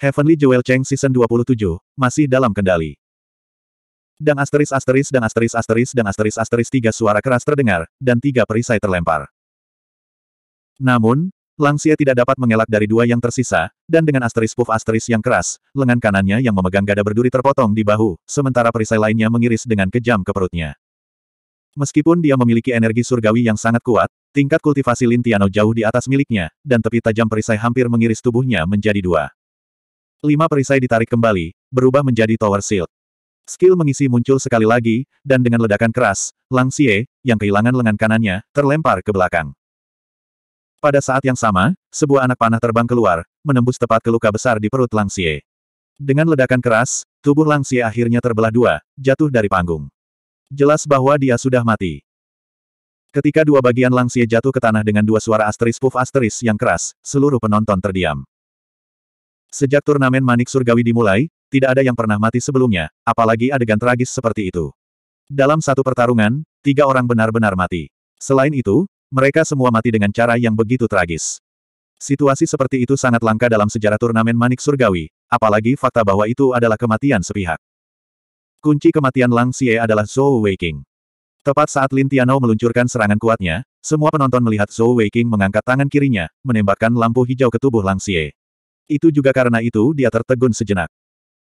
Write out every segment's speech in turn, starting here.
Heavenly Jewel Cheng Season 27, masih dalam kendali. Dan asteris asteris dan asteris asteris dan asteris asteris tiga suara keras terdengar, dan tiga perisai terlempar. Namun, Langsia tidak dapat mengelak dari dua yang tersisa, dan dengan asteris puff asteris yang keras, lengan kanannya yang memegang gada berduri terpotong di bahu, sementara perisai lainnya mengiris dengan kejam ke perutnya. Meskipun dia memiliki energi surgawi yang sangat kuat, tingkat kultivasi Lintiano jauh di atas miliknya, dan tepi tajam perisai hampir mengiris tubuhnya menjadi dua. Lima perisai ditarik kembali, berubah menjadi Tower Shield. Skill mengisi muncul sekali lagi, dan dengan ledakan keras, Lang Xie, yang kehilangan lengan kanannya, terlempar ke belakang. Pada saat yang sama, sebuah anak panah terbang keluar, menembus tepat ke luka besar di perut Lang Xie. Dengan ledakan keras, tubuh Lang Xie akhirnya terbelah dua, jatuh dari panggung. Jelas bahwa dia sudah mati. Ketika dua bagian Lang Xie jatuh ke tanah dengan dua suara asteris puff asteris yang keras, seluruh penonton terdiam. Sejak turnamen Manik Surgawi dimulai, tidak ada yang pernah mati sebelumnya, apalagi adegan tragis seperti itu. Dalam satu pertarungan, tiga orang benar-benar mati. Selain itu, mereka semua mati dengan cara yang begitu tragis. Situasi seperti itu sangat langka dalam sejarah turnamen Manik Surgawi, apalagi fakta bahwa itu adalah kematian sepihak. Kunci kematian Lang Xie adalah Zhou Weiqing. Tepat saat Lin Tianou meluncurkan serangan kuatnya, semua penonton melihat Zhou Weiqing mengangkat tangan kirinya, menembakkan lampu hijau ke tubuh Lang Xie. Itu juga karena itu dia tertegun sejenak.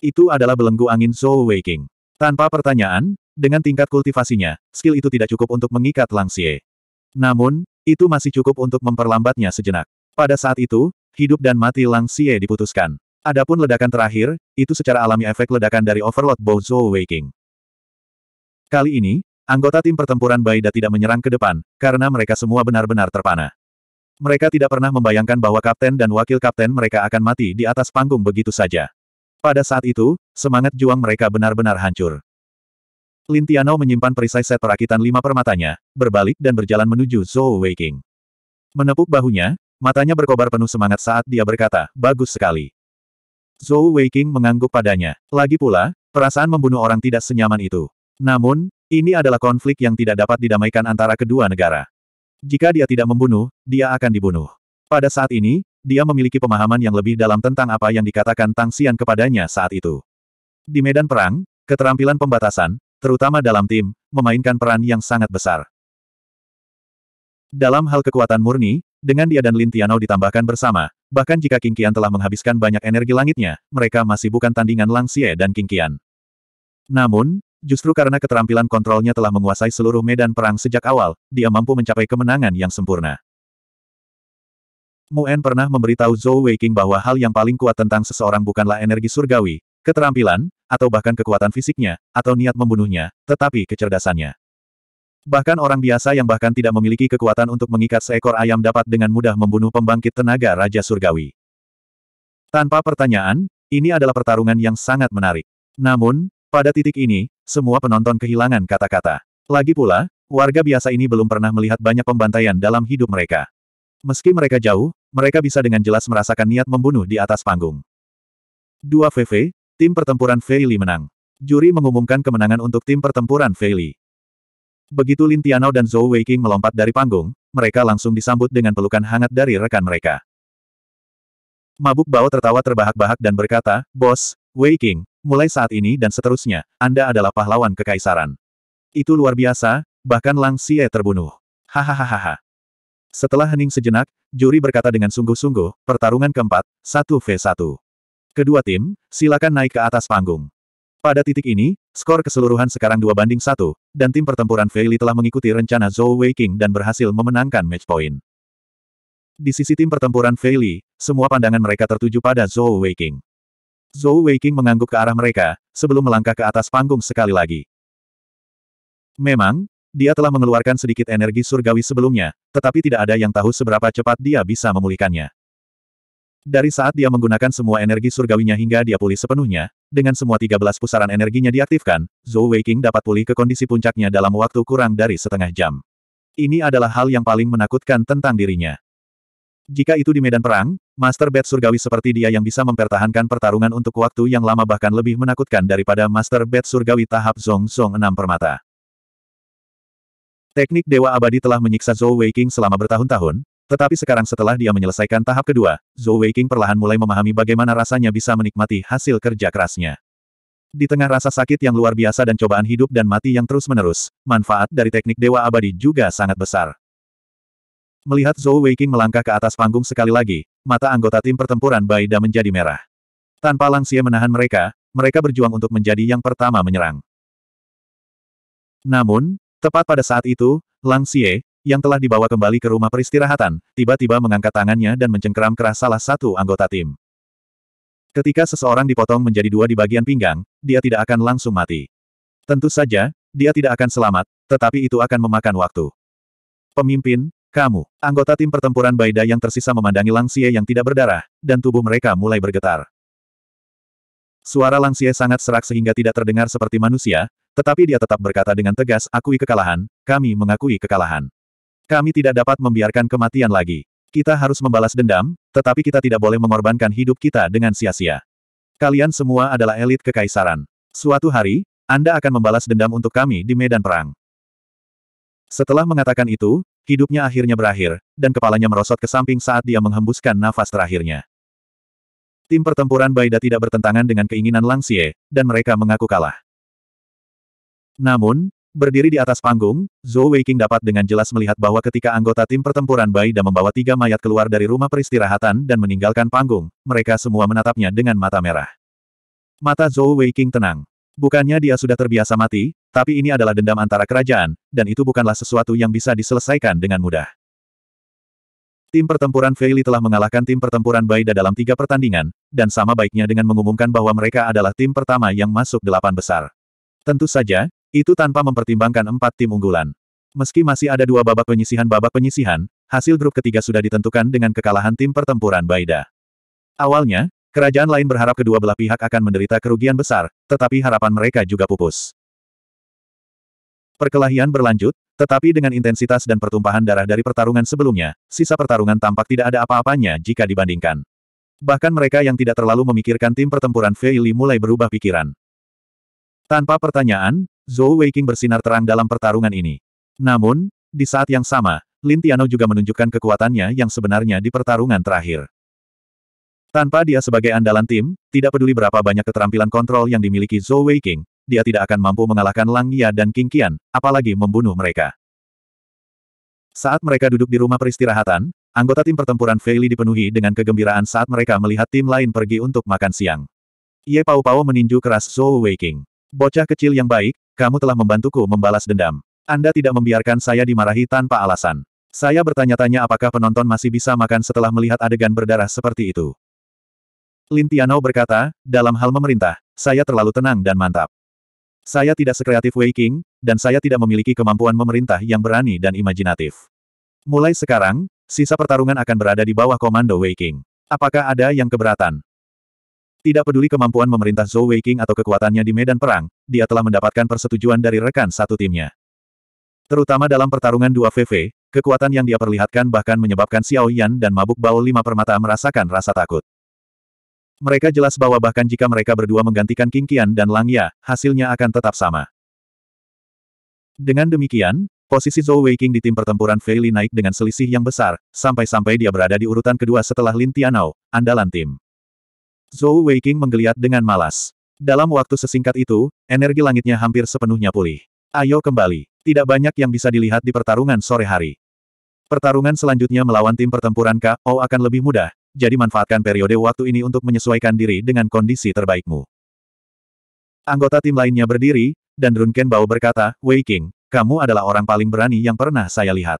Itu adalah belenggu angin Zhou Waking. Tanpa pertanyaan, dengan tingkat kultivasinya, skill itu tidak cukup untuk mengikat Lang Langsie. Namun, itu masih cukup untuk memperlambatnya sejenak. Pada saat itu, hidup dan mati Lang Langsie diputuskan. Adapun ledakan terakhir, itu secara alami efek ledakan dari Overlord Bow Zhou Waking. Kali ini, anggota tim pertempuran Baida tidak menyerang ke depan, karena mereka semua benar-benar terpana. Mereka tidak pernah membayangkan bahwa kapten dan wakil kapten mereka akan mati di atas panggung begitu saja. Pada saat itu, semangat juang mereka benar-benar hancur. Lintiano menyimpan perisai set perakitan lima permatanya, berbalik dan berjalan menuju Zhou Weiking. Menepuk bahunya, matanya berkobar penuh semangat saat dia berkata, bagus sekali. Zhou Weiking mengangguk padanya. Lagi pula, perasaan membunuh orang tidak senyaman itu. Namun, ini adalah konflik yang tidak dapat didamaikan antara kedua negara. Jika dia tidak membunuh, dia akan dibunuh. Pada saat ini, dia memiliki pemahaman yang lebih dalam tentang apa yang dikatakan Tang Xian kepadanya saat itu. Di medan perang, keterampilan pembatasan, terutama dalam tim, memainkan peran yang sangat besar. Dalam hal kekuatan murni, dengan dia dan Lin Tianao ditambahkan bersama, bahkan jika King Qian telah menghabiskan banyak energi langitnya, mereka masih bukan tandingan Lang Xie dan King Qian. Namun, Justru karena keterampilan kontrolnya telah menguasai seluruh medan perang sejak awal, dia mampu mencapai kemenangan yang sempurna. Muen pernah memberitahu Zhou Weiqing bahwa hal yang paling kuat tentang seseorang bukanlah energi surgawi, keterampilan, atau bahkan kekuatan fisiknya, atau niat membunuhnya, tetapi kecerdasannya. Bahkan orang biasa yang bahkan tidak memiliki kekuatan untuk mengikat seekor ayam dapat dengan mudah membunuh pembangkit tenaga Raja Surgawi. Tanpa pertanyaan, ini adalah pertarungan yang sangat menarik. Namun, pada titik ini, semua penonton kehilangan kata-kata. Lagi pula, warga biasa ini belum pernah melihat banyak pembantaian dalam hidup mereka. Meski mereka jauh, mereka bisa dengan jelas merasakan niat membunuh di atas panggung. 2 VV, tim pertempuran Feili menang. Juri mengumumkan kemenangan untuk tim pertempuran Feili. Begitu Lin Tianao dan Zhou Weiqing melompat dari panggung, mereka langsung disambut dengan pelukan hangat dari rekan mereka. Mabuk Bao tertawa terbahak-bahak dan berkata, Bos, Weiqing, Mulai saat ini dan seterusnya, Anda adalah pahlawan kekaisaran. Itu luar biasa, bahkan Lang Xie terbunuh. Hahaha. Setelah hening sejenak, juri berkata dengan sungguh-sungguh, pertarungan keempat, 1v1. Kedua tim, silakan naik ke atas panggung. Pada titik ini, skor keseluruhan sekarang dua banding satu, dan tim pertempuran Feili telah mengikuti rencana Zhou King dan berhasil memenangkan match point. Di sisi tim pertempuran Feili, semua pandangan mereka tertuju pada Zhou King. Zhou Weiqing mengangguk ke arah mereka, sebelum melangkah ke atas panggung sekali lagi. Memang, dia telah mengeluarkan sedikit energi surgawi sebelumnya, tetapi tidak ada yang tahu seberapa cepat dia bisa memulihkannya. Dari saat dia menggunakan semua energi surgawinya hingga dia pulih sepenuhnya, dengan semua 13 pusaran energinya diaktifkan, Zhou Weiqing dapat pulih ke kondisi puncaknya dalam waktu kurang dari setengah jam. Ini adalah hal yang paling menakutkan tentang dirinya. Jika itu di medan perang, Master Bed Surgawi seperti dia yang bisa mempertahankan pertarungan untuk waktu yang lama bahkan lebih menakutkan daripada Master Bed Surgawi tahap Zong Zong 6 Permata. Teknik Dewa Abadi telah menyiksa Zhou Weiqing selama bertahun-tahun, tetapi sekarang setelah dia menyelesaikan tahap kedua, Zhou Weiqing perlahan mulai memahami bagaimana rasanya bisa menikmati hasil kerja kerasnya. Di tengah rasa sakit yang luar biasa dan cobaan hidup dan mati yang terus-menerus, manfaat dari teknik Dewa Abadi juga sangat besar. Melihat Zhou Weiqing melangkah ke atas panggung sekali lagi, mata anggota tim pertempuran Baida menjadi merah. Tanpa Langsia menahan mereka, mereka berjuang untuk menjadi yang pertama menyerang. Namun, tepat pada saat itu, Lang Langsie, yang telah dibawa kembali ke rumah peristirahatan, tiba-tiba mengangkat tangannya dan mencengkeram keras salah satu anggota tim. Ketika seseorang dipotong menjadi dua di bagian pinggang, dia tidak akan langsung mati. Tentu saja, dia tidak akan selamat, tetapi itu akan memakan waktu. Pemimpin, kamu, anggota tim pertempuran Baida yang tersisa memandangi Langsie yang tidak berdarah, dan tubuh mereka mulai bergetar. Suara Langsie sangat serak sehingga tidak terdengar seperti manusia, tetapi dia tetap berkata dengan tegas, akui kekalahan, kami mengakui kekalahan. Kami tidak dapat membiarkan kematian lagi. Kita harus membalas dendam, tetapi kita tidak boleh mengorbankan hidup kita dengan sia-sia. Kalian semua adalah elit kekaisaran. Suatu hari, Anda akan membalas dendam untuk kami di medan perang. Setelah mengatakan itu, Hidupnya akhirnya berakhir, dan kepalanya merosot ke samping saat dia menghembuskan nafas terakhirnya. Tim pertempuran Baida tidak bertentangan dengan keinginan Langsie, dan mereka mengaku kalah. Namun, berdiri di atas panggung, Zhou Weiqing dapat dengan jelas melihat bahwa ketika anggota tim pertempuran Baida membawa tiga mayat keluar dari rumah peristirahatan dan meninggalkan panggung, mereka semua menatapnya dengan mata merah. Mata Zhou Weiqing tenang. Bukannya dia sudah terbiasa mati, tapi ini adalah dendam antara kerajaan, dan itu bukanlah sesuatu yang bisa diselesaikan dengan mudah. Tim pertempuran Feili telah mengalahkan tim pertempuran Baida dalam tiga pertandingan, dan sama baiknya dengan mengumumkan bahwa mereka adalah tim pertama yang masuk delapan besar. Tentu saja, itu tanpa mempertimbangkan empat tim unggulan. Meski masih ada dua babak penyisihan babak penyisihan, hasil grup ketiga sudah ditentukan dengan kekalahan tim pertempuran Baida. Awalnya, Kerajaan lain berharap kedua belah pihak akan menderita kerugian besar, tetapi harapan mereka juga pupus. Perkelahian berlanjut, tetapi dengan intensitas dan pertumpahan darah dari pertarungan sebelumnya, sisa pertarungan tampak tidak ada apa-apanya jika dibandingkan. Bahkan mereka yang tidak terlalu memikirkan tim pertempuran Fei mulai berubah pikiran. Tanpa pertanyaan, Zhou Weiqing bersinar terang dalam pertarungan ini. Namun, di saat yang sama, Lin Tiano juga menunjukkan kekuatannya yang sebenarnya di pertarungan terakhir. Tanpa dia sebagai andalan tim, tidak peduli berapa banyak keterampilan kontrol yang dimiliki Zhou Weiqing, dia tidak akan mampu mengalahkan Lang Ya dan King Qian, apalagi membunuh mereka. Saat mereka duduk di rumah peristirahatan, anggota tim pertempuran Feili dipenuhi dengan kegembiraan saat mereka melihat tim lain pergi untuk makan siang. Ye Pau Pau meninju keras Zhou Weiqing. Bocah kecil yang baik, kamu telah membantuku membalas dendam. Anda tidak membiarkan saya dimarahi tanpa alasan. Saya bertanya-tanya apakah penonton masih bisa makan setelah melihat adegan berdarah seperti itu. Lin Tianao berkata, dalam hal memerintah, saya terlalu tenang dan mantap. Saya tidak sekreatif Wei King, dan saya tidak memiliki kemampuan memerintah yang berani dan imajinatif. Mulai sekarang, sisa pertarungan akan berada di bawah komando Wei King. Apakah ada yang keberatan? Tidak peduli kemampuan memerintah Zhou Wei King atau kekuatannya di medan perang, dia telah mendapatkan persetujuan dari rekan satu timnya. Terutama dalam pertarungan 2 VV, kekuatan yang dia perlihatkan bahkan menyebabkan Xiao Yan dan mabuk Bao lima permata merasakan rasa takut. Mereka jelas bahwa bahkan jika mereka berdua menggantikan King Qian dan Lang Ya, hasilnya akan tetap sama. Dengan demikian, posisi Zhou Weiqing di tim pertempuran Fei Li naik dengan selisih yang besar, sampai-sampai dia berada di urutan kedua setelah Lin Tianao, andalan tim. Zhou Weiqing menggeliat dengan malas. Dalam waktu sesingkat itu, energi langitnya hampir sepenuhnya pulih. Ayo kembali. Tidak banyak yang bisa dilihat di pertarungan sore hari. Pertarungan selanjutnya melawan tim pertempuran KO akan lebih mudah, jadi manfaatkan periode waktu ini untuk menyesuaikan diri dengan kondisi terbaikmu. Anggota tim lainnya berdiri, dan Runken Bao berkata, Wei King, kamu adalah orang paling berani yang pernah saya lihat.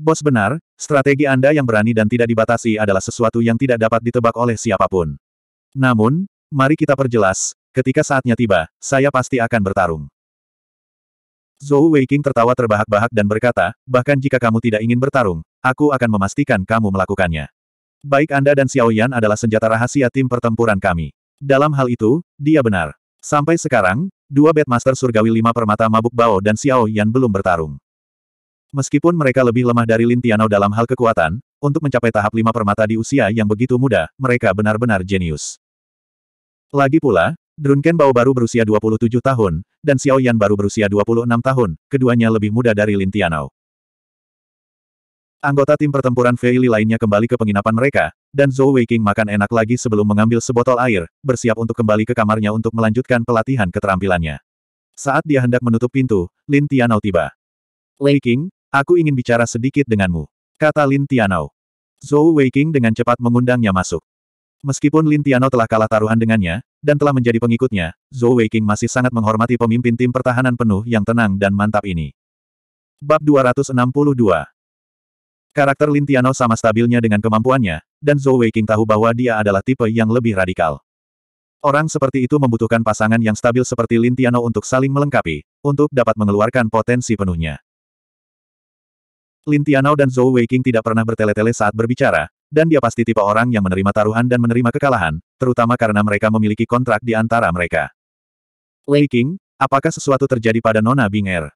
Bos benar, strategi Anda yang berani dan tidak dibatasi adalah sesuatu yang tidak dapat ditebak oleh siapapun. Namun, mari kita perjelas, ketika saatnya tiba, saya pasti akan bertarung. Zhou Weiqing tertawa terbahak-bahak dan berkata, bahkan jika kamu tidak ingin bertarung, aku akan memastikan kamu melakukannya. Baik Anda dan Xiao Yan adalah senjata rahasia tim pertempuran kami. Dalam hal itu, dia benar. Sampai sekarang, dua Batmaster Surgawi lima permata mabuk Bao dan Xiao Yan belum bertarung. Meskipun mereka lebih lemah dari Lin Tianao dalam hal kekuatan, untuk mencapai tahap lima permata di usia yang begitu muda, mereka benar-benar jenius. Lagi pula, Drunken Bao baru berusia 27 tahun, dan Xiao Yan baru berusia 26 tahun, keduanya lebih muda dari Lin Tianao. Anggota tim pertempuran Feili lainnya kembali ke penginapan mereka, dan Zhou Weiqing makan enak lagi sebelum mengambil sebotol air, bersiap untuk kembali ke kamarnya untuk melanjutkan pelatihan keterampilannya. Saat dia hendak menutup pintu, Lin Tianao tiba. Weiqing, aku ingin bicara sedikit denganmu. Kata Lin Tianao. Zhou Weiqing dengan cepat mengundangnya masuk. Meskipun Lin Tianao telah kalah taruhan dengannya, dan telah menjadi pengikutnya, Zhou Weiqing masih sangat menghormati pemimpin tim pertahanan penuh yang tenang dan mantap ini. Bab 262 Karakter Lin Tiano sama stabilnya dengan kemampuannya, dan Zhou Weiqing tahu bahwa dia adalah tipe yang lebih radikal. Orang seperti itu membutuhkan pasangan yang stabil seperti Lin Tiano untuk saling melengkapi, untuk dapat mengeluarkan potensi penuhnya. Lin Tiano dan Zhou Weiqing tidak pernah bertele-tele saat berbicara, dan dia pasti tipe orang yang menerima taruhan dan menerima kekalahan, terutama karena mereka memiliki kontrak di antara mereka. Weiqing, apakah sesuatu terjadi pada Nona Bing'er?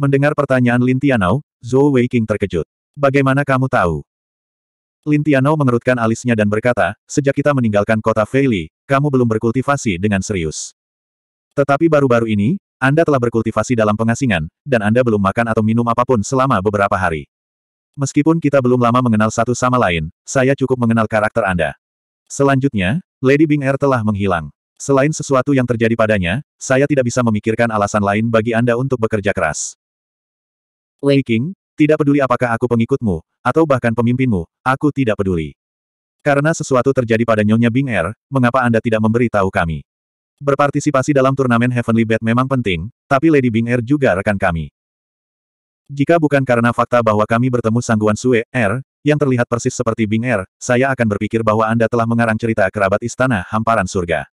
Mendengar pertanyaan Lin Tiano, Zhou Weiqing terkejut. Bagaimana kamu tahu? Lintiano mengerutkan alisnya dan berkata, sejak kita meninggalkan kota Feili, kamu belum berkultivasi dengan serius. Tetapi baru-baru ini, Anda telah berkultivasi dalam pengasingan, dan Anda belum makan atau minum apapun selama beberapa hari. Meskipun kita belum lama mengenal satu sama lain, saya cukup mengenal karakter Anda. Selanjutnya, Lady Bing Er telah menghilang. Selain sesuatu yang terjadi padanya, saya tidak bisa memikirkan alasan lain bagi Anda untuk bekerja keras. Wei King, tidak peduli apakah aku pengikutmu, atau bahkan pemimpinmu, aku tidak peduli. Karena sesuatu terjadi pada Nyonya Bing Er, mengapa Anda tidak memberi tahu kami? Berpartisipasi dalam turnamen Heavenly Bet memang penting, tapi Lady Bing Er juga rekan kami. Jika bukan karena fakta bahwa kami bertemu sangguan Sue, Er, yang terlihat persis seperti Bing Er, saya akan berpikir bahwa Anda telah mengarang cerita kerabat istana hamparan surga.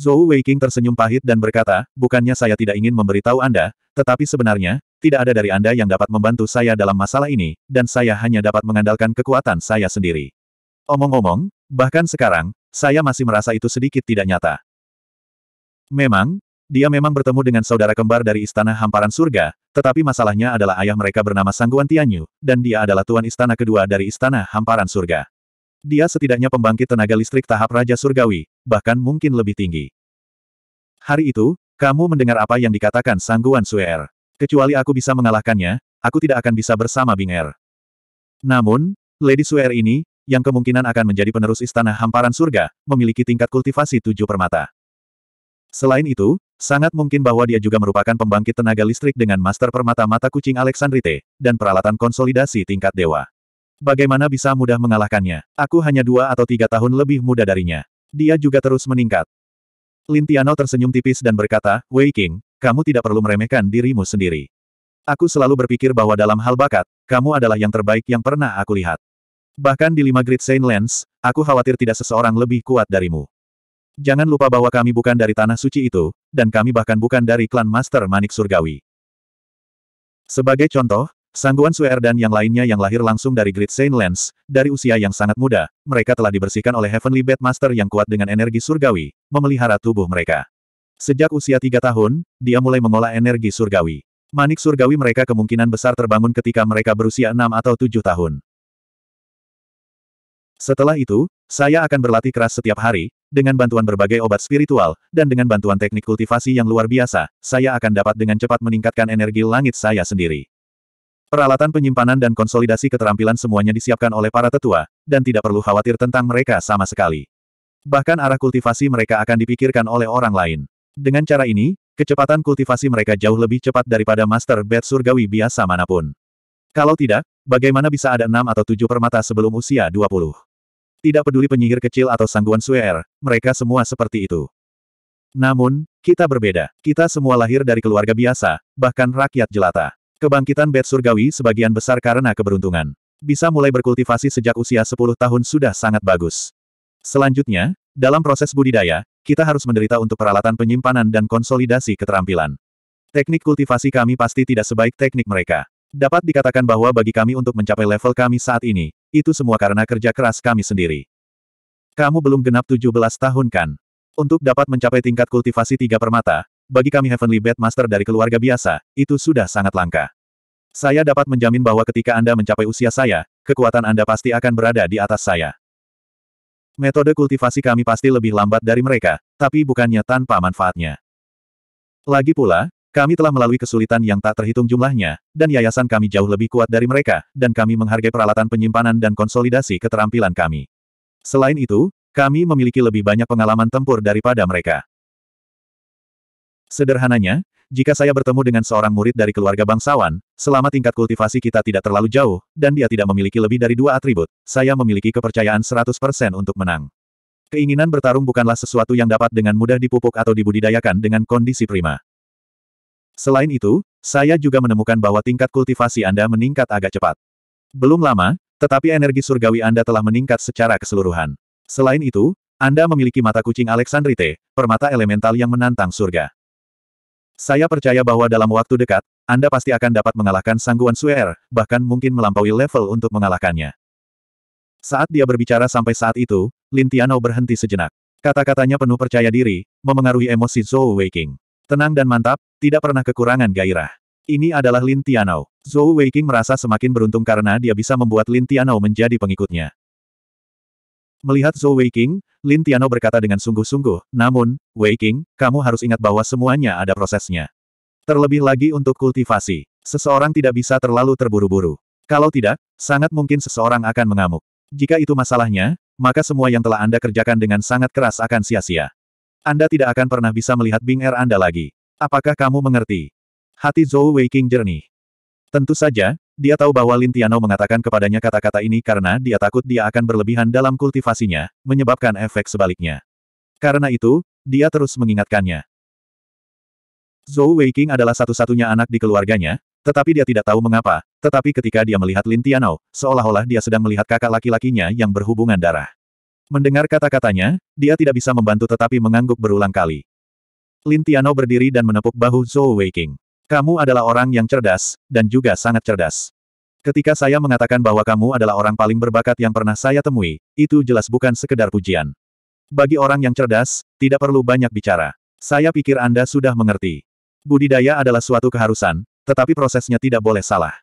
Zhou Weiqing tersenyum pahit dan berkata, bukannya saya tidak ingin memberitahu Anda, tetapi sebenarnya, tidak ada dari Anda yang dapat membantu saya dalam masalah ini, dan saya hanya dapat mengandalkan kekuatan saya sendiri. Omong-omong, bahkan sekarang, saya masih merasa itu sedikit tidak nyata. Memang, dia memang bertemu dengan saudara kembar dari Istana Hamparan Surga, tetapi masalahnya adalah ayah mereka bernama Sangguan Tianyu, dan dia adalah tuan istana kedua dari Istana Hamparan Surga. Dia setidaknya pembangkit tenaga listrik tahap Raja Surgawi, bahkan mungkin lebih tinggi. Hari itu, kamu mendengar apa yang dikatakan Sangguan Suer. Er. Kecuali aku bisa mengalahkannya, aku tidak akan bisa bersama Bing'er. Namun, Lady Suer ini, yang kemungkinan akan menjadi penerus Istana Hamparan Surga, memiliki tingkat kultivasi tujuh permata. Selain itu, sangat mungkin bahwa dia juga merupakan pembangkit tenaga listrik dengan master permata mata kucing Alexandrite, dan peralatan konsolidasi tingkat dewa. Bagaimana bisa mudah mengalahkannya? Aku hanya dua atau tiga tahun lebih muda darinya. Dia juga terus meningkat. Lintiano tersenyum tipis dan berkata, Wei King, kamu tidak perlu meremehkan dirimu sendiri. Aku selalu berpikir bahwa dalam hal bakat, kamu adalah yang terbaik yang pernah aku lihat. Bahkan di lima Grid Saint Lens, aku khawatir tidak seseorang lebih kuat darimu. Jangan lupa bahwa kami bukan dari tanah suci itu, dan kami bahkan bukan dari klan Master Manik Surgawi. Sebagai contoh, Sangguan Suer dan yang lainnya yang lahir langsung dari Great Saint Lens, dari usia yang sangat muda, mereka telah dibersihkan oleh Heavenly Bed Master yang kuat dengan energi surgawi, memelihara tubuh mereka. Sejak usia tiga tahun, dia mulai mengolah energi surgawi. Manik surgawi mereka kemungkinan besar terbangun ketika mereka berusia enam atau tujuh tahun. Setelah itu, saya akan berlatih keras setiap hari, dengan bantuan berbagai obat spiritual, dan dengan bantuan teknik kultivasi yang luar biasa, saya akan dapat dengan cepat meningkatkan energi langit saya sendiri. Peralatan penyimpanan dan konsolidasi keterampilan semuanya disiapkan oleh para tetua, dan tidak perlu khawatir tentang mereka sama sekali. Bahkan arah kultivasi mereka akan dipikirkan oleh orang lain. Dengan cara ini, kecepatan kultivasi mereka jauh lebih cepat daripada Master Bed Surgawi biasa manapun. Kalau tidak, bagaimana bisa ada enam atau tujuh permata sebelum usia 20? Tidak peduli penyihir kecil atau sangguan suer, mereka semua seperti itu. Namun, kita berbeda. Kita semua lahir dari keluarga biasa, bahkan rakyat jelata. Kebangkitan Bed Surgawi sebagian besar karena keberuntungan. Bisa mulai berkultivasi sejak usia 10 tahun sudah sangat bagus. Selanjutnya, dalam proses budidaya, kita harus menderita untuk peralatan penyimpanan dan konsolidasi keterampilan. Teknik kultivasi kami pasti tidak sebaik teknik mereka. Dapat dikatakan bahwa bagi kami untuk mencapai level kami saat ini, itu semua karena kerja keras kami sendiri. Kamu belum genap 17 tahun kan? Untuk dapat mencapai tingkat kultivasi tiga permata, bagi kami Heavenly Bed Master dari keluarga biasa, itu sudah sangat langka. Saya dapat menjamin bahwa ketika Anda mencapai usia saya, kekuatan Anda pasti akan berada di atas saya. Metode kultivasi kami pasti lebih lambat dari mereka, tapi bukannya tanpa manfaatnya. Lagi pula, kami telah melalui kesulitan yang tak terhitung jumlahnya, dan yayasan kami jauh lebih kuat dari mereka, dan kami menghargai peralatan penyimpanan dan konsolidasi keterampilan kami. Selain itu, kami memiliki lebih banyak pengalaman tempur daripada mereka. Sederhananya, jika saya bertemu dengan seorang murid dari keluarga bangsawan, selama tingkat kultivasi kita tidak terlalu jauh, dan dia tidak memiliki lebih dari dua atribut, saya memiliki kepercayaan 100% untuk menang. Keinginan bertarung bukanlah sesuatu yang dapat dengan mudah dipupuk atau dibudidayakan dengan kondisi prima. Selain itu, saya juga menemukan bahwa tingkat kultivasi Anda meningkat agak cepat. Belum lama, tetapi energi surgawi Anda telah meningkat secara keseluruhan. Selain itu, Anda memiliki mata kucing Alexandrite, permata elemental yang menantang surga. Saya percaya bahwa dalam waktu dekat, Anda pasti akan dapat mengalahkan Sangguan Suer, bahkan mungkin melampaui level untuk mengalahkannya. Saat dia berbicara sampai saat itu, Lin Tianou berhenti sejenak. Kata-katanya penuh percaya diri, memengaruhi emosi Zhou Weiking. Tenang dan mantap, tidak pernah kekurangan gairah. Ini adalah Lin Tianou. Zhou Weiking merasa semakin beruntung karena dia bisa membuat Lin Tianou menjadi pengikutnya. Melihat Zhou Weiqing, Lin Tiano berkata dengan sungguh-sungguh, namun, Weiqing, kamu harus ingat bahwa semuanya ada prosesnya. Terlebih lagi untuk kultivasi. Seseorang tidak bisa terlalu terburu-buru. Kalau tidak, sangat mungkin seseorang akan mengamuk. Jika itu masalahnya, maka semua yang telah Anda kerjakan dengan sangat keras akan sia-sia. Anda tidak akan pernah bisa melihat Bing Er Anda lagi. Apakah kamu mengerti? Hati Zhou Weiqing jernih. Tentu saja, dia tahu bahwa Lin mengatakan kepadanya kata-kata ini karena dia takut dia akan berlebihan dalam kultivasinya, menyebabkan efek sebaliknya. Karena itu, dia terus mengingatkannya. Zhou Weiking adalah satu-satunya anak di keluarganya, tetapi dia tidak tahu mengapa, tetapi ketika dia melihat Lin seolah-olah dia sedang melihat kakak laki-lakinya yang berhubungan darah. Mendengar kata-katanya, dia tidak bisa membantu tetapi mengangguk berulang kali. Lin berdiri dan menepuk bahu Zhou Weiking. Kamu adalah orang yang cerdas, dan juga sangat cerdas. Ketika saya mengatakan bahwa kamu adalah orang paling berbakat yang pernah saya temui, itu jelas bukan sekedar pujian. Bagi orang yang cerdas, tidak perlu banyak bicara. Saya pikir Anda sudah mengerti. Budidaya adalah suatu keharusan, tetapi prosesnya tidak boleh salah.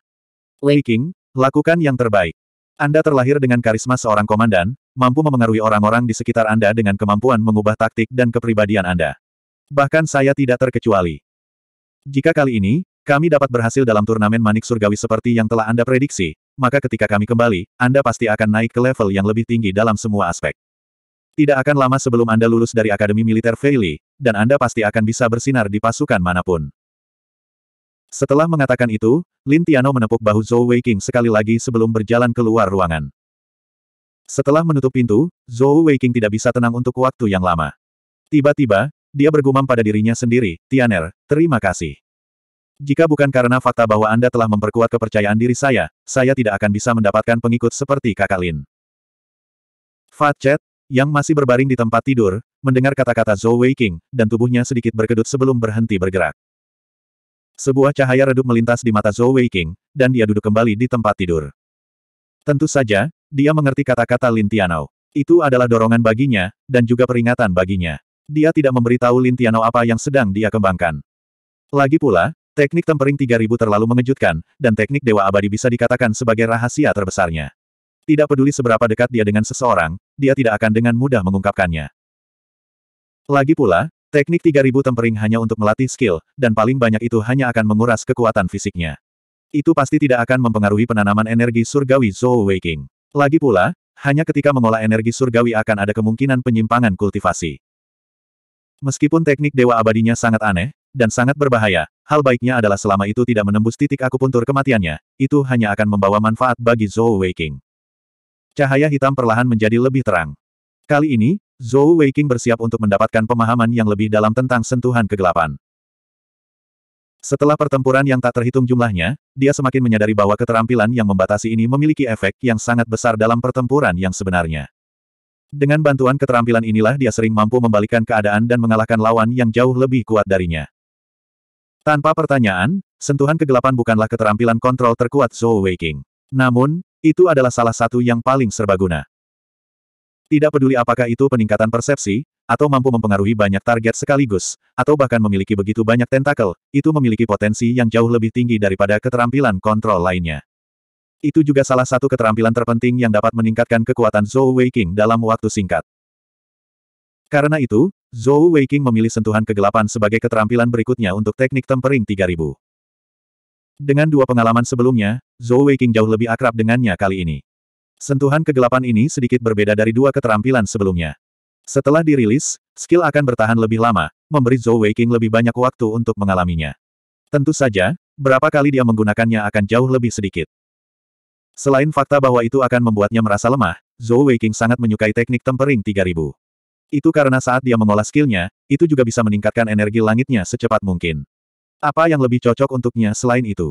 Wei King, lakukan yang terbaik. Anda terlahir dengan karisma seorang komandan, mampu memengaruhi orang-orang di sekitar Anda dengan kemampuan mengubah taktik dan kepribadian Anda. Bahkan saya tidak terkecuali. Jika kali ini, kami dapat berhasil dalam turnamen manik surgawi seperti yang telah Anda prediksi, maka ketika kami kembali, Anda pasti akan naik ke level yang lebih tinggi dalam semua aspek. Tidak akan lama sebelum Anda lulus dari Akademi Militer Feili, dan Anda pasti akan bisa bersinar di pasukan manapun. Setelah mengatakan itu, Lin Tiano menepuk bahu Zhou Weiqing sekali lagi sebelum berjalan keluar ruangan. Setelah menutup pintu, Zhou Weiqing tidak bisa tenang untuk waktu yang lama. Tiba-tiba, dia bergumam pada dirinya sendiri, Tianer, terima kasih. Jika bukan karena fakta bahwa Anda telah memperkuat kepercayaan diri saya, saya tidak akan bisa mendapatkan pengikut seperti kakak Lin. Fatchet, yang masih berbaring di tempat tidur, mendengar kata-kata Zhou Weiqing, dan tubuhnya sedikit berkedut sebelum berhenti bergerak. Sebuah cahaya redup melintas di mata Zhou Weiqing, dan dia duduk kembali di tempat tidur. Tentu saja, dia mengerti kata-kata Lin Tianao. Itu adalah dorongan baginya, dan juga peringatan baginya. Dia tidak memberitahu Lin Tiano apa yang sedang dia kembangkan. Lagi pula, teknik tempering 3000 terlalu mengejutkan, dan teknik Dewa Abadi bisa dikatakan sebagai rahasia terbesarnya. Tidak peduli seberapa dekat dia dengan seseorang, dia tidak akan dengan mudah mengungkapkannya. Lagi pula, teknik 3000 tempering hanya untuk melatih skill, dan paling banyak itu hanya akan menguras kekuatan fisiknya. Itu pasti tidak akan mempengaruhi penanaman energi surgawi Zhou Waking. Lagi pula, hanya ketika mengolah energi surgawi akan ada kemungkinan penyimpangan kultivasi. Meskipun teknik Dewa Abadinya sangat aneh, dan sangat berbahaya, hal baiknya adalah selama itu tidak menembus titik akupuntur kematiannya, itu hanya akan membawa manfaat bagi Zhou Weiking. Cahaya hitam perlahan menjadi lebih terang. Kali ini, Zhou Weiking bersiap untuk mendapatkan pemahaman yang lebih dalam tentang sentuhan kegelapan. Setelah pertempuran yang tak terhitung jumlahnya, dia semakin menyadari bahwa keterampilan yang membatasi ini memiliki efek yang sangat besar dalam pertempuran yang sebenarnya. Dengan bantuan keterampilan inilah dia sering mampu membalikan keadaan dan mengalahkan lawan yang jauh lebih kuat darinya. Tanpa pertanyaan, sentuhan kegelapan bukanlah keterampilan kontrol terkuat Zhou Weiqing. Namun, itu adalah salah satu yang paling serbaguna. Tidak peduli apakah itu peningkatan persepsi, atau mampu mempengaruhi banyak target sekaligus, atau bahkan memiliki begitu banyak tentakel, itu memiliki potensi yang jauh lebih tinggi daripada keterampilan kontrol lainnya. Itu juga salah satu keterampilan terpenting yang dapat meningkatkan kekuatan Zhou Weiqing dalam waktu singkat. Karena itu, Zhou Weiqing memilih sentuhan kegelapan sebagai keterampilan berikutnya untuk teknik tempering 3000. Dengan dua pengalaman sebelumnya, Zhou Weiqing jauh lebih akrab dengannya kali ini. Sentuhan kegelapan ini sedikit berbeda dari dua keterampilan sebelumnya. Setelah dirilis, skill akan bertahan lebih lama, memberi Zhou Weiqing lebih banyak waktu untuk mengalaminya. Tentu saja, berapa kali dia menggunakannya akan jauh lebih sedikit. Selain fakta bahwa itu akan membuatnya merasa lemah, Zhou Weiqing sangat menyukai teknik tempering 3000. Itu karena saat dia mengolah skillnya, itu juga bisa meningkatkan energi langitnya secepat mungkin. Apa yang lebih cocok untuknya selain itu?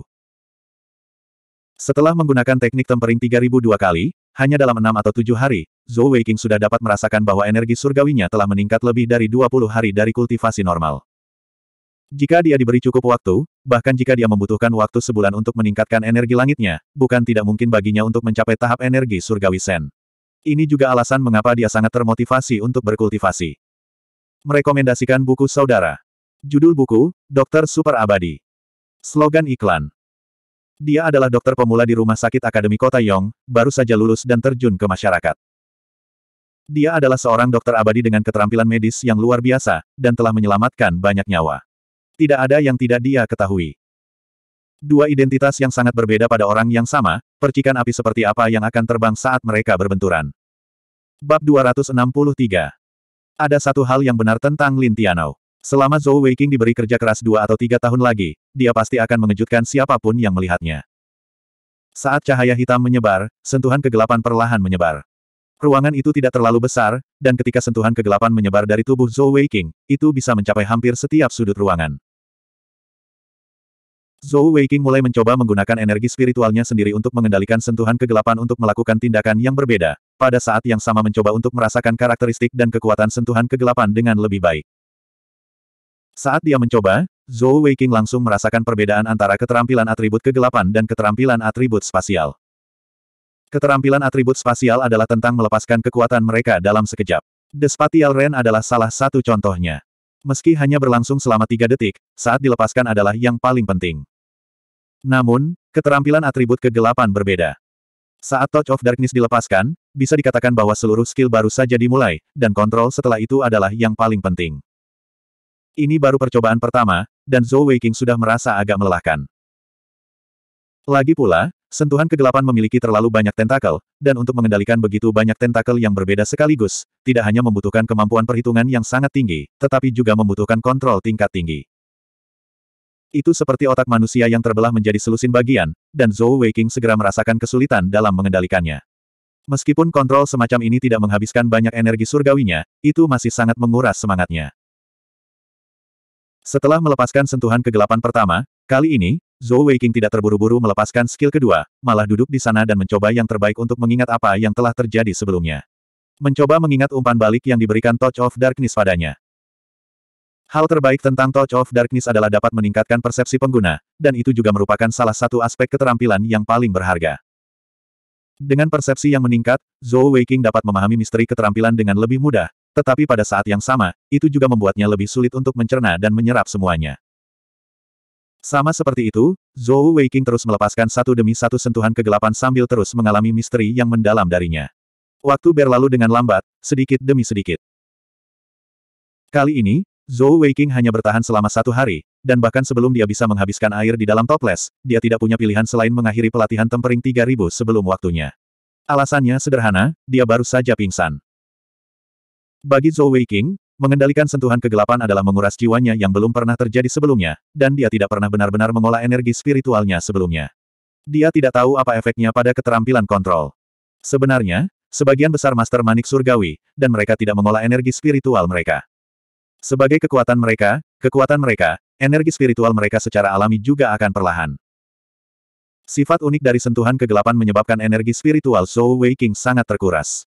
Setelah menggunakan teknik tempering 3000 dua kali, hanya dalam enam atau tujuh hari, Zhou Weiqing sudah dapat merasakan bahwa energi surgawinya telah meningkat lebih dari 20 hari dari kultivasi normal. Jika dia diberi cukup waktu, bahkan jika dia membutuhkan waktu sebulan untuk meningkatkan energi langitnya, bukan tidak mungkin baginya untuk mencapai tahap energi surgawi Sen. Ini juga alasan mengapa dia sangat termotivasi untuk berkultivasi. Merekomendasikan buku saudara. Judul buku, Dokter Super Abadi. Slogan iklan. Dia adalah dokter pemula di Rumah Sakit Akademi Kota Yong, baru saja lulus dan terjun ke masyarakat. Dia adalah seorang dokter abadi dengan keterampilan medis yang luar biasa, dan telah menyelamatkan banyak nyawa. Tidak ada yang tidak dia ketahui. Dua identitas yang sangat berbeda pada orang yang sama, percikan api seperti apa yang akan terbang saat mereka berbenturan. Bab 263 Ada satu hal yang benar tentang Lin Tianao. Selama Zhou Weiqing diberi kerja keras dua atau tiga tahun lagi, dia pasti akan mengejutkan siapapun yang melihatnya. Saat cahaya hitam menyebar, sentuhan kegelapan perlahan menyebar. Ruangan itu tidak terlalu besar, dan ketika sentuhan kegelapan menyebar dari tubuh Zhou Weiqing, itu bisa mencapai hampir setiap sudut ruangan. Zhou Weiqing mulai mencoba menggunakan energi spiritualnya sendiri untuk mengendalikan sentuhan kegelapan untuk melakukan tindakan yang berbeda, pada saat yang sama mencoba untuk merasakan karakteristik dan kekuatan sentuhan kegelapan dengan lebih baik. Saat dia mencoba, Zhou Weiqing langsung merasakan perbedaan antara keterampilan atribut kegelapan dan keterampilan atribut spasial. Keterampilan atribut spasial adalah tentang melepaskan kekuatan mereka dalam sekejap. The Spatial Ren adalah salah satu contohnya. Meski hanya berlangsung selama tiga detik, saat dilepaskan adalah yang paling penting. Namun, keterampilan atribut kegelapan berbeda. Saat Touch of Darkness dilepaskan, bisa dikatakan bahwa seluruh skill baru saja dimulai, dan kontrol setelah itu adalah yang paling penting. Ini baru percobaan pertama, dan Zhou Weiqing sudah merasa agak melelahkan. Lagi pula, Sentuhan kegelapan memiliki terlalu banyak tentakel, dan untuk mengendalikan begitu banyak tentakel yang berbeda sekaligus, tidak hanya membutuhkan kemampuan perhitungan yang sangat tinggi, tetapi juga membutuhkan kontrol tingkat tinggi. Itu seperti otak manusia yang terbelah menjadi selusin bagian, dan Zhou Weiqing segera merasakan kesulitan dalam mengendalikannya. Meskipun kontrol semacam ini tidak menghabiskan banyak energi surgawinya, itu masih sangat menguras semangatnya. Setelah melepaskan sentuhan kegelapan pertama, kali ini, Zhou Weiqing tidak terburu-buru melepaskan skill kedua, malah duduk di sana dan mencoba yang terbaik untuk mengingat apa yang telah terjadi sebelumnya. Mencoba mengingat umpan balik yang diberikan Touch of Darkness padanya. Hal terbaik tentang Touch of Darkness adalah dapat meningkatkan persepsi pengguna, dan itu juga merupakan salah satu aspek keterampilan yang paling berharga. Dengan persepsi yang meningkat, Zhou Weiqing dapat memahami misteri keterampilan dengan lebih mudah, tetapi pada saat yang sama, itu juga membuatnya lebih sulit untuk mencerna dan menyerap semuanya. Sama seperti itu, Zhou Weiqing terus melepaskan satu demi satu sentuhan kegelapan sambil terus mengalami misteri yang mendalam darinya. Waktu berlalu dengan lambat, sedikit demi sedikit. Kali ini, Zhou Weiqing hanya bertahan selama satu hari, dan bahkan sebelum dia bisa menghabiskan air di dalam toples, dia tidak punya pilihan selain mengakhiri pelatihan tempering 3000 sebelum waktunya. Alasannya sederhana, dia baru saja pingsan. Bagi Zhou Weiqing, Mengendalikan sentuhan kegelapan adalah menguras jiwanya yang belum pernah terjadi sebelumnya, dan dia tidak pernah benar-benar mengolah energi spiritualnya sebelumnya. Dia tidak tahu apa efeknya pada keterampilan kontrol. Sebenarnya, sebagian besar Master Manik Surgawi, dan mereka tidak mengolah energi spiritual mereka. Sebagai kekuatan mereka, kekuatan mereka, energi spiritual mereka secara alami juga akan perlahan. Sifat unik dari sentuhan kegelapan menyebabkan energi spiritual Zhou Wei King sangat terkuras.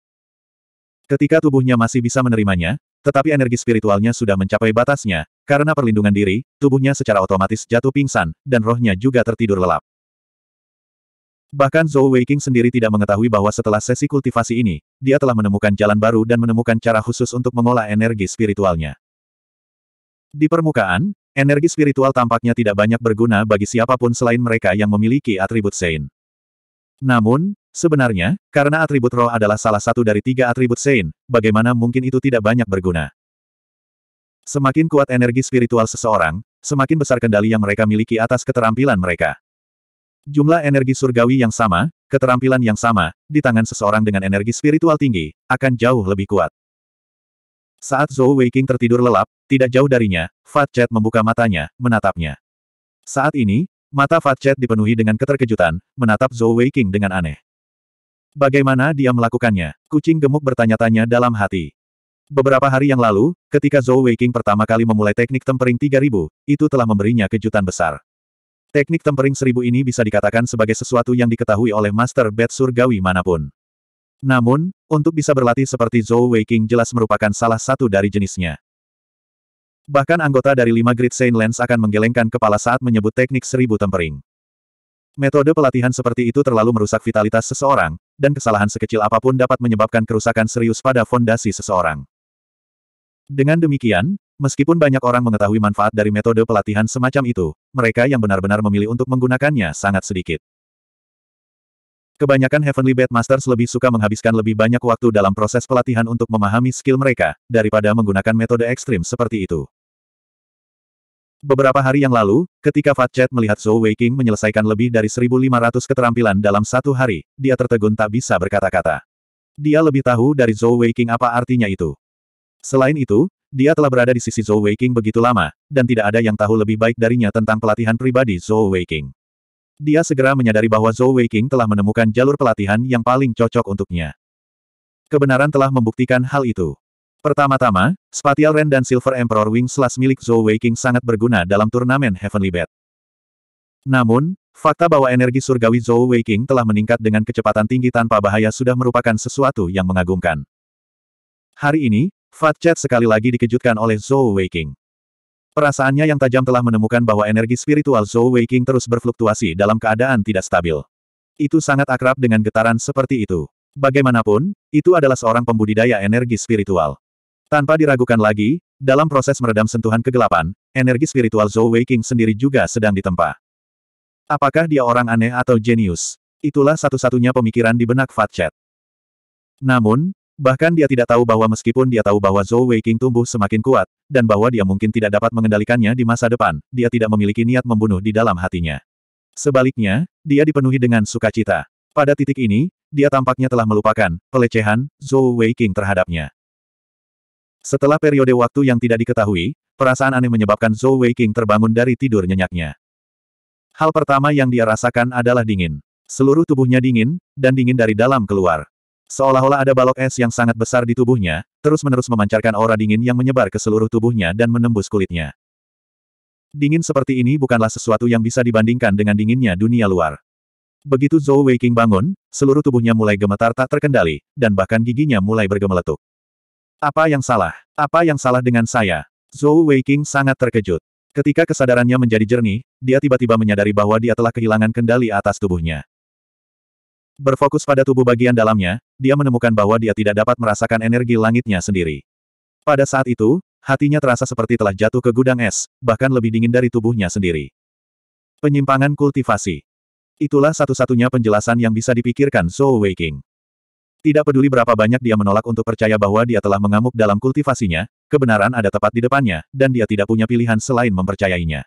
Ketika tubuhnya masih bisa menerimanya, tetapi energi spiritualnya sudah mencapai batasnya, karena perlindungan diri, tubuhnya secara otomatis jatuh pingsan, dan rohnya juga tertidur lelap. Bahkan Zhou Weiqing sendiri tidak mengetahui bahwa setelah sesi kultivasi ini, dia telah menemukan jalan baru dan menemukan cara khusus untuk mengolah energi spiritualnya. Di permukaan, energi spiritual tampaknya tidak banyak berguna bagi siapapun selain mereka yang memiliki atribut Sein. Namun, Sebenarnya, karena atribut roh adalah salah satu dari tiga atribut Sein, bagaimana mungkin itu tidak banyak berguna? Semakin kuat energi spiritual seseorang, semakin besar kendali yang mereka miliki atas keterampilan mereka. Jumlah energi surgawi yang sama, keterampilan yang sama, di tangan seseorang dengan energi spiritual tinggi, akan jauh lebih kuat. Saat Zhou Weiqing tertidur lelap, tidak jauh darinya, Fat Chat membuka matanya, menatapnya. Saat ini, mata Fat Chat dipenuhi dengan keterkejutan, menatap Zhou Weiqing dengan aneh. Bagaimana dia melakukannya? Kucing gemuk bertanya-tanya dalam hati. Beberapa hari yang lalu, ketika Zhou Weiqing pertama kali memulai teknik tempering 3000, itu telah memberinya kejutan besar. Teknik tempering 1000 ini bisa dikatakan sebagai sesuatu yang diketahui oleh Master Bed Surgawi manapun. Namun, untuk bisa berlatih seperti Zhou Weiqing jelas merupakan salah satu dari jenisnya. Bahkan anggota dari lima Great Saint Lens akan menggelengkan kepala saat menyebut teknik seribu tempering. Metode pelatihan seperti itu terlalu merusak vitalitas seseorang, dan kesalahan sekecil apapun dapat menyebabkan kerusakan serius pada fondasi seseorang. Dengan demikian, meskipun banyak orang mengetahui manfaat dari metode pelatihan semacam itu, mereka yang benar-benar memilih untuk menggunakannya sangat sedikit. Kebanyakan Heavenly Bed Masters lebih suka menghabiskan lebih banyak waktu dalam proses pelatihan untuk memahami skill mereka, daripada menggunakan metode ekstrim seperti itu. Beberapa hari yang lalu, ketika Fat Chat melihat Zhou Weiqing menyelesaikan lebih dari 1.500 keterampilan dalam satu hari, dia tertegun tak bisa berkata-kata. Dia lebih tahu dari Zhou Weiqing apa artinya itu. Selain itu, dia telah berada di sisi Zhou Weiqing begitu lama, dan tidak ada yang tahu lebih baik darinya tentang pelatihan pribadi Zhou Weiqing. Dia segera menyadari bahwa Zhou Weiqing telah menemukan jalur pelatihan yang paling cocok untuknya. Kebenaran telah membuktikan hal itu. Pertama-tama, Spatial Ren dan Silver Emperor Wing Slash milik Zhou Weiqing sangat berguna dalam turnamen Heavenly Bat. Namun, fakta bahwa energi surgawi Zhou Weiqing telah meningkat dengan kecepatan tinggi tanpa bahaya sudah merupakan sesuatu yang mengagumkan. Hari ini, Fat Chat sekali lagi dikejutkan oleh Zhou Weiqing. Perasaannya yang tajam telah menemukan bahwa energi spiritual Zhou Weiqing terus berfluktuasi dalam keadaan tidak stabil. Itu sangat akrab dengan getaran seperti itu. Bagaimanapun, itu adalah seorang pembudidaya energi spiritual. Tanpa diragukan lagi, dalam proses meredam sentuhan kegelapan, energi spiritual Zhou Weiqing sendiri juga sedang ditempa. Apakah dia orang aneh atau jenius? Itulah satu-satunya pemikiran di benak Fat Chat. Namun, bahkan dia tidak tahu bahwa meskipun dia tahu bahwa Zhou Weiqing tumbuh semakin kuat, dan bahwa dia mungkin tidak dapat mengendalikannya di masa depan, dia tidak memiliki niat membunuh di dalam hatinya. Sebaliknya, dia dipenuhi dengan sukacita. Pada titik ini, dia tampaknya telah melupakan pelecehan Zhou Weiqing terhadapnya. Setelah periode waktu yang tidak diketahui, perasaan aneh menyebabkan Zhou Weiqing terbangun dari tidur nyenyaknya. Hal pertama yang dia rasakan adalah dingin. Seluruh tubuhnya dingin, dan dingin dari dalam keluar. Seolah-olah ada balok es yang sangat besar di tubuhnya, terus-menerus memancarkan aura dingin yang menyebar ke seluruh tubuhnya dan menembus kulitnya. Dingin seperti ini bukanlah sesuatu yang bisa dibandingkan dengan dinginnya dunia luar. Begitu Zhou Weiqing bangun, seluruh tubuhnya mulai gemetar tak terkendali, dan bahkan giginya mulai bergemeletuk. Apa yang salah? Apa yang salah dengan saya? Zhou Weiqing sangat terkejut. Ketika kesadarannya menjadi jernih, dia tiba-tiba menyadari bahwa dia telah kehilangan kendali atas tubuhnya. Berfokus pada tubuh bagian dalamnya, dia menemukan bahwa dia tidak dapat merasakan energi langitnya sendiri. Pada saat itu, hatinya terasa seperti telah jatuh ke gudang es, bahkan lebih dingin dari tubuhnya sendiri. Penyimpangan kultivasi. Itulah satu-satunya penjelasan yang bisa dipikirkan Zhou Weiqing. Tidak peduli berapa banyak dia menolak untuk percaya bahwa dia telah mengamuk dalam kultivasinya, kebenaran ada tepat di depannya, dan dia tidak punya pilihan selain mempercayainya.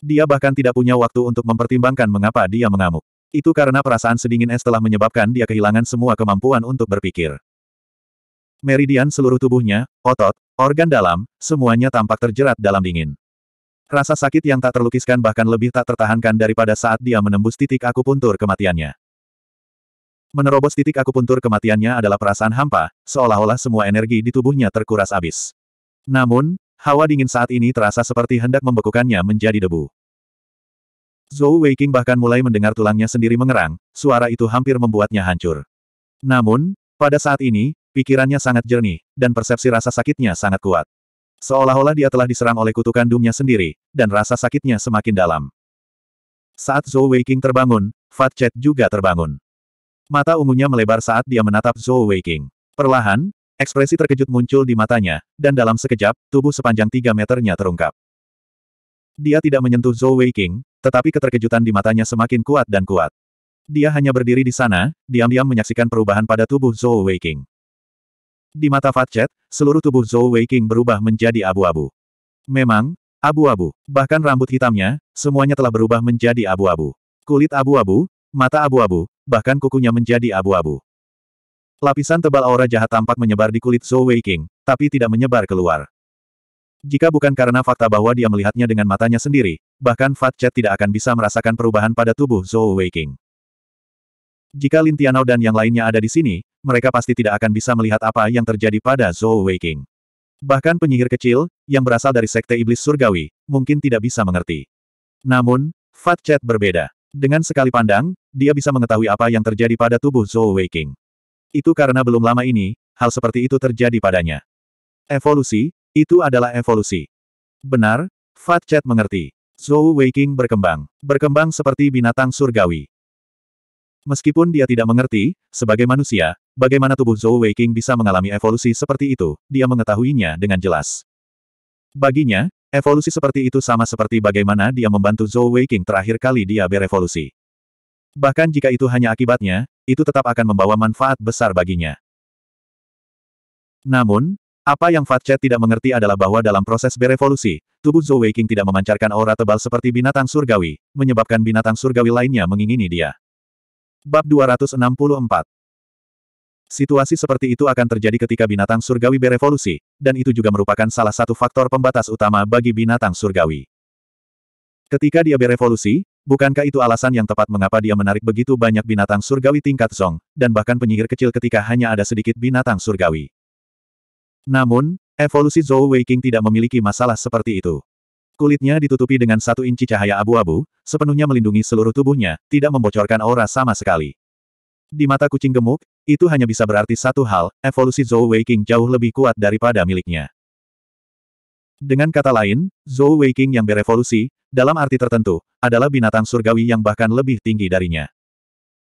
Dia bahkan tidak punya waktu untuk mempertimbangkan mengapa dia mengamuk. Itu karena perasaan sedingin es telah menyebabkan dia kehilangan semua kemampuan untuk berpikir. Meridian seluruh tubuhnya, otot, organ dalam, semuanya tampak terjerat dalam dingin. Rasa sakit yang tak terlukiskan bahkan lebih tak tertahankan daripada saat dia menembus titik akupuntur kematiannya. Menerobos titik akupuntur kematiannya adalah perasaan hampa, seolah-olah semua energi di tubuhnya terkuras abis. Namun, hawa dingin saat ini terasa seperti hendak membekukannya menjadi debu. Zhou Weiqing bahkan mulai mendengar tulangnya sendiri mengerang, suara itu hampir membuatnya hancur. Namun, pada saat ini, pikirannya sangat jernih, dan persepsi rasa sakitnya sangat kuat. Seolah-olah dia telah diserang oleh kutukan dumnya sendiri, dan rasa sakitnya semakin dalam. Saat Zhou Weiqing terbangun, Fat Chet juga terbangun. Mata ungunya melebar saat dia menatap Zhou Weiqing. Perlahan, ekspresi terkejut muncul di matanya, dan dalam sekejap, tubuh sepanjang tiga meternya terungkap. Dia tidak menyentuh Zhou Weiqing, tetapi keterkejutan di matanya semakin kuat dan kuat. Dia hanya berdiri di sana, diam-diam menyaksikan perubahan pada tubuh Zhou Weiqing. Di mata Fatchet, seluruh tubuh Zhou Weiqing berubah menjadi abu-abu. Memang, abu-abu, bahkan rambut hitamnya, semuanya telah berubah menjadi abu-abu. Kulit abu-abu, mata abu-abu, bahkan kukunya menjadi abu-abu. Lapisan tebal aura jahat tampak menyebar di kulit Zhou Weiqing, tapi tidak menyebar keluar. Jika bukan karena fakta bahwa dia melihatnya dengan matanya sendiri, bahkan Fat Chat tidak akan bisa merasakan perubahan pada tubuh Zhou Weiqing. Jika Lin Tianao dan yang lainnya ada di sini, mereka pasti tidak akan bisa melihat apa yang terjadi pada Zhou Weiqing. Bahkan penyihir kecil, yang berasal dari Sekte Iblis Surgawi, mungkin tidak bisa mengerti. Namun, Fat Chat berbeda. Dengan sekali pandang, dia bisa mengetahui apa yang terjadi pada tubuh Zhou Weiqing. Itu karena belum lama ini, hal seperti itu terjadi padanya. Evolusi, itu adalah evolusi. Benar, Fat Chat mengerti. Zhou Weiqing berkembang. Berkembang seperti binatang surgawi. Meskipun dia tidak mengerti, sebagai manusia, bagaimana tubuh Zhou Weiqing bisa mengalami evolusi seperti itu, dia mengetahuinya dengan jelas. Baginya, Evolusi seperti itu sama seperti bagaimana dia membantu Zhou Weiqing terakhir kali dia berevolusi. Bahkan jika itu hanya akibatnya, itu tetap akan membawa manfaat besar baginya. Namun, apa yang Fat Chat tidak mengerti adalah bahwa dalam proses berevolusi, tubuh Zhou Weiqing tidak memancarkan aura tebal seperti binatang surgawi, menyebabkan binatang surgawi lainnya mengingini dia. Bab 264 Situasi seperti itu akan terjadi ketika binatang surgawi berevolusi, dan itu juga merupakan salah satu faktor pembatas utama bagi binatang surgawi. Ketika dia berevolusi, bukankah itu alasan yang tepat mengapa dia menarik begitu banyak binatang surgawi tingkat zong, dan bahkan penyihir kecil ketika hanya ada sedikit binatang surgawi? Namun, evolusi Zhou Weiqing tidak memiliki masalah seperti itu. Kulitnya ditutupi dengan satu inci cahaya abu-abu, sepenuhnya melindungi seluruh tubuhnya, tidak membocorkan aura sama sekali. Di mata kucing gemuk, itu hanya bisa berarti satu hal, evolusi Zhou Weiqing jauh lebih kuat daripada miliknya. Dengan kata lain, Zhou Weiqing yang berevolusi, dalam arti tertentu, adalah binatang surgawi yang bahkan lebih tinggi darinya.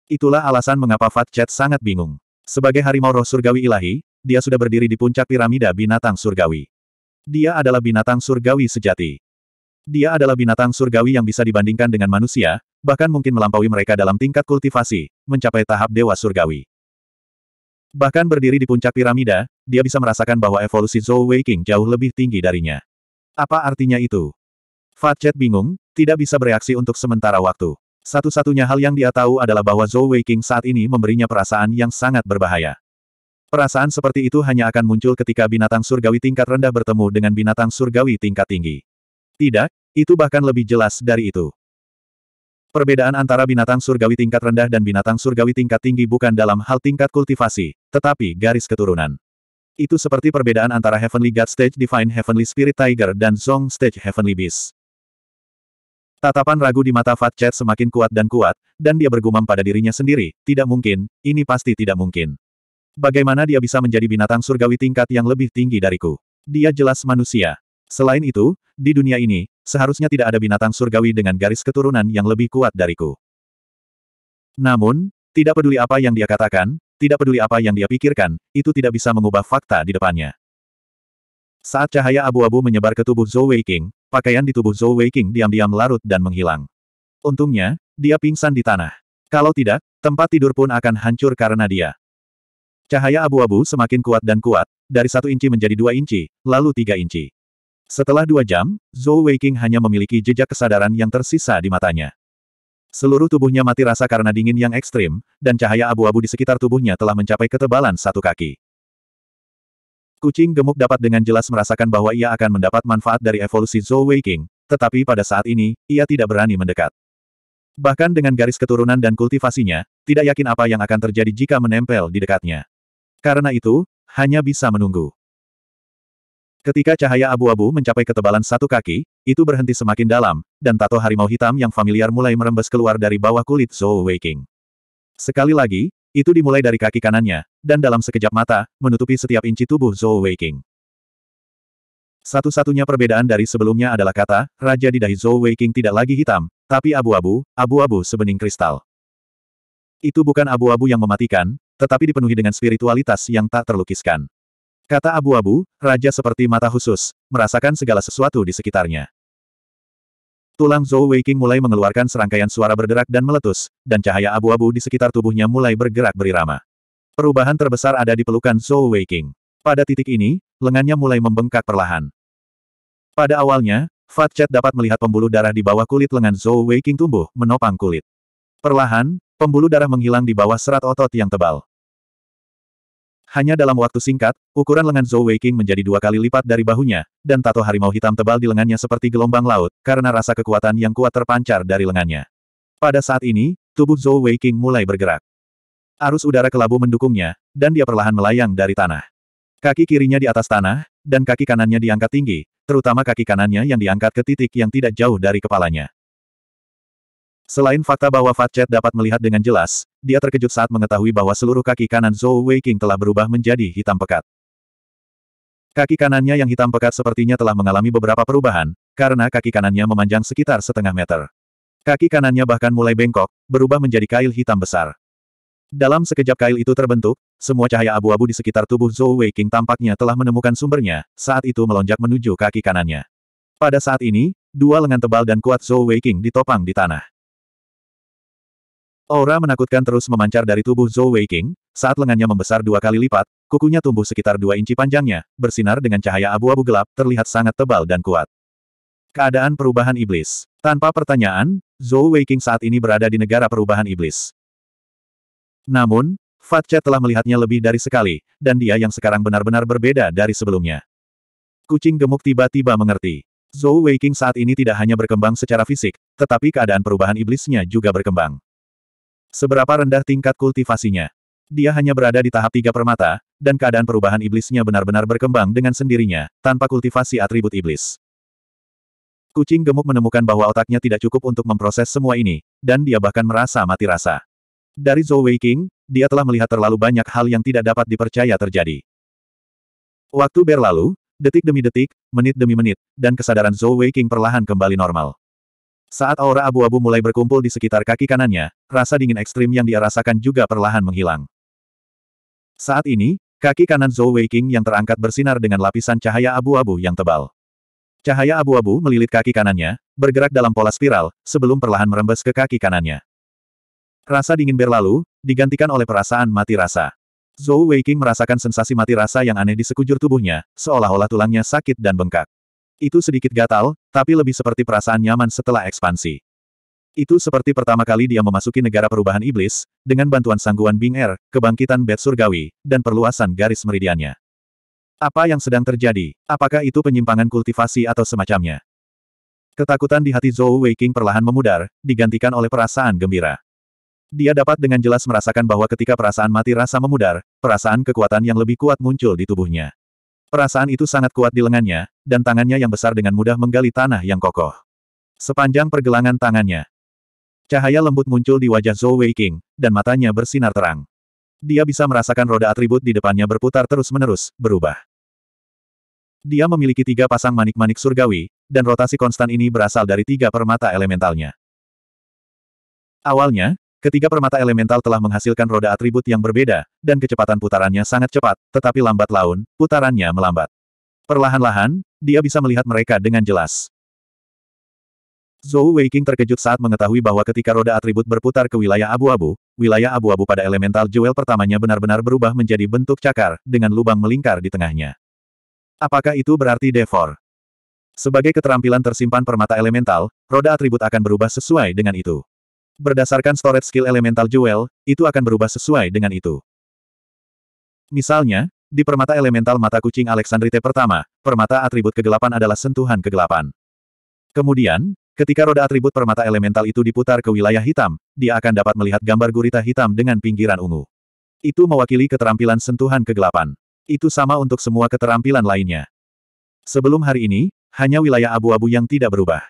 Itulah alasan mengapa Fat Chat sangat bingung. Sebagai harimau roh surgawi ilahi, dia sudah berdiri di puncak piramida binatang surgawi. Dia adalah binatang surgawi sejati. Dia adalah binatang surgawi yang bisa dibandingkan dengan manusia, bahkan mungkin melampaui mereka dalam tingkat kultivasi, mencapai tahap dewa surgawi. Bahkan berdiri di puncak piramida, dia bisa merasakan bahwa evolusi Zhou Weiqing jauh lebih tinggi darinya. Apa artinya itu? Facet bingung, tidak bisa bereaksi untuk sementara waktu. Satu-satunya hal yang dia tahu adalah bahwa Zhou Weiqing saat ini memberinya perasaan yang sangat berbahaya. Perasaan seperti itu hanya akan muncul ketika binatang surgawi tingkat rendah bertemu dengan binatang surgawi tingkat tinggi. Tidak, itu bahkan lebih jelas dari itu. Perbedaan antara binatang surgawi tingkat rendah dan binatang surgawi tingkat tinggi bukan dalam hal tingkat kultivasi, tetapi garis keturunan. Itu seperti perbedaan antara Heavenly God Stage Divine Heavenly Spirit Tiger dan Song Stage Heavenly Beast. Tatapan ragu di mata Fat Chat semakin kuat dan kuat, dan dia bergumam pada dirinya sendiri, tidak mungkin, ini pasti tidak mungkin. Bagaimana dia bisa menjadi binatang surgawi tingkat yang lebih tinggi dariku? Dia jelas manusia. Selain itu, di dunia ini, seharusnya tidak ada binatang surgawi dengan garis keturunan yang lebih kuat dariku. Namun, tidak peduli apa yang dia katakan, tidak peduli apa yang dia pikirkan, itu tidak bisa mengubah fakta di depannya. Saat cahaya abu-abu menyebar ke tubuh Zhou Weiqing, pakaian di tubuh Zhou Weiqing diam-diam larut dan menghilang. Untungnya, dia pingsan di tanah. Kalau tidak, tempat tidur pun akan hancur karena dia. Cahaya abu-abu semakin kuat dan kuat, dari satu inci menjadi dua inci, lalu tiga inci. Setelah dua jam, Zhou Weiqing hanya memiliki jejak kesadaran yang tersisa di matanya. Seluruh tubuhnya mati rasa karena dingin yang ekstrim, dan cahaya abu-abu di sekitar tubuhnya telah mencapai ketebalan satu kaki. Kucing gemuk dapat dengan jelas merasakan bahwa ia akan mendapat manfaat dari evolusi Zhou Weiqing, tetapi pada saat ini, ia tidak berani mendekat. Bahkan dengan garis keturunan dan kultivasinya, tidak yakin apa yang akan terjadi jika menempel di dekatnya. Karena itu, hanya bisa menunggu. Ketika cahaya abu-abu mencapai ketebalan satu kaki, itu berhenti semakin dalam, dan tato harimau hitam yang familiar mulai merembes keluar dari bawah kulit Zhou Weiqing. Sekali lagi, itu dimulai dari kaki kanannya, dan dalam sekejap mata, menutupi setiap inci tubuh Zhou Weiqing. Satu-satunya perbedaan dari sebelumnya adalah kata, Raja di dahi Zhou Weiqing tidak lagi hitam, tapi abu-abu, abu-abu sebening kristal. Itu bukan abu-abu yang mematikan, tetapi dipenuhi dengan spiritualitas yang tak terlukiskan. Kata abu-abu, raja seperti mata khusus, merasakan segala sesuatu di sekitarnya. Tulang Zhou Weiqing mulai mengeluarkan serangkaian suara berderak dan meletus, dan cahaya abu-abu di sekitar tubuhnya mulai bergerak berirama. Perubahan terbesar ada di pelukan Zhou Weiqing. Pada titik ini, lengannya mulai membengkak perlahan. Pada awalnya, Fat Chat dapat melihat pembuluh darah di bawah kulit lengan Zhou Weiqing tumbuh, menopang kulit. Perlahan, pembuluh darah menghilang di bawah serat otot yang tebal. Hanya dalam waktu singkat, ukuran lengan Zhou Weiqing menjadi dua kali lipat dari bahunya, dan tato harimau hitam tebal di lengannya seperti gelombang laut, karena rasa kekuatan yang kuat terpancar dari lengannya. Pada saat ini, tubuh Zhou Weiqing mulai bergerak. Arus udara kelabu mendukungnya, dan dia perlahan melayang dari tanah. Kaki kirinya di atas tanah, dan kaki kanannya diangkat tinggi, terutama kaki kanannya yang diangkat ke titik yang tidak jauh dari kepalanya. Selain fakta bahwa Fat Chat dapat melihat dengan jelas, dia terkejut saat mengetahui bahwa seluruh kaki kanan Zhou Weiqing telah berubah menjadi hitam pekat. Kaki kanannya yang hitam pekat sepertinya telah mengalami beberapa perubahan, karena kaki kanannya memanjang sekitar setengah meter. Kaki kanannya bahkan mulai bengkok, berubah menjadi kail hitam besar. Dalam sekejap kail itu terbentuk, semua cahaya abu-abu di sekitar tubuh Zhou Weiqing tampaknya telah menemukan sumbernya, saat itu melonjak menuju kaki kanannya. Pada saat ini, dua lengan tebal dan kuat Zhou Weiqing ditopang di tanah. Aura menakutkan terus memancar dari tubuh Zhou Weiqing, saat lengannya membesar dua kali lipat, kukunya tumbuh sekitar dua inci panjangnya, bersinar dengan cahaya abu-abu gelap, terlihat sangat tebal dan kuat. Keadaan perubahan iblis. Tanpa pertanyaan, Zhou Weiqing saat ini berada di negara perubahan iblis. Namun, Fatche telah melihatnya lebih dari sekali, dan dia yang sekarang benar-benar berbeda dari sebelumnya. Kucing gemuk tiba-tiba mengerti. Zhou Weiqing saat ini tidak hanya berkembang secara fisik, tetapi keadaan perubahan iblisnya juga berkembang. Seberapa rendah tingkat kultivasinya. Dia hanya berada di tahap tiga permata, dan keadaan perubahan iblisnya benar-benar berkembang dengan sendirinya, tanpa kultivasi atribut iblis. Kucing gemuk menemukan bahwa otaknya tidak cukup untuk memproses semua ini, dan dia bahkan merasa mati rasa. Dari Zhou Weiqing, dia telah melihat terlalu banyak hal yang tidak dapat dipercaya terjadi. Waktu berlalu, detik demi detik, menit demi menit, dan kesadaran Zhou Weiqing perlahan kembali normal. Saat aura abu-abu mulai berkumpul di sekitar kaki kanannya, rasa dingin ekstrim yang dia rasakan juga perlahan menghilang. Saat ini, kaki kanan Zhou Weiqing yang terangkat bersinar dengan lapisan cahaya abu-abu yang tebal. Cahaya abu-abu melilit kaki kanannya, bergerak dalam pola spiral, sebelum perlahan merembes ke kaki kanannya. Rasa dingin berlalu, digantikan oleh perasaan mati rasa. Zhou Weiqing merasakan sensasi mati rasa yang aneh di sekujur tubuhnya, seolah-olah tulangnya sakit dan bengkak. Itu sedikit gatal, tapi lebih seperti perasaan nyaman setelah ekspansi. Itu seperti pertama kali dia memasuki negara perubahan iblis, dengan bantuan sangguan Bing Er, kebangkitan Bet surgawi, dan perluasan garis meridiannya. Apa yang sedang terjadi? Apakah itu penyimpangan kultivasi atau semacamnya? Ketakutan di hati Zhou King perlahan memudar, digantikan oleh perasaan gembira. Dia dapat dengan jelas merasakan bahwa ketika perasaan mati rasa memudar, perasaan kekuatan yang lebih kuat muncul di tubuhnya. Perasaan itu sangat kuat di lengannya, dan tangannya yang besar dengan mudah menggali tanah yang kokoh. Sepanjang pergelangan tangannya, cahaya lembut muncul di wajah Zhou Weiqing, dan matanya bersinar terang. Dia bisa merasakan roda atribut di depannya berputar terus-menerus, berubah. Dia memiliki tiga pasang manik-manik surgawi, dan rotasi konstan ini berasal dari tiga permata elementalnya. Awalnya, Ketiga permata elemental telah menghasilkan roda atribut yang berbeda, dan kecepatan putarannya sangat cepat, tetapi lambat laun, putarannya melambat. Perlahan-lahan, dia bisa melihat mereka dengan jelas. Zhou Weiqing terkejut saat mengetahui bahwa ketika roda atribut berputar ke wilayah abu-abu, wilayah abu-abu pada elemental jewel pertamanya benar-benar berubah menjadi bentuk cakar, dengan lubang melingkar di tengahnya. Apakah itu berarti Devor? Sebagai keterampilan tersimpan permata elemental, roda atribut akan berubah sesuai dengan itu. Berdasarkan storage skill elemental jewel, itu akan berubah sesuai dengan itu. Misalnya, di permata elemental mata kucing Alexandrite pertama, permata atribut kegelapan adalah sentuhan kegelapan. Kemudian, ketika roda atribut permata elemental itu diputar ke wilayah hitam, dia akan dapat melihat gambar gurita hitam dengan pinggiran ungu. Itu mewakili keterampilan sentuhan kegelapan. Itu sama untuk semua keterampilan lainnya. Sebelum hari ini, hanya wilayah abu-abu yang tidak berubah.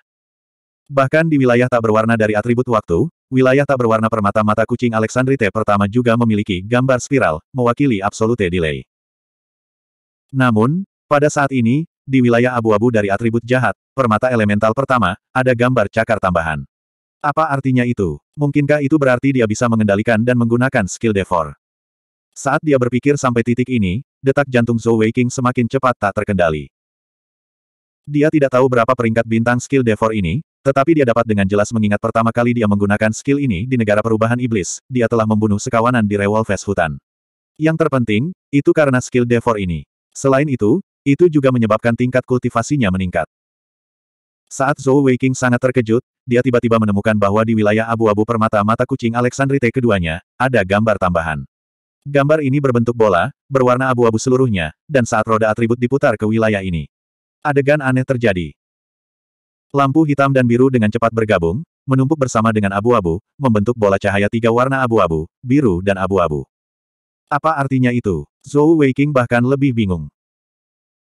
Bahkan di wilayah tak berwarna dari atribut waktu, wilayah tak berwarna permata mata kucing Alexandrite pertama juga memiliki gambar spiral, mewakili absolute delay. Namun, pada saat ini, di wilayah abu-abu dari atribut jahat, permata elemental pertama, ada gambar cakar tambahan. Apa artinya itu? Mungkinkah itu berarti dia bisa mengendalikan dan menggunakan skill devor? Saat dia berpikir sampai titik ini, detak jantung Zhou Weiking semakin cepat tak terkendali. Dia tidak tahu berapa peringkat bintang skill Devor ini, tetapi dia dapat dengan jelas mengingat pertama kali dia menggunakan skill ini di negara perubahan iblis, dia telah membunuh sekawanan di Rewolves hutan. Yang terpenting, itu karena skill Devor ini. Selain itu, itu juga menyebabkan tingkat kultivasinya meningkat. Saat Zhou Weiking sangat terkejut, dia tiba-tiba menemukan bahwa di wilayah abu-abu permata mata kucing Alexandrite keduanya, ada gambar tambahan. Gambar ini berbentuk bola, berwarna abu-abu seluruhnya, dan saat roda atribut diputar ke wilayah ini. Adegan aneh terjadi. Lampu hitam dan biru dengan cepat bergabung, menumpuk bersama dengan abu-abu, membentuk bola cahaya tiga warna abu-abu, biru dan abu-abu. Apa artinya itu? Zhou Weiqing bahkan lebih bingung.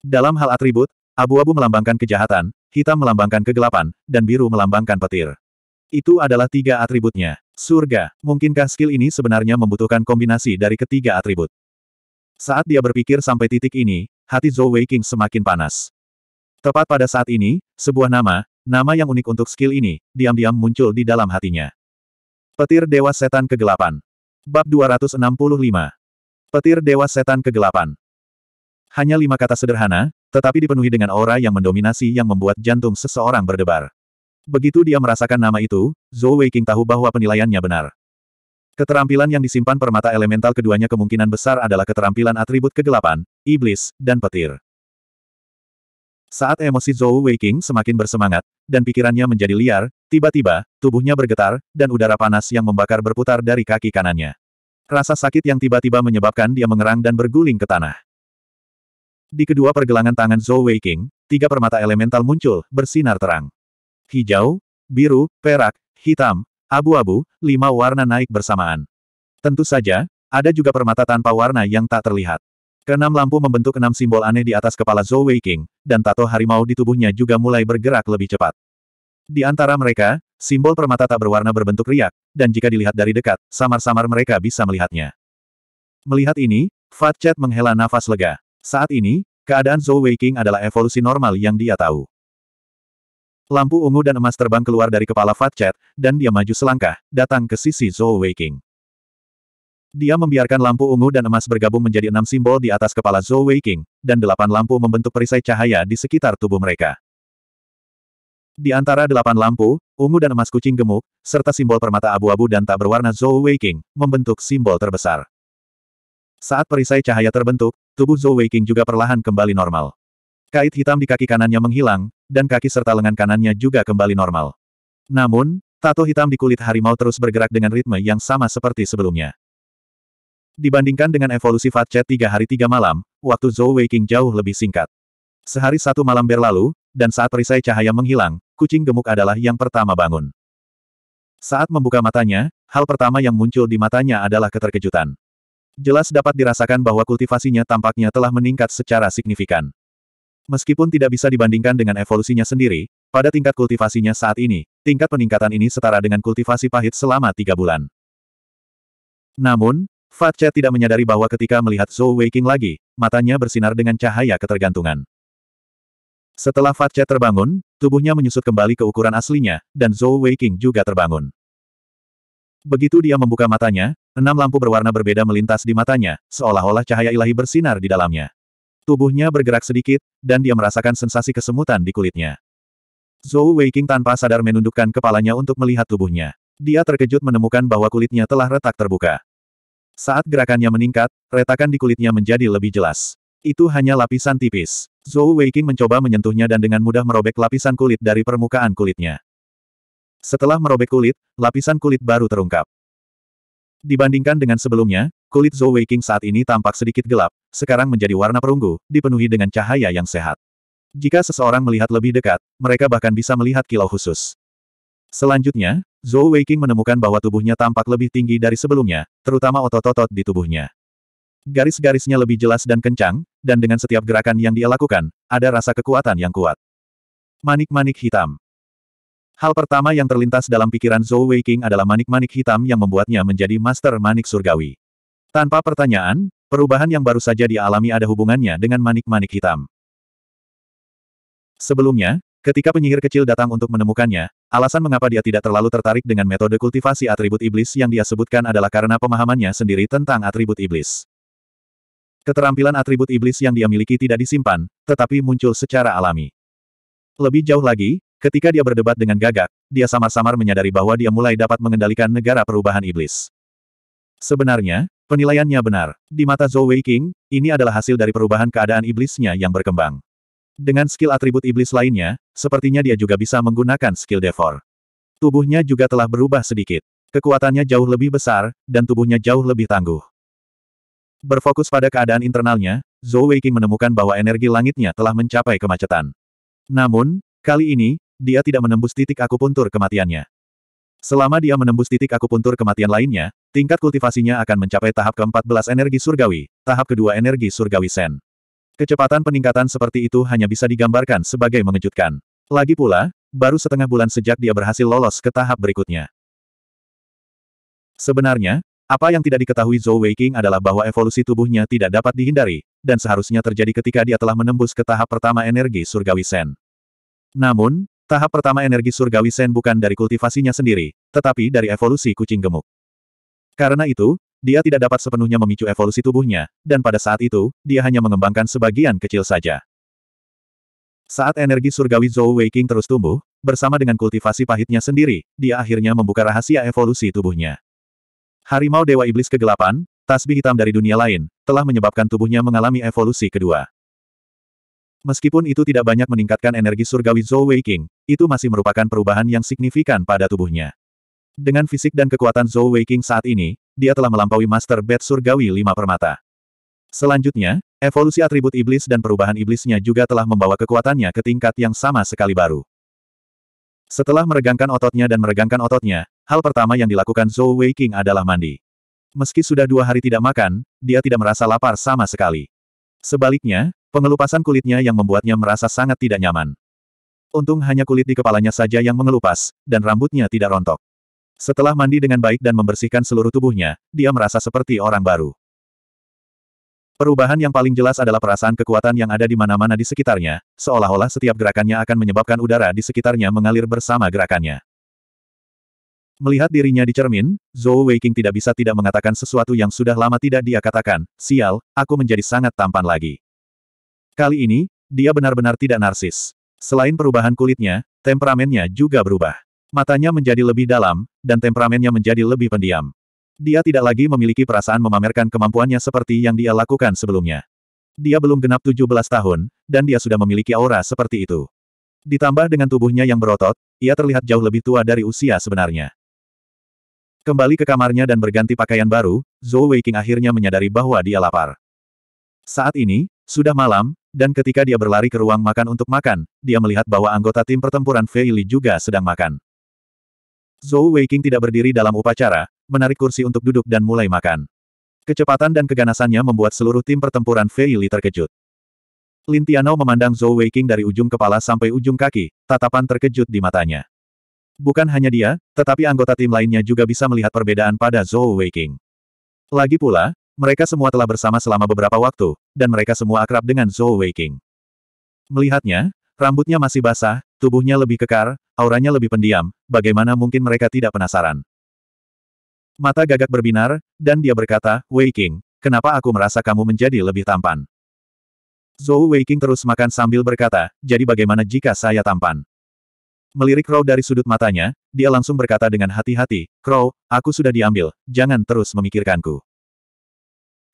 Dalam hal atribut, abu-abu melambangkan kejahatan, hitam melambangkan kegelapan, dan biru melambangkan petir. Itu adalah tiga atributnya. Surga, mungkinkah skill ini sebenarnya membutuhkan kombinasi dari ketiga atribut? Saat dia berpikir sampai titik ini, hati Zhou Weiqing semakin panas. Tepat pada saat ini, sebuah nama, Nama yang unik untuk skill ini, diam-diam muncul di dalam hatinya. Petir Dewa Setan Kegelapan. Bab 265. Petir Dewa Setan Kegelapan. Hanya lima kata sederhana, tetapi dipenuhi dengan aura yang mendominasi yang membuat jantung seseorang berdebar. Begitu dia merasakan nama itu, Zhou Weiqing tahu bahwa penilaiannya benar. Keterampilan yang disimpan permata elemental keduanya kemungkinan besar adalah keterampilan atribut kegelapan, iblis, dan petir. Saat emosi Zhou Weiqing semakin bersemangat, dan pikirannya menjadi liar, tiba-tiba, tubuhnya bergetar, dan udara panas yang membakar berputar dari kaki kanannya. Rasa sakit yang tiba-tiba menyebabkan dia mengerang dan berguling ke tanah. Di kedua pergelangan tangan Zhou Weiqing, tiga permata elemental muncul, bersinar terang. Hijau, biru, perak, hitam, abu-abu, lima warna naik bersamaan. Tentu saja, ada juga permata tanpa warna yang tak terlihat. Keenam lampu membentuk enam simbol aneh di atas kepala Zhou King, dan tato harimau di tubuhnya juga mulai bergerak lebih cepat. Di antara mereka, simbol permata tak berwarna berbentuk riak, dan jika dilihat dari dekat, samar-samar mereka bisa melihatnya. Melihat ini, Fat Chat menghela nafas lega. Saat ini, keadaan Zhou King adalah evolusi normal yang dia tahu. Lampu ungu dan emas terbang keluar dari kepala Fat Chat, dan dia maju selangkah, datang ke sisi Zhou King. Dia membiarkan lampu ungu dan emas bergabung menjadi enam simbol di atas kepala Zhou Weiqing, dan delapan lampu membentuk perisai cahaya di sekitar tubuh mereka. Di antara delapan lampu, ungu dan emas kucing gemuk, serta simbol permata abu-abu dan tak berwarna Zhou Weiqing, membentuk simbol terbesar. Saat perisai cahaya terbentuk, tubuh Zhou Weiqing juga perlahan kembali normal. Kait hitam di kaki kanannya menghilang, dan kaki serta lengan kanannya juga kembali normal. Namun, tato hitam di kulit harimau terus bergerak dengan ritme yang sama seperti sebelumnya. Dibandingkan dengan evolusi Fat Chat tiga hari tiga malam, waktu Zhou Weiqing jauh lebih singkat. Sehari satu malam berlalu, dan saat perisai cahaya menghilang, kucing gemuk adalah yang pertama bangun. Saat membuka matanya, hal pertama yang muncul di matanya adalah keterkejutan. Jelas dapat dirasakan bahwa kultivasinya tampaknya telah meningkat secara signifikan. Meskipun tidak bisa dibandingkan dengan evolusinya sendiri, pada tingkat kultivasinya saat ini, tingkat peningkatan ini setara dengan kultivasi pahit selama tiga bulan. Namun, Chat tidak menyadari bahwa ketika melihat Zhou Weiqing lagi, matanya bersinar dengan cahaya ketergantungan. Setelah Chat terbangun, tubuhnya menyusut kembali ke ukuran aslinya, dan Zhou Weiqing juga terbangun. Begitu dia membuka matanya, enam lampu berwarna berbeda melintas di matanya, seolah-olah cahaya ilahi bersinar di dalamnya. Tubuhnya bergerak sedikit, dan dia merasakan sensasi kesemutan di kulitnya. Zhou Weiqing tanpa sadar menundukkan kepalanya untuk melihat tubuhnya. Dia terkejut menemukan bahwa kulitnya telah retak terbuka. Saat gerakannya meningkat, retakan di kulitnya menjadi lebih jelas. Itu hanya lapisan tipis. Zhou Weiqing mencoba menyentuhnya dan dengan mudah merobek lapisan kulit dari permukaan kulitnya. Setelah merobek kulit, lapisan kulit baru terungkap. Dibandingkan dengan sebelumnya, kulit Zhou Weiqing saat ini tampak sedikit gelap, sekarang menjadi warna perunggu, dipenuhi dengan cahaya yang sehat. Jika seseorang melihat lebih dekat, mereka bahkan bisa melihat kilau khusus. Selanjutnya, Zhou Weiqing menemukan bahwa tubuhnya tampak lebih tinggi dari sebelumnya, terutama otot-otot di tubuhnya. Garis-garisnya lebih jelas dan kencang, dan dengan setiap gerakan yang dia lakukan, ada rasa kekuatan yang kuat. Manik-manik hitam. Hal pertama yang terlintas dalam pikiran Zhou Weiqing adalah manik-manik hitam yang membuatnya menjadi master manik surgawi. Tanpa pertanyaan, perubahan yang baru saja dialami ada hubungannya dengan manik-manik hitam. Sebelumnya, Ketika penyihir kecil datang untuk menemukannya, alasan mengapa dia tidak terlalu tertarik dengan metode kultivasi atribut iblis yang dia sebutkan adalah karena pemahamannya sendiri tentang atribut iblis. Keterampilan atribut iblis yang dia miliki tidak disimpan, tetapi muncul secara alami. Lebih jauh lagi, ketika dia berdebat dengan gagak, dia samar-samar menyadari bahwa dia mulai dapat mengendalikan negara perubahan iblis. Sebenarnya, penilaiannya benar. Di mata Zhou Wei King, ini adalah hasil dari perubahan keadaan iblisnya yang berkembang. Dengan skill atribut iblis lainnya, sepertinya dia juga bisa menggunakan skill Devor. Tubuhnya juga telah berubah sedikit. Kekuatannya jauh lebih besar, dan tubuhnya jauh lebih tangguh. Berfokus pada keadaan internalnya, Zhou Weiqing menemukan bahwa energi langitnya telah mencapai kemacetan. Namun, kali ini, dia tidak menembus titik akupuntur kematiannya. Selama dia menembus titik akupuntur kematian lainnya, tingkat kultivasinya akan mencapai tahap ke-14 energi surgawi, tahap kedua energi surgawi sen. Kecepatan peningkatan seperti itu hanya bisa digambarkan sebagai mengejutkan. Lagi pula, baru setengah bulan sejak dia berhasil lolos ke tahap berikutnya. Sebenarnya, apa yang tidak diketahui Zhou Weiqing adalah bahwa evolusi tubuhnya tidak dapat dihindari, dan seharusnya terjadi ketika dia telah menembus ke tahap pertama energi surgawi Sen. Namun, tahap pertama energi surgawi Sen bukan dari kultivasinya sendiri, tetapi dari evolusi kucing gemuk. Karena itu, dia tidak dapat sepenuhnya memicu evolusi tubuhnya, dan pada saat itu, dia hanya mengembangkan sebagian kecil saja. Saat energi surgawi Zhou Weiqing terus tumbuh, bersama dengan kultivasi pahitnya sendiri, dia akhirnya membuka rahasia evolusi tubuhnya. Harimau Dewa Iblis Kegelapan, tasbih hitam dari dunia lain, telah menyebabkan tubuhnya mengalami evolusi kedua. Meskipun itu tidak banyak meningkatkan energi surgawi Zhou Weiqing, itu masih merupakan perubahan yang signifikan pada tubuhnya. Dengan fisik dan kekuatan Zhou Weiqing saat ini, dia telah melampaui Master Bed Surgawi Lima Permata. Selanjutnya, evolusi atribut iblis dan perubahan iblisnya juga telah membawa kekuatannya ke tingkat yang sama sekali baru. Setelah meregangkan ototnya dan meregangkan ototnya, hal pertama yang dilakukan Zhou Weiqing adalah mandi. Meski sudah dua hari tidak makan, dia tidak merasa lapar sama sekali. Sebaliknya, pengelupasan kulitnya yang membuatnya merasa sangat tidak nyaman. Untung hanya kulit di kepalanya saja yang mengelupas, dan rambutnya tidak rontok. Setelah mandi dengan baik dan membersihkan seluruh tubuhnya, dia merasa seperti orang baru. Perubahan yang paling jelas adalah perasaan kekuatan yang ada di mana-mana di sekitarnya, seolah-olah setiap gerakannya akan menyebabkan udara di sekitarnya mengalir bersama gerakannya. Melihat dirinya di cermin, Zhou Weiqing tidak bisa tidak mengatakan sesuatu yang sudah lama tidak dia katakan, sial, aku menjadi sangat tampan lagi. Kali ini, dia benar-benar tidak narsis. Selain perubahan kulitnya, temperamennya juga berubah. Matanya menjadi lebih dalam, dan temperamennya menjadi lebih pendiam. Dia tidak lagi memiliki perasaan memamerkan kemampuannya seperti yang dia lakukan sebelumnya. Dia belum genap 17 tahun, dan dia sudah memiliki aura seperti itu. Ditambah dengan tubuhnya yang berotot, ia terlihat jauh lebih tua dari usia sebenarnya. Kembali ke kamarnya dan berganti pakaian baru, Zhou Weiqing akhirnya menyadari bahwa dia lapar. Saat ini, sudah malam, dan ketika dia berlari ke ruang makan untuk makan, dia melihat bahwa anggota tim pertempuran Fei Li juga sedang makan. Zhou Weiqing tidak berdiri dalam upacara, menarik kursi untuk duduk dan mulai makan. Kecepatan dan keganasannya membuat seluruh tim pertempuran Fei Li terkejut. Lin Tianao memandang Zhou Weiqing dari ujung kepala sampai ujung kaki, tatapan terkejut di matanya. Bukan hanya dia, tetapi anggota tim lainnya juga bisa melihat perbedaan pada Zhou Weiqing. Lagi pula, mereka semua telah bersama selama beberapa waktu, dan mereka semua akrab dengan Zhou Weiqing. Melihatnya, Rambutnya masih basah, tubuhnya lebih kekar, auranya lebih pendiam, bagaimana mungkin mereka tidak penasaran? Mata gagak berbinar, dan dia berkata, Wei King, kenapa aku merasa kamu menjadi lebih tampan? Zhou Wei King terus makan sambil berkata, jadi bagaimana jika saya tampan? Melirik Crow dari sudut matanya, dia langsung berkata dengan hati-hati, Crow, aku sudah diambil, jangan terus memikirkanku.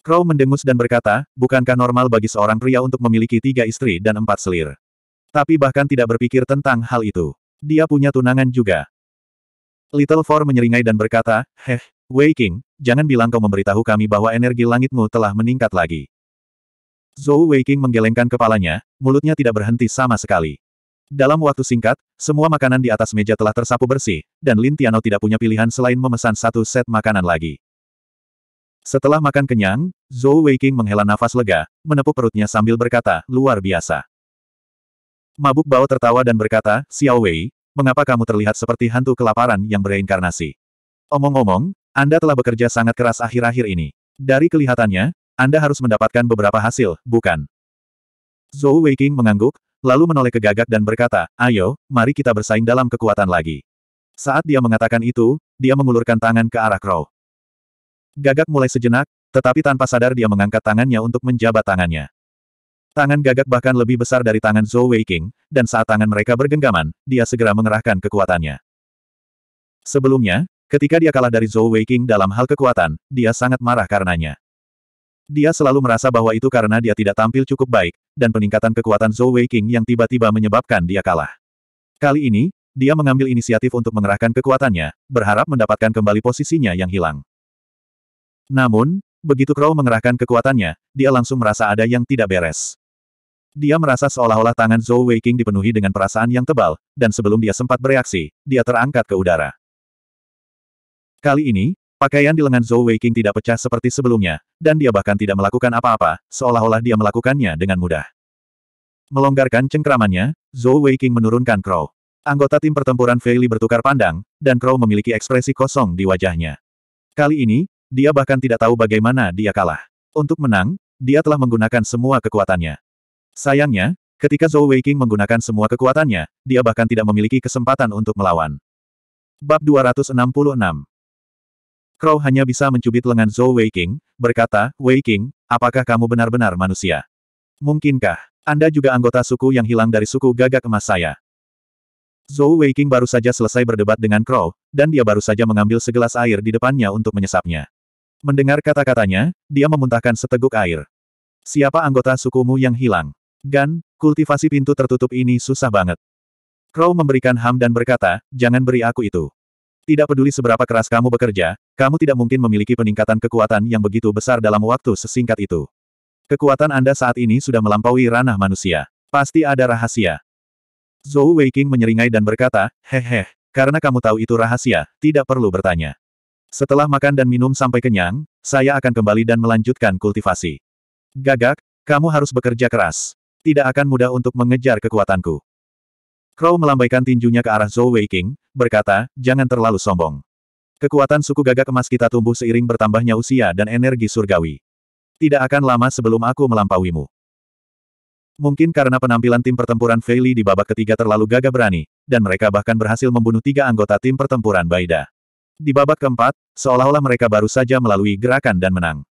Crow mendengus dan berkata, bukankah normal bagi seorang pria untuk memiliki tiga istri dan empat selir? Tapi bahkan tidak berpikir tentang hal itu. Dia punya tunangan juga. Little Four menyeringai dan berkata, Heh, Wei King, jangan bilang kau memberitahu kami bahwa energi langitmu telah meningkat lagi. Zhou Wei King menggelengkan kepalanya, mulutnya tidak berhenti sama sekali. Dalam waktu singkat, semua makanan di atas meja telah tersapu bersih, dan Lin Tiano tidak punya pilihan selain memesan satu set makanan lagi. Setelah makan kenyang, Zhou King menghela nafas lega, menepuk perutnya sambil berkata, luar biasa. Mabuk Bao tertawa dan berkata, Xiao Wei, mengapa kamu terlihat seperti hantu kelaparan yang bereinkarnasi? Omong-omong, Anda telah bekerja sangat keras akhir-akhir ini. Dari kelihatannya, Anda harus mendapatkan beberapa hasil, bukan? Zhou Weiqing mengangguk, lalu menoleh ke gagak dan berkata, ayo, mari kita bersaing dalam kekuatan lagi. Saat dia mengatakan itu, dia mengulurkan tangan ke arah Crow. Gagak mulai sejenak, tetapi tanpa sadar dia mengangkat tangannya untuk menjabat tangannya. Tangan gagak bahkan lebih besar dari tangan Zhou Weiqing, dan saat tangan mereka bergenggaman, dia segera mengerahkan kekuatannya. Sebelumnya, ketika dia kalah dari Zhou Weiqing dalam hal kekuatan, dia sangat marah karenanya. Dia selalu merasa bahwa itu karena dia tidak tampil cukup baik, dan peningkatan kekuatan Zhou Weiqing yang tiba-tiba menyebabkan dia kalah. Kali ini, dia mengambil inisiatif untuk mengerahkan kekuatannya, berharap mendapatkan kembali posisinya yang hilang. Namun, begitu Crow mengerahkan kekuatannya, dia langsung merasa ada yang tidak beres. Dia merasa seolah-olah tangan Zhou Weiqing dipenuhi dengan perasaan yang tebal, dan sebelum dia sempat bereaksi, dia terangkat ke udara. Kali ini, pakaian di lengan Zhou Weiqing tidak pecah seperti sebelumnya, dan dia bahkan tidak melakukan apa-apa, seolah-olah dia melakukannya dengan mudah. Melonggarkan cengkramannya, Zhou Weiqing menurunkan Crow. Anggota tim pertempuran Feili bertukar pandang, dan Crow memiliki ekspresi kosong di wajahnya. Kali ini, dia bahkan tidak tahu bagaimana dia kalah. Untuk menang, dia telah menggunakan semua kekuatannya. Sayangnya, ketika Zhou Weiqing menggunakan semua kekuatannya, dia bahkan tidak memiliki kesempatan untuk melawan. Bab 266 Crow hanya bisa mencubit lengan Zhou Weiqing, berkata, Weiqing, apakah kamu benar-benar manusia? Mungkinkah, Anda juga anggota suku yang hilang dari suku gagak emas saya? Zhou Weiqing baru saja selesai berdebat dengan Crow, dan dia baru saja mengambil segelas air di depannya untuk menyesapnya. Mendengar kata-katanya, dia memuntahkan seteguk air. Siapa anggota sukumu yang hilang? Gan, kultivasi pintu tertutup ini susah banget. Crow memberikan ham dan berkata, jangan beri aku itu. Tidak peduli seberapa keras kamu bekerja, kamu tidak mungkin memiliki peningkatan kekuatan yang begitu besar dalam waktu sesingkat itu. Kekuatan Anda saat ini sudah melampaui ranah manusia. Pasti ada rahasia. Zhou Weiking menyeringai dan berkata, hehe, karena kamu tahu itu rahasia, tidak perlu bertanya. Setelah makan dan minum sampai kenyang, saya akan kembali dan melanjutkan kultivasi. Gagak, kamu harus bekerja keras. Tidak akan mudah untuk mengejar kekuatanku. Crow melambaikan tinjunya ke arah Zhou Weiqing, berkata, jangan terlalu sombong. Kekuatan suku gagak emas kita tumbuh seiring bertambahnya usia dan energi surgawi. Tidak akan lama sebelum aku melampauimu. Mungkin karena penampilan tim pertempuran Feili di babak ketiga terlalu gagah berani, dan mereka bahkan berhasil membunuh tiga anggota tim pertempuran Baida. Di babak keempat, seolah-olah mereka baru saja melalui gerakan dan menang.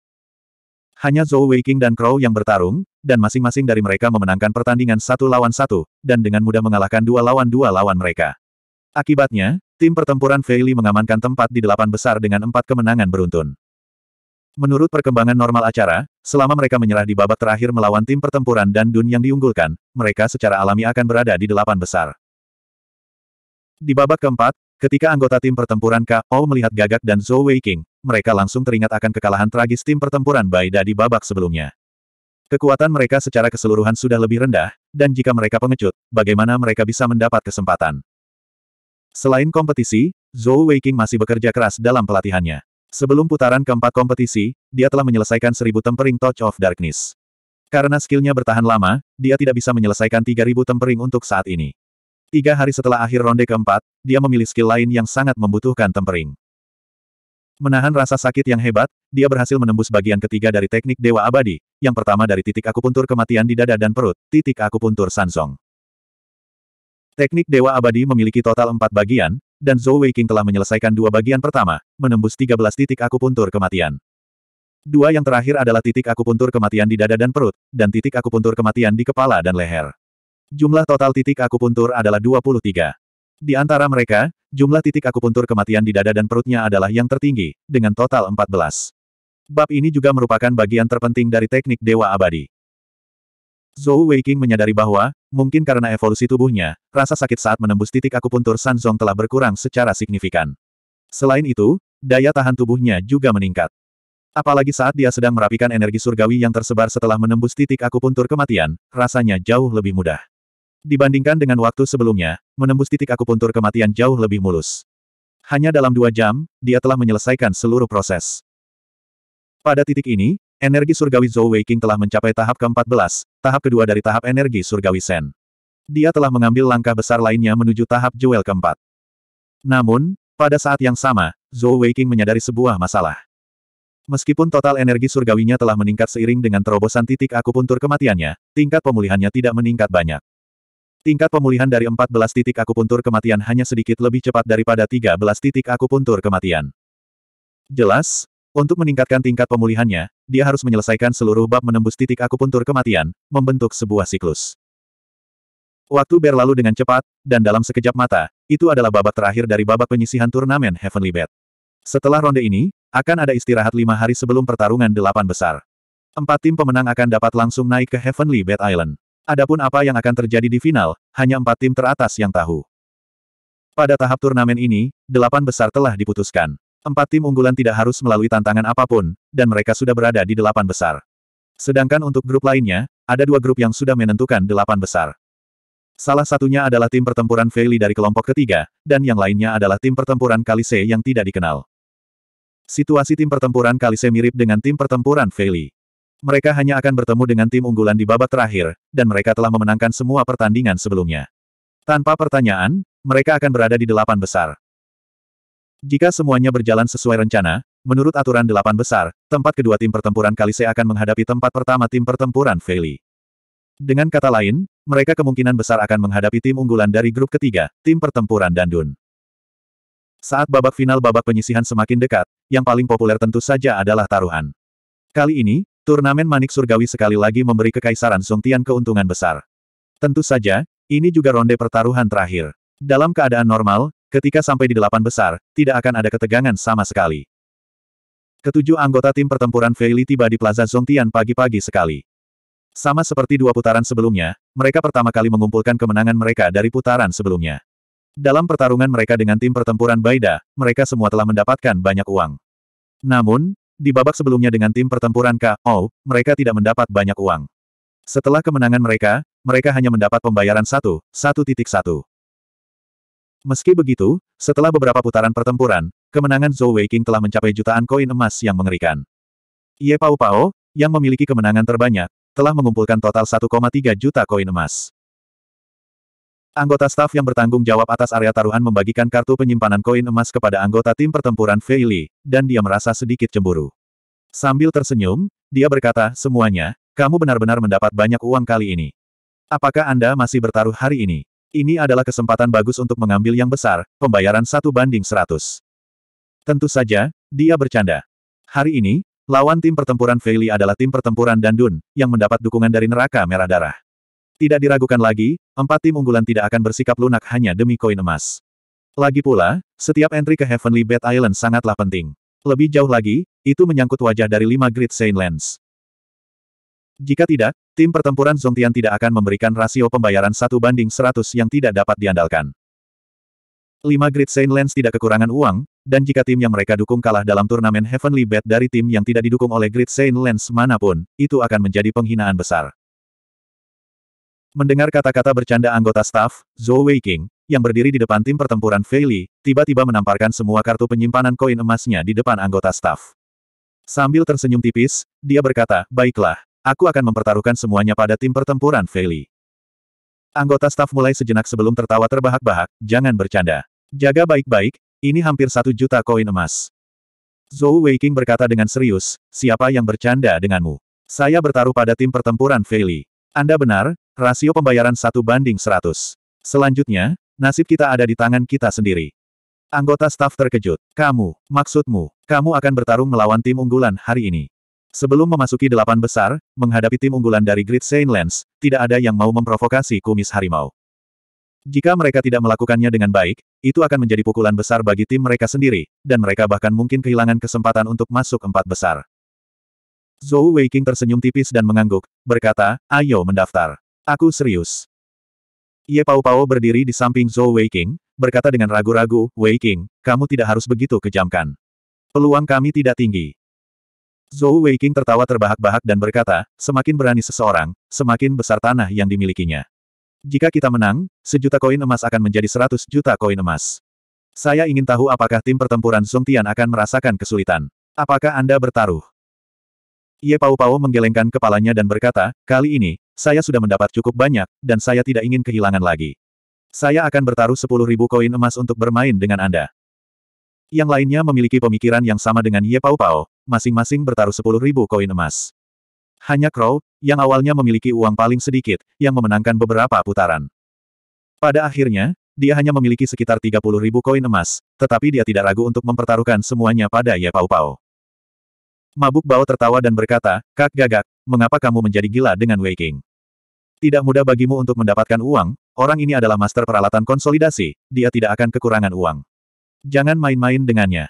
Hanya Zhou Weiqing dan Crow yang bertarung, dan masing-masing dari mereka memenangkan pertandingan satu lawan satu, dan dengan mudah mengalahkan dua lawan dua lawan mereka. Akibatnya, tim pertempuran Feili mengamankan tempat di delapan besar dengan empat kemenangan beruntun. Menurut perkembangan normal acara, selama mereka menyerah di babak terakhir melawan tim pertempuran dan Dun yang diunggulkan, mereka secara alami akan berada di delapan besar. Di babak keempat, Ketika anggota tim pertempuran KO melihat Gagak dan Zhou Weiqing, mereka langsung teringat akan kekalahan tragis tim pertempuran Bai Da di babak sebelumnya. Kekuatan mereka secara keseluruhan sudah lebih rendah, dan jika mereka pengecut, bagaimana mereka bisa mendapat kesempatan? Selain kompetisi, Zhou Weiqing masih bekerja keras dalam pelatihannya. Sebelum putaran keempat kompetisi, dia telah menyelesaikan seribu tempering Touch of Darkness. Karena skillnya bertahan lama, dia tidak bisa menyelesaikan 3000 tempering untuk saat ini. Tiga hari setelah akhir ronde keempat, dia memilih skill lain yang sangat membutuhkan tempering. Menahan rasa sakit yang hebat, dia berhasil menembus bagian ketiga dari teknik Dewa Abadi, yang pertama dari titik akupuntur kematian di dada dan perut, titik akupuntur Sanzong. Teknik Dewa Abadi memiliki total empat bagian, dan Zhou Weiqing telah menyelesaikan dua bagian pertama, menembus 13 titik akupuntur kematian. Dua yang terakhir adalah titik akupuntur kematian di dada dan perut, dan titik akupuntur kematian di kepala dan leher. Jumlah total titik akupuntur adalah 23. Di antara mereka, jumlah titik akupuntur kematian di dada dan perutnya adalah yang tertinggi, dengan total 14. Bab ini juga merupakan bagian terpenting dari teknik Dewa Abadi. Zhou Weiqing menyadari bahwa, mungkin karena evolusi tubuhnya, rasa sakit saat menembus titik akupuntur San Zong telah berkurang secara signifikan. Selain itu, daya tahan tubuhnya juga meningkat. Apalagi saat dia sedang merapikan energi surgawi yang tersebar setelah menembus titik akupuntur kematian, rasanya jauh lebih mudah. Dibandingkan dengan waktu sebelumnya, menembus titik akupuntur kematian jauh lebih mulus. Hanya dalam dua jam, dia telah menyelesaikan seluruh proses. Pada titik ini, energi surgawi Zhou Weiqing telah mencapai tahap ke-14, tahap kedua dari tahap energi surgawi Sen. Dia telah mengambil langkah besar lainnya menuju tahap jewel keempat. Namun, pada saat yang sama, Zhou Weiqing menyadari sebuah masalah. Meskipun total energi surgawinya telah meningkat seiring dengan terobosan titik akupuntur kematiannya, tingkat pemulihannya tidak meningkat banyak. Tingkat pemulihan dari 14 titik akupuntur kematian hanya sedikit lebih cepat daripada 13 titik akupuntur kematian. Jelas, untuk meningkatkan tingkat pemulihannya, dia harus menyelesaikan seluruh bab menembus titik akupuntur kematian, membentuk sebuah siklus. Waktu berlalu dengan cepat, dan dalam sekejap mata, itu adalah babak terakhir dari babak penyisihan turnamen Heavenly Bet. Setelah ronde ini, akan ada istirahat lima hari sebelum pertarungan delapan besar. Empat tim pemenang akan dapat langsung naik ke Heavenly Bet Island. Adapun apa yang akan terjadi di final, hanya empat tim teratas yang tahu. Pada tahap turnamen ini, delapan besar telah diputuskan. Empat tim unggulan tidak harus melalui tantangan apapun, dan mereka sudah berada di delapan besar. Sedangkan untuk grup lainnya, ada dua grup yang sudah menentukan delapan besar. Salah satunya adalah tim pertempuran Veili dari kelompok ketiga, dan yang lainnya adalah tim pertempuran Kalise yang tidak dikenal. Situasi tim pertempuran Kalise mirip dengan tim pertempuran Veili mereka hanya akan bertemu dengan tim unggulan di babak terakhir, dan mereka telah memenangkan semua pertandingan sebelumnya. Tanpa pertanyaan, mereka akan berada di delapan besar. Jika semuanya berjalan sesuai rencana, menurut aturan delapan besar, tempat kedua tim pertempuran Kalise akan menghadapi tempat pertama tim pertempuran Feli. Dengan kata lain, mereka kemungkinan besar akan menghadapi tim unggulan dari grup ketiga, tim pertempuran Dandun. Saat babak final babak penyisihan semakin dekat, yang paling populer tentu saja adalah taruhan. Kali ini, Turnamen Manik Surgawi sekali lagi memberi Kekaisaran Song keuntungan besar. Tentu saja, ini juga ronde pertaruhan terakhir. Dalam keadaan normal, ketika sampai di delapan besar, tidak akan ada ketegangan sama sekali. Ketujuh anggota tim pertempuran Feili tiba di Plaza Song pagi-pagi sekali. Sama seperti dua putaran sebelumnya, mereka pertama kali mengumpulkan kemenangan mereka dari putaran sebelumnya. Dalam pertarungan mereka dengan tim pertempuran Baida, mereka semua telah mendapatkan banyak uang. Namun, di babak sebelumnya dengan tim pertempuran KO, mereka tidak mendapat banyak uang. Setelah kemenangan mereka, mereka hanya mendapat pembayaran 1, 1.1. Meski begitu, setelah beberapa putaran pertempuran, kemenangan Zhou Weiqing telah mencapai jutaan koin emas yang mengerikan. Ye Pao Pao, yang memiliki kemenangan terbanyak, telah mengumpulkan total 1,3 juta koin emas. Anggota staf yang bertanggung jawab atas area taruhan membagikan kartu penyimpanan koin emas kepada anggota tim pertempuran Feili, dan dia merasa sedikit cemburu. Sambil tersenyum, dia berkata, semuanya, kamu benar-benar mendapat banyak uang kali ini. Apakah Anda masih bertaruh hari ini? Ini adalah kesempatan bagus untuk mengambil yang besar, pembayaran satu banding seratus. Tentu saja, dia bercanda. Hari ini, lawan tim pertempuran Feili adalah tim pertempuran Dandun, yang mendapat dukungan dari neraka merah darah. Tidak diragukan lagi, empat tim unggulan tidak akan bersikap lunak hanya demi koin emas. Lagi pula, setiap entry ke Heavenly Bat Island sangatlah penting. Lebih jauh lagi, itu menyangkut wajah dari lima Great Saint Lands. Jika tidak, tim pertempuran Zongtian tidak akan memberikan rasio pembayaran satu banding 100 yang tidak dapat diandalkan. Lima Great Saint Lands tidak kekurangan uang, dan jika tim yang mereka dukung kalah dalam turnamen Heavenly Bet dari tim yang tidak didukung oleh Great Saint Lands manapun, itu akan menjadi penghinaan besar. Mendengar kata-kata bercanda anggota staf, Zhou Weiqing, yang berdiri di depan tim pertempuran Feili, tiba-tiba menamparkan semua kartu penyimpanan koin emasnya di depan anggota staf. Sambil tersenyum tipis, dia berkata, baiklah, aku akan mempertaruhkan semuanya pada tim pertempuran Feili." Anggota staf mulai sejenak sebelum tertawa terbahak-bahak, jangan bercanda. Jaga baik-baik, ini hampir satu juta koin emas. Zhou Weiqing berkata dengan serius, siapa yang bercanda denganmu? Saya bertaruh pada tim pertempuran Feili." Anda benar, rasio pembayaran satu banding 100. Selanjutnya, nasib kita ada di tangan kita sendiri. Anggota staf terkejut. Kamu, maksudmu, kamu akan bertarung melawan tim unggulan hari ini. Sebelum memasuki delapan besar, menghadapi tim unggulan dari Great Saint Lens, tidak ada yang mau memprovokasi kumis harimau. Jika mereka tidak melakukannya dengan baik, itu akan menjadi pukulan besar bagi tim mereka sendiri, dan mereka bahkan mungkin kehilangan kesempatan untuk masuk empat besar. Zhou Weiqing tersenyum tipis dan mengangguk, berkata, ayo mendaftar. Aku serius. Ye Pao Pao berdiri di samping Zhou Weiqing, berkata dengan ragu-ragu, Weiqing, kamu tidak harus begitu kejamkan. Peluang kami tidak tinggi. Zhou Weiqing tertawa terbahak-bahak dan berkata, semakin berani seseorang, semakin besar tanah yang dimilikinya. Jika kita menang, sejuta koin emas akan menjadi seratus juta koin emas. Saya ingin tahu apakah tim pertempuran Song Tian akan merasakan kesulitan. Apakah Anda bertaruh? Ye Pao Pao menggelengkan kepalanya dan berkata, kali ini, saya sudah mendapat cukup banyak, dan saya tidak ingin kehilangan lagi. Saya akan bertaruh sepuluh ribu koin emas untuk bermain dengan Anda. Yang lainnya memiliki pemikiran yang sama dengan Ye Pao Pao, masing-masing bertaruh sepuluh ribu koin emas. Hanya Crow, yang awalnya memiliki uang paling sedikit, yang memenangkan beberapa putaran. Pada akhirnya, dia hanya memiliki sekitar ribu koin emas, tetapi dia tidak ragu untuk mempertaruhkan semuanya pada Ye Pao Pao. Mabuk Bao tertawa dan berkata, Kak gagak, mengapa kamu menjadi gila dengan Wei King? Tidak mudah bagimu untuk mendapatkan uang, orang ini adalah master peralatan konsolidasi, dia tidak akan kekurangan uang. Jangan main-main dengannya.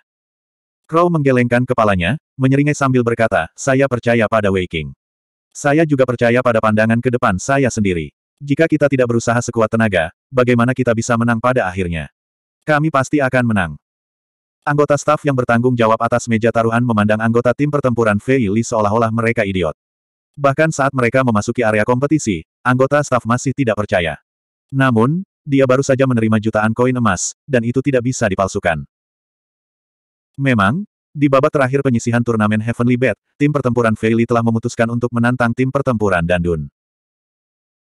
Crow menggelengkan kepalanya, menyeringai sambil berkata, saya percaya pada Wei King. Saya juga percaya pada pandangan ke depan saya sendiri. Jika kita tidak berusaha sekuat tenaga, bagaimana kita bisa menang pada akhirnya? Kami pasti akan menang. Anggota staf yang bertanggung jawab atas meja taruhan memandang anggota tim pertempuran Fei Li seolah-olah mereka idiot. Bahkan saat mereka memasuki area kompetisi, anggota staf masih tidak percaya. Namun, dia baru saja menerima jutaan koin emas, dan itu tidak bisa dipalsukan. Memang, di babak terakhir penyisihan turnamen Heavenly Bet, tim pertempuran Feili telah memutuskan untuk menantang tim pertempuran Dandun.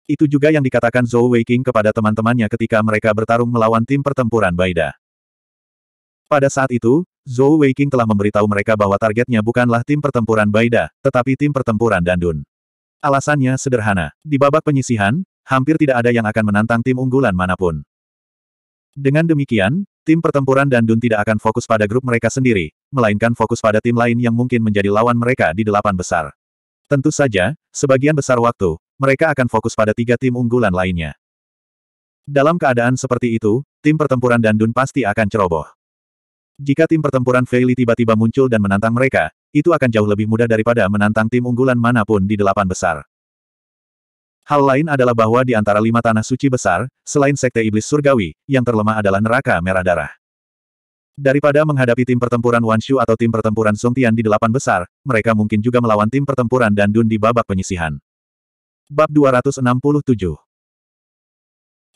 Itu juga yang dikatakan Zhou Weiqing kepada teman-temannya ketika mereka bertarung melawan tim pertempuran Baida. Pada saat itu, Zhou Weiqing telah memberitahu mereka bahwa targetnya bukanlah tim pertempuran Baida, tetapi tim pertempuran Dandun. Alasannya sederhana. Di babak penyisihan, hampir tidak ada yang akan menantang tim unggulan manapun. Dengan demikian, tim pertempuran Dandun tidak akan fokus pada grup mereka sendiri, melainkan fokus pada tim lain yang mungkin menjadi lawan mereka di delapan besar. Tentu saja, sebagian besar waktu, mereka akan fokus pada tiga tim unggulan lainnya. Dalam keadaan seperti itu, tim pertempuran Dandun pasti akan ceroboh. Jika tim pertempuran Feili tiba-tiba muncul dan menantang mereka, itu akan jauh lebih mudah daripada menantang tim unggulan manapun di delapan besar. Hal lain adalah bahwa di antara lima tanah suci besar, selain Sekte Iblis Surgawi, yang terlemah adalah neraka merah darah. Daripada menghadapi tim pertempuran Wanshu atau tim pertempuran Songtian di delapan besar, mereka mungkin juga melawan tim pertempuran dan Dun di babak penyisihan. Bab 267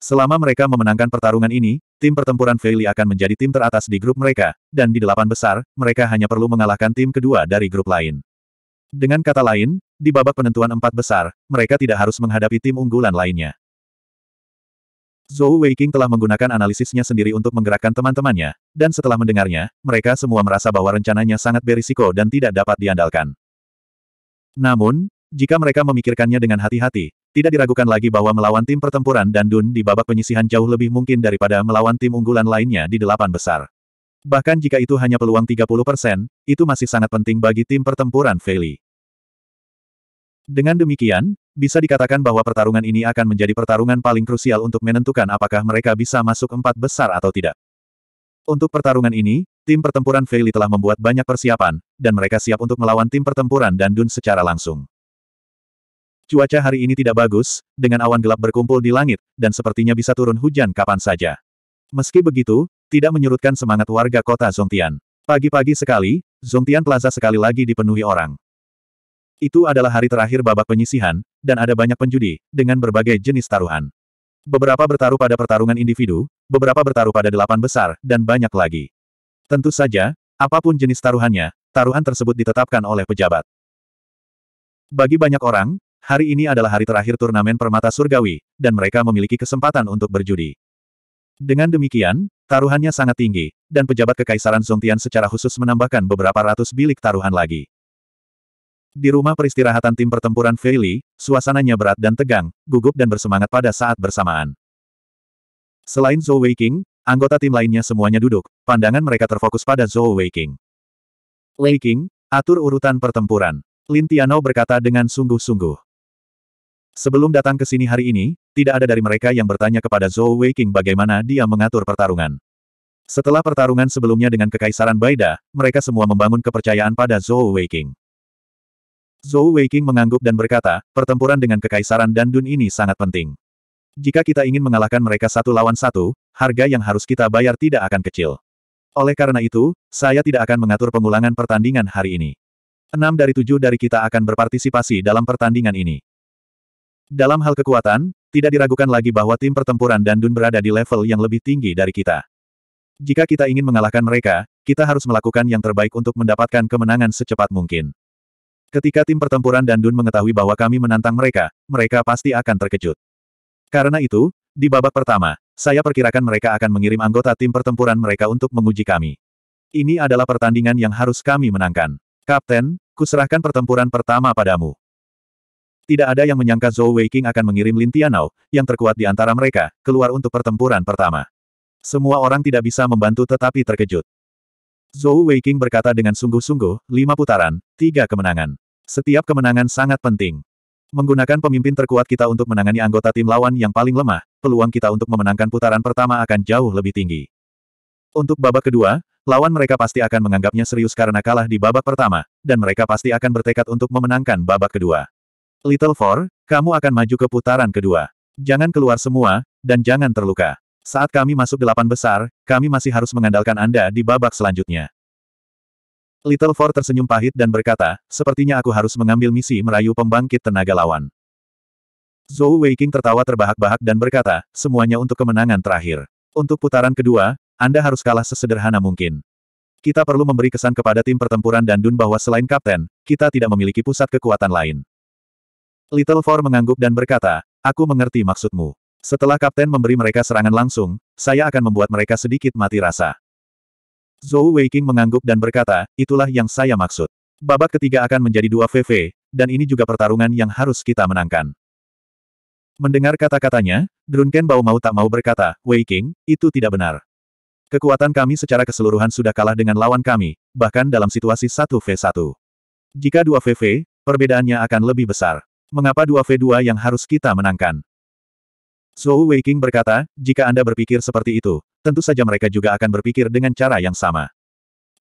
Selama mereka memenangkan pertarungan ini, tim pertempuran Feili akan menjadi tim teratas di grup mereka, dan di delapan besar, mereka hanya perlu mengalahkan tim kedua dari grup lain. Dengan kata lain, di babak penentuan empat besar, mereka tidak harus menghadapi tim unggulan lainnya. Zhou Weiqing telah menggunakan analisisnya sendiri untuk menggerakkan teman-temannya, dan setelah mendengarnya, mereka semua merasa bahwa rencananya sangat berisiko dan tidak dapat diandalkan. Namun, jika mereka memikirkannya dengan hati-hati, tidak diragukan lagi bahwa melawan tim pertempuran dan Dun di babak penyisihan jauh lebih mungkin daripada melawan tim unggulan lainnya di delapan besar. Bahkan jika itu hanya peluang 30%, itu masih sangat penting bagi tim pertempuran Veli. Dengan demikian, bisa dikatakan bahwa pertarungan ini akan menjadi pertarungan paling krusial untuk menentukan apakah mereka bisa masuk empat besar atau tidak. Untuk pertarungan ini, tim pertempuran Veli telah membuat banyak persiapan, dan mereka siap untuk melawan tim pertempuran dan Dun secara langsung. Cuaca hari ini tidak bagus, dengan awan gelap berkumpul di langit, dan sepertinya bisa turun hujan kapan saja. Meski begitu, tidak menyurutkan semangat warga kota Zongtian. Pagi-pagi sekali, Zongtian Plaza sekali lagi dipenuhi orang. Itu adalah hari terakhir babak penyisihan, dan ada banyak penjudi, dengan berbagai jenis taruhan. Beberapa bertaruh pada pertarungan individu, beberapa bertaruh pada delapan besar, dan banyak lagi. Tentu saja, apapun jenis taruhannya, taruhan tersebut ditetapkan oleh pejabat. Bagi banyak orang, hari ini adalah hari terakhir turnamen permata surgawi, dan mereka memiliki kesempatan untuk berjudi. Dengan demikian, taruhannya sangat tinggi, dan pejabat kekaisaran Zongtian secara khusus menambahkan beberapa ratus bilik taruhan lagi. Di rumah peristirahatan tim pertempuran Feili, suasananya berat dan tegang, gugup dan bersemangat pada saat bersamaan. Selain Zhou Weiqing, anggota tim lainnya semuanya duduk, pandangan mereka terfokus pada Zhou Weiqing. Weiqing, atur urutan pertempuran. Lin Tianou berkata dengan sungguh-sungguh. Sebelum datang ke sini hari ini, tidak ada dari mereka yang bertanya kepada Zhou Weiqing bagaimana dia mengatur pertarungan. Setelah pertarungan sebelumnya dengan Kekaisaran Baida, mereka semua membangun kepercayaan pada Zhou Weiqing. Zhou Weiqing mengangguk dan berkata, pertempuran dengan Kekaisaran dan Dun ini sangat penting. Jika kita ingin mengalahkan mereka satu lawan satu, harga yang harus kita bayar tidak akan kecil. Oleh karena itu, saya tidak akan mengatur pengulangan pertandingan hari ini. Enam dari tujuh dari kita akan berpartisipasi dalam pertandingan ini. Dalam hal kekuatan, tidak diragukan lagi bahwa tim pertempuran dan Dun berada di level yang lebih tinggi dari kita. Jika kita ingin mengalahkan mereka, kita harus melakukan yang terbaik untuk mendapatkan kemenangan secepat mungkin. Ketika tim pertempuran dan Dun mengetahui bahwa kami menantang mereka, mereka pasti akan terkejut. Karena itu, di babak pertama, saya perkirakan mereka akan mengirim anggota tim pertempuran mereka untuk menguji kami. Ini adalah pertandingan yang harus kami menangkan. Kapten, kuserahkan pertempuran pertama padamu. Tidak ada yang menyangka Zhou Weiqing akan mengirim Lin Tianao, yang terkuat di antara mereka, keluar untuk pertempuran pertama. Semua orang tidak bisa membantu tetapi terkejut. Zhou Weiqing berkata dengan sungguh-sungguh, lima putaran, tiga kemenangan. Setiap kemenangan sangat penting. Menggunakan pemimpin terkuat kita untuk menangani anggota tim lawan yang paling lemah, peluang kita untuk memenangkan putaran pertama akan jauh lebih tinggi. Untuk babak kedua, lawan mereka pasti akan menganggapnya serius karena kalah di babak pertama, dan mereka pasti akan bertekad untuk memenangkan babak kedua. Little Four, kamu akan maju ke putaran kedua. Jangan keluar semua, dan jangan terluka. Saat kami masuk delapan besar, kami masih harus mengandalkan Anda di babak selanjutnya. Little Four tersenyum pahit dan berkata, sepertinya aku harus mengambil misi merayu pembangkit tenaga lawan. Zhou Weiqing tertawa terbahak-bahak dan berkata, semuanya untuk kemenangan terakhir. Untuk putaran kedua, Anda harus kalah sesederhana mungkin. Kita perlu memberi kesan kepada tim pertempuran dan Dun bahwa selain kapten, kita tidak memiliki pusat kekuatan lain. Little Four mengangguk dan berkata, aku mengerti maksudmu. Setelah kapten memberi mereka serangan langsung, saya akan membuat mereka sedikit mati rasa. Zhou Weiking mengangguk dan berkata, itulah yang saya maksud. Babak ketiga akan menjadi dua VV, dan ini juga pertarungan yang harus kita menangkan. Mendengar kata-katanya, Drunken Bao mau tak mau berkata, "Weiking, itu tidak benar. Kekuatan kami secara keseluruhan sudah kalah dengan lawan kami, bahkan dalam situasi 1v1. Jika 2vv, perbedaannya akan lebih besar mengapa dua v 2 yang harus kita menangkan? Zhou Weiqing berkata, jika Anda berpikir seperti itu, tentu saja mereka juga akan berpikir dengan cara yang sama.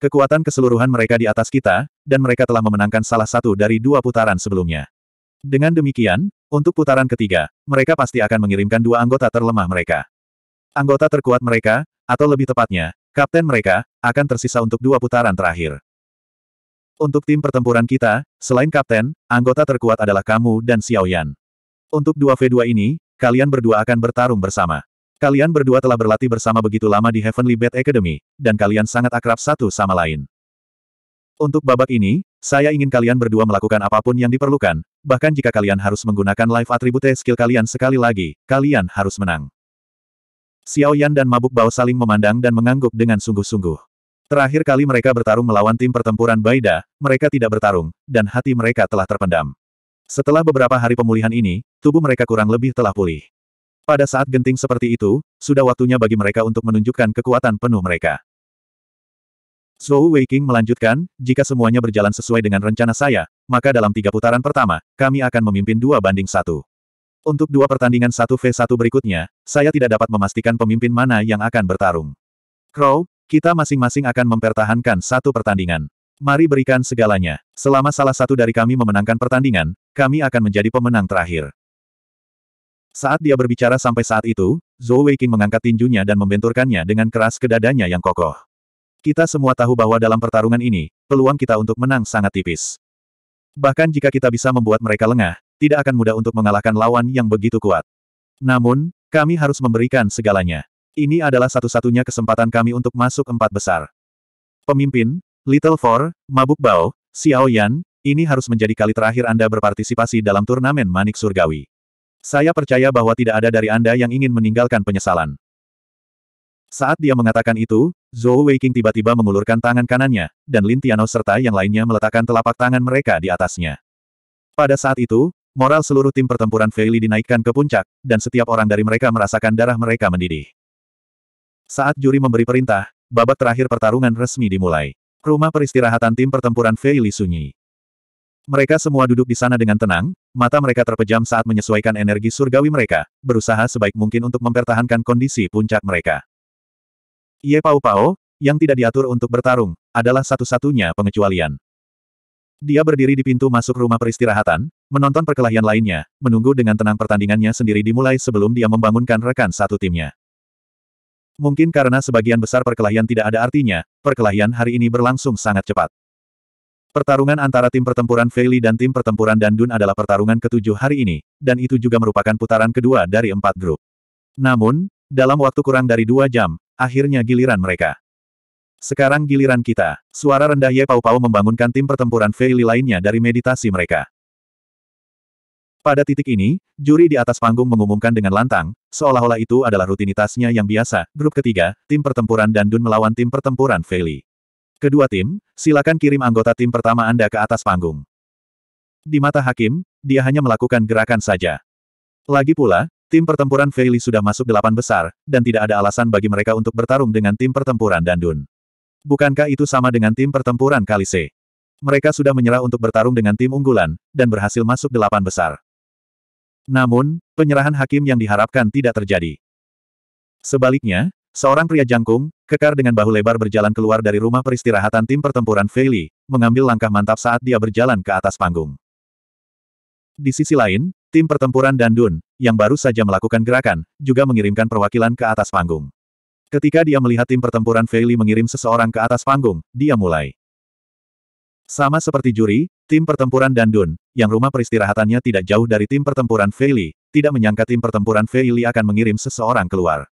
Kekuatan keseluruhan mereka di atas kita, dan mereka telah memenangkan salah satu dari dua putaran sebelumnya. Dengan demikian, untuk putaran ketiga, mereka pasti akan mengirimkan dua anggota terlemah mereka. Anggota terkuat mereka, atau lebih tepatnya, kapten mereka, akan tersisa untuk dua putaran terakhir. Untuk tim pertempuran kita, selain kapten, anggota terkuat adalah kamu dan Xiaoyan. Untuk 2v2 ini, kalian berdua akan bertarung bersama. Kalian berdua telah berlatih bersama begitu lama di Heavenly Bat Academy, dan kalian sangat akrab satu sama lain. Untuk babak ini, saya ingin kalian berdua melakukan apapun yang diperlukan, bahkan jika kalian harus menggunakan live attribute skill kalian sekali lagi, kalian harus menang. Xiaoyan dan Mabuk Bao saling memandang dan mengangguk dengan sungguh-sungguh. Terakhir kali mereka bertarung melawan tim pertempuran Baida, mereka tidak bertarung, dan hati mereka telah terpendam. Setelah beberapa hari pemulihan ini, tubuh mereka kurang lebih telah pulih. Pada saat genting seperti itu, sudah waktunya bagi mereka untuk menunjukkan kekuatan penuh mereka. Zhou Weiking melanjutkan, jika semuanya berjalan sesuai dengan rencana saya, maka dalam tiga putaran pertama, kami akan memimpin dua banding satu. Untuk dua pertandingan 1v1 berikutnya, saya tidak dapat memastikan pemimpin mana yang akan bertarung. Crow, kita masing-masing akan mempertahankan satu pertandingan. Mari berikan segalanya. Selama salah satu dari kami memenangkan pertandingan, kami akan menjadi pemenang terakhir. Saat dia berbicara sampai saat itu, Zhou Weiqing mengangkat tinjunya dan membenturkannya dengan keras ke dadanya yang kokoh. Kita semua tahu bahwa dalam pertarungan ini, peluang kita untuk menang sangat tipis. Bahkan jika kita bisa membuat mereka lengah, tidak akan mudah untuk mengalahkan lawan yang begitu kuat. Namun, kami harus memberikan segalanya. Ini adalah satu-satunya kesempatan kami untuk masuk empat besar. Pemimpin, Little Four, Mabuk Bao, Xiao Yan, ini harus menjadi kali terakhir Anda berpartisipasi dalam turnamen Manik Surgawi. Saya percaya bahwa tidak ada dari Anda yang ingin meninggalkan penyesalan. Saat dia mengatakan itu, Zhou Weiqing tiba-tiba mengulurkan tangan kanannya, dan Lin Tiano serta yang lainnya meletakkan telapak tangan mereka di atasnya. Pada saat itu, moral seluruh tim pertempuran Feili dinaikkan ke puncak, dan setiap orang dari mereka merasakan darah mereka mendidih. Saat juri memberi perintah, babak terakhir pertarungan resmi dimulai. Rumah peristirahatan tim pertempuran Li sunyi. Mereka semua duduk di sana dengan tenang, mata mereka terpejam saat menyesuaikan energi surgawi mereka, berusaha sebaik mungkin untuk mempertahankan kondisi puncak mereka. Ye Pao Pao, yang tidak diatur untuk bertarung, adalah satu-satunya pengecualian. Dia berdiri di pintu masuk rumah peristirahatan, menonton perkelahian lainnya, menunggu dengan tenang pertandingannya sendiri dimulai sebelum dia membangunkan rekan satu timnya. Mungkin karena sebagian besar perkelahian tidak ada artinya, perkelahian hari ini berlangsung sangat cepat. Pertarungan antara tim pertempuran Feili dan tim pertempuran Dandun adalah pertarungan ketujuh hari ini, dan itu juga merupakan putaran kedua dari empat grup. Namun, dalam waktu kurang dari dua jam, akhirnya giliran mereka. Sekarang giliran kita. Suara rendah Ye Pau Pau membangunkan tim pertempuran Feili lainnya dari meditasi mereka. Pada titik ini, juri di atas panggung mengumumkan dengan lantang, seolah-olah itu adalah rutinitasnya yang biasa. Grup ketiga, tim pertempuran dan Dun melawan tim pertempuran Feli. Kedua tim, silakan kirim anggota tim pertama Anda ke atas panggung. Di mata hakim, dia hanya melakukan gerakan saja. Lagi pula, tim pertempuran Feli sudah masuk delapan besar, dan tidak ada alasan bagi mereka untuk bertarung dengan tim pertempuran Dandun. Bukankah itu sama dengan tim pertempuran Kalise? Mereka sudah menyerah untuk bertarung dengan tim unggulan, dan berhasil masuk delapan besar. Namun, penyerahan hakim yang diharapkan tidak terjadi. Sebaliknya, seorang pria jangkung, kekar dengan bahu lebar berjalan keluar dari rumah peristirahatan tim pertempuran Feili, mengambil langkah mantap saat dia berjalan ke atas panggung. Di sisi lain, tim pertempuran Dandun, yang baru saja melakukan gerakan, juga mengirimkan perwakilan ke atas panggung. Ketika dia melihat tim pertempuran Feili mengirim seseorang ke atas panggung, dia mulai sama seperti juri, tim pertempuran Dandun, yang rumah peristirahatannya tidak jauh dari tim pertempuran Feili, tidak menyangka tim pertempuran Feili akan mengirim seseorang keluar.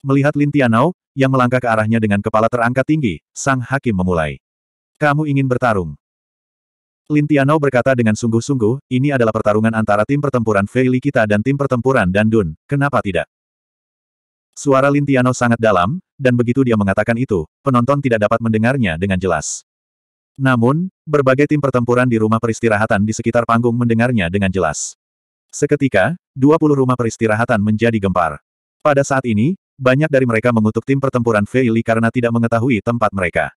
Melihat Lin Tianao, yang melangkah ke arahnya dengan kepala terangkat tinggi, sang hakim memulai. Kamu ingin bertarung. Lin Tianao berkata dengan sungguh-sungguh, ini adalah pertarungan antara tim pertempuran Feili kita dan tim pertempuran Dandun, kenapa tidak? Suara Lintiano sangat dalam, dan begitu dia mengatakan itu, penonton tidak dapat mendengarnya dengan jelas. Namun, berbagai tim pertempuran di rumah peristirahatan di sekitar panggung mendengarnya dengan jelas. Seketika, 20 rumah peristirahatan menjadi gempar. Pada saat ini, banyak dari mereka mengutuk tim pertempuran Feili karena tidak mengetahui tempat mereka.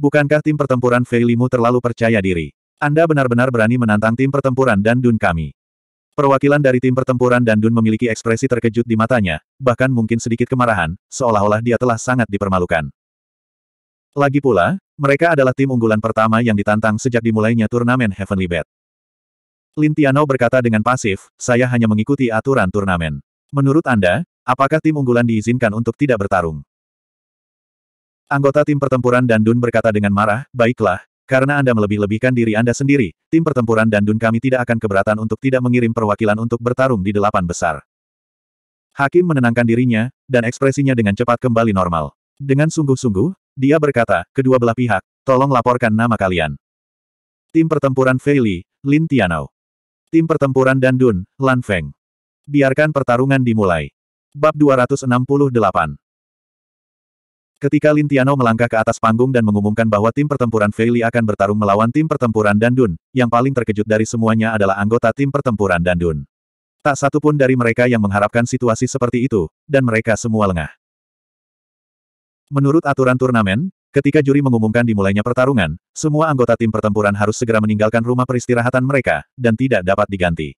Bukankah tim pertempuran Feilimu terlalu percaya diri? Anda benar-benar berani menantang tim pertempuran dan Dun kami. Perwakilan dari tim pertempuran dan Dun memiliki ekspresi terkejut di matanya, bahkan mungkin sedikit kemarahan, seolah-olah dia telah sangat dipermalukan. Lagi pula, mereka adalah tim unggulan pertama yang ditantang sejak dimulainya turnamen Heavenly Bet. Lintiano berkata dengan pasif, saya hanya mengikuti aturan turnamen. Menurut Anda, apakah tim unggulan diizinkan untuk tidak bertarung? Anggota tim pertempuran Dandun berkata dengan marah, baiklah, karena Anda melebih-lebihkan diri Anda sendiri, tim pertempuran Dandun kami tidak akan keberatan untuk tidak mengirim perwakilan untuk bertarung di delapan besar. Hakim menenangkan dirinya, dan ekspresinya dengan cepat kembali normal. Dengan sungguh-sungguh, dia berkata, kedua belah pihak, tolong laporkan nama kalian. Tim pertempuran Fei Li, Lin Tianao. Tim pertempuran Dandun, Lan Feng. Biarkan pertarungan dimulai. Bab 268 Ketika Lin Tiano melangkah ke atas panggung dan mengumumkan bahwa tim pertempuran Fei Li akan bertarung melawan tim pertempuran Dandun, yang paling terkejut dari semuanya adalah anggota tim pertempuran Dandun. Tak satu pun dari mereka yang mengharapkan situasi seperti itu, dan mereka semua lengah. Menurut aturan turnamen, ketika juri mengumumkan dimulainya pertarungan, semua anggota tim pertempuran harus segera meninggalkan rumah peristirahatan mereka, dan tidak dapat diganti.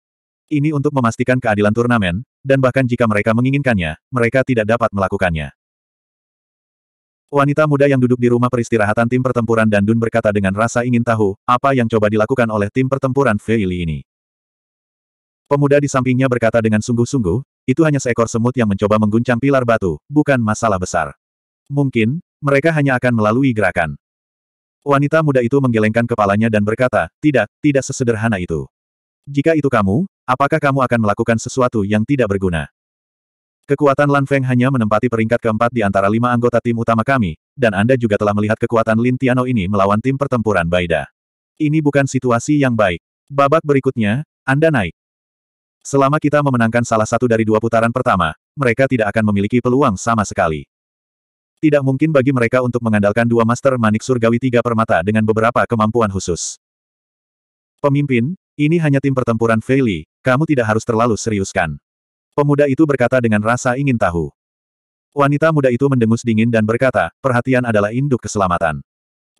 Ini untuk memastikan keadilan turnamen, dan bahkan jika mereka menginginkannya, mereka tidak dapat melakukannya. Wanita muda yang duduk di rumah peristirahatan tim pertempuran dan Dun berkata dengan rasa ingin tahu, apa yang coba dilakukan oleh tim pertempuran Feili ini. Pemuda di sampingnya berkata dengan sungguh-sungguh, itu hanya seekor semut yang mencoba mengguncang pilar batu, bukan masalah besar. Mungkin, mereka hanya akan melalui gerakan. Wanita muda itu menggelengkan kepalanya dan berkata, tidak, tidak sesederhana itu. Jika itu kamu, apakah kamu akan melakukan sesuatu yang tidak berguna? Kekuatan Lan Feng hanya menempati peringkat keempat di antara lima anggota tim utama kami, dan Anda juga telah melihat kekuatan Lin Tiano ini melawan tim pertempuran Baida. Ini bukan situasi yang baik. Babak berikutnya, Anda naik. Selama kita memenangkan salah satu dari dua putaran pertama, mereka tidak akan memiliki peluang sama sekali. Tidak mungkin bagi mereka untuk mengandalkan dua master manik surgawi tiga permata dengan beberapa kemampuan khusus. Pemimpin, ini hanya tim pertempuran Feili, kamu tidak harus terlalu seriuskan. Pemuda itu berkata dengan rasa ingin tahu. Wanita muda itu mendengus dingin dan berkata, perhatian adalah induk keselamatan.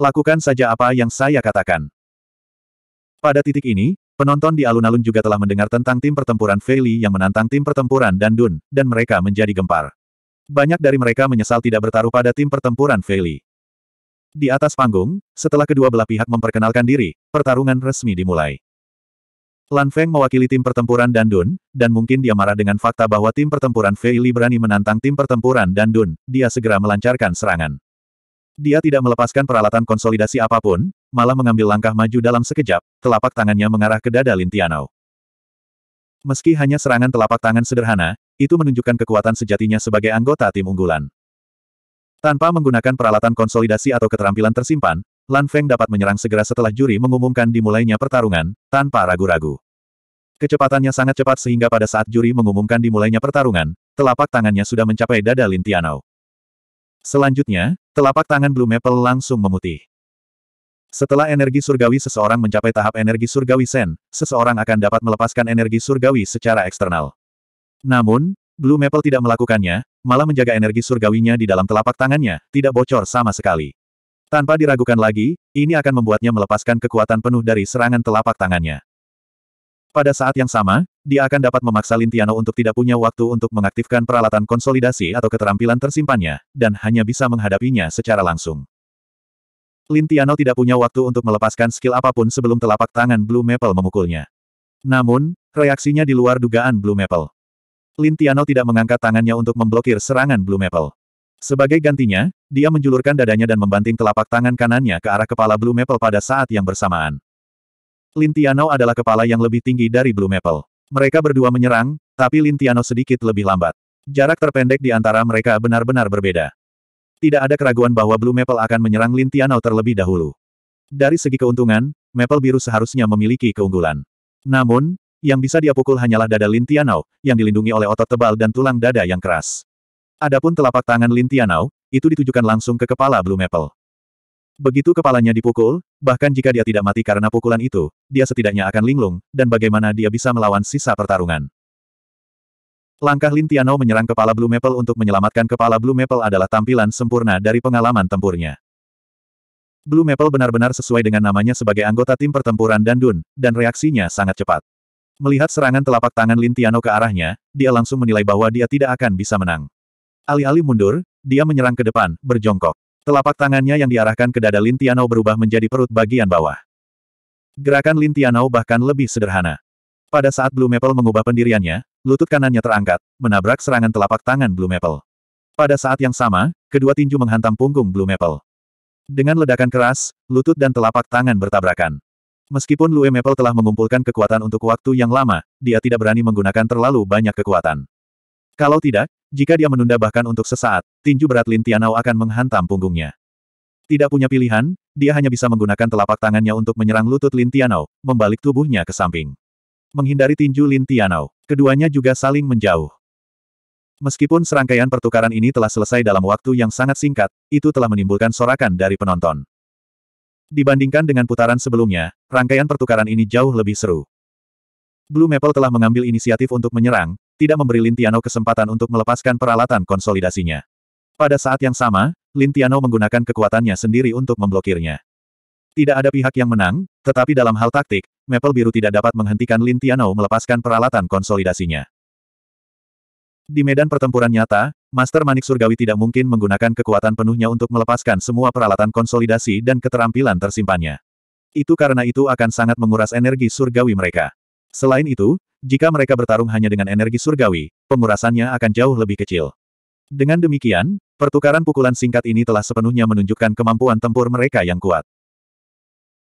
Lakukan saja apa yang saya katakan. Pada titik ini, penonton di alun-alun juga telah mendengar tentang tim pertempuran Feili yang menantang tim pertempuran Dandun, dan mereka menjadi gempar. Banyak dari mereka menyesal tidak bertaruh pada tim pertempuran Feili. Di atas panggung, setelah kedua belah pihak memperkenalkan diri, pertarungan resmi dimulai. Lan Feng mewakili tim pertempuran Dandun, dan mungkin dia marah dengan fakta bahwa tim pertempuran Feili berani menantang tim pertempuran Dandun, dia segera melancarkan serangan. Dia tidak melepaskan peralatan konsolidasi apapun, malah mengambil langkah maju dalam sekejap, telapak tangannya mengarah ke dada Lintianau. Meski hanya serangan telapak tangan sederhana, itu menunjukkan kekuatan sejatinya sebagai anggota tim unggulan. Tanpa menggunakan peralatan konsolidasi atau keterampilan tersimpan, Lan Feng dapat menyerang segera setelah juri mengumumkan dimulainya pertarungan, tanpa ragu-ragu. Kecepatannya sangat cepat sehingga pada saat juri mengumumkan dimulainya pertarungan, telapak tangannya sudah mencapai dada Lin Tianao. Selanjutnya, telapak tangan Blue Maple langsung memutih. Setelah energi surgawi seseorang mencapai tahap energi surgawi Sen, seseorang akan dapat melepaskan energi surgawi secara eksternal. Namun, Blue Maple tidak melakukannya, malah menjaga energi surgawinya di dalam telapak tangannya, tidak bocor sama sekali. Tanpa diragukan lagi, ini akan membuatnya melepaskan kekuatan penuh dari serangan telapak tangannya. Pada saat yang sama, dia akan dapat memaksa Lintiano untuk tidak punya waktu untuk mengaktifkan peralatan konsolidasi atau keterampilan tersimpannya, dan hanya bisa menghadapinya secara langsung. Lintiano tidak punya waktu untuk melepaskan skill apapun sebelum telapak tangan Blue Maple memukulnya. Namun, reaksinya di luar dugaan Blue Maple. Lin Tiano tidak mengangkat tangannya untuk memblokir serangan Blue Maple. Sebagai gantinya, dia menjulurkan dadanya dan membanting telapak tangan kanannya ke arah kepala Blue Maple pada saat yang bersamaan. Lin Tiano adalah kepala yang lebih tinggi dari Blue Maple. Mereka berdua menyerang, tapi Lin Tiano sedikit lebih lambat. Jarak terpendek di antara mereka benar-benar berbeda. Tidak ada keraguan bahwa Blue Maple akan menyerang Lin Tiano terlebih dahulu. Dari segi keuntungan, Maple Biru seharusnya memiliki keunggulan. Namun, yang bisa dia pukul hanyalah dada Lin Tianao, yang dilindungi oleh otot tebal dan tulang dada yang keras. Adapun telapak tangan Lin Tianao, itu ditujukan langsung ke kepala Blue Maple. Begitu kepalanya dipukul, bahkan jika dia tidak mati karena pukulan itu, dia setidaknya akan linglung, dan bagaimana dia bisa melawan sisa pertarungan. Langkah Lin Tianao menyerang kepala Blue Maple untuk menyelamatkan kepala Blue Maple adalah tampilan sempurna dari pengalaman tempurnya. Blue Maple benar-benar sesuai dengan namanya sebagai anggota tim pertempuran dan dun, dan reaksinya sangat cepat. Melihat serangan telapak tangan Lintiano ke arahnya, dia langsung menilai bahwa dia tidak akan bisa menang. Alih-alih mundur, dia menyerang ke depan, berjongkok. Telapak tangannya yang diarahkan ke dada Lintiano berubah menjadi perut bagian bawah. Gerakan Lintiano bahkan lebih sederhana. Pada saat Blue Maple mengubah pendiriannya, lutut kanannya terangkat, menabrak serangan telapak tangan Blue Maple. Pada saat yang sama, kedua tinju menghantam punggung Blue Maple. Dengan ledakan keras, lutut dan telapak tangan bertabrakan. Meskipun Lue Maple telah mengumpulkan kekuatan untuk waktu yang lama, dia tidak berani menggunakan terlalu banyak kekuatan. Kalau tidak, jika dia menunda bahkan untuk sesaat, tinju berat Lin Tianao akan menghantam punggungnya. Tidak punya pilihan, dia hanya bisa menggunakan telapak tangannya untuk menyerang lutut Lin Tianao, membalik tubuhnya ke samping. Menghindari tinju Lin Tianao, keduanya juga saling menjauh. Meskipun serangkaian pertukaran ini telah selesai dalam waktu yang sangat singkat, itu telah menimbulkan sorakan dari penonton. Dibandingkan dengan putaran sebelumnya, rangkaian pertukaran ini jauh lebih seru. Blue Maple telah mengambil inisiatif untuk menyerang, tidak memberi Lintiano kesempatan untuk melepaskan peralatan konsolidasinya. Pada saat yang sama, Lintiano menggunakan kekuatannya sendiri untuk memblokirnya. Tidak ada pihak yang menang, tetapi dalam hal taktik, Maple Biru tidak dapat menghentikan Lintiano melepaskan peralatan konsolidasinya. Di medan pertempuran nyata, Master Manik Surgawi tidak mungkin menggunakan kekuatan penuhnya untuk melepaskan semua peralatan konsolidasi dan keterampilan tersimpannya. Itu karena itu akan sangat menguras energi surgawi mereka. Selain itu, jika mereka bertarung hanya dengan energi surgawi, pengurasannya akan jauh lebih kecil. Dengan demikian, pertukaran pukulan singkat ini telah sepenuhnya menunjukkan kemampuan tempur mereka yang kuat.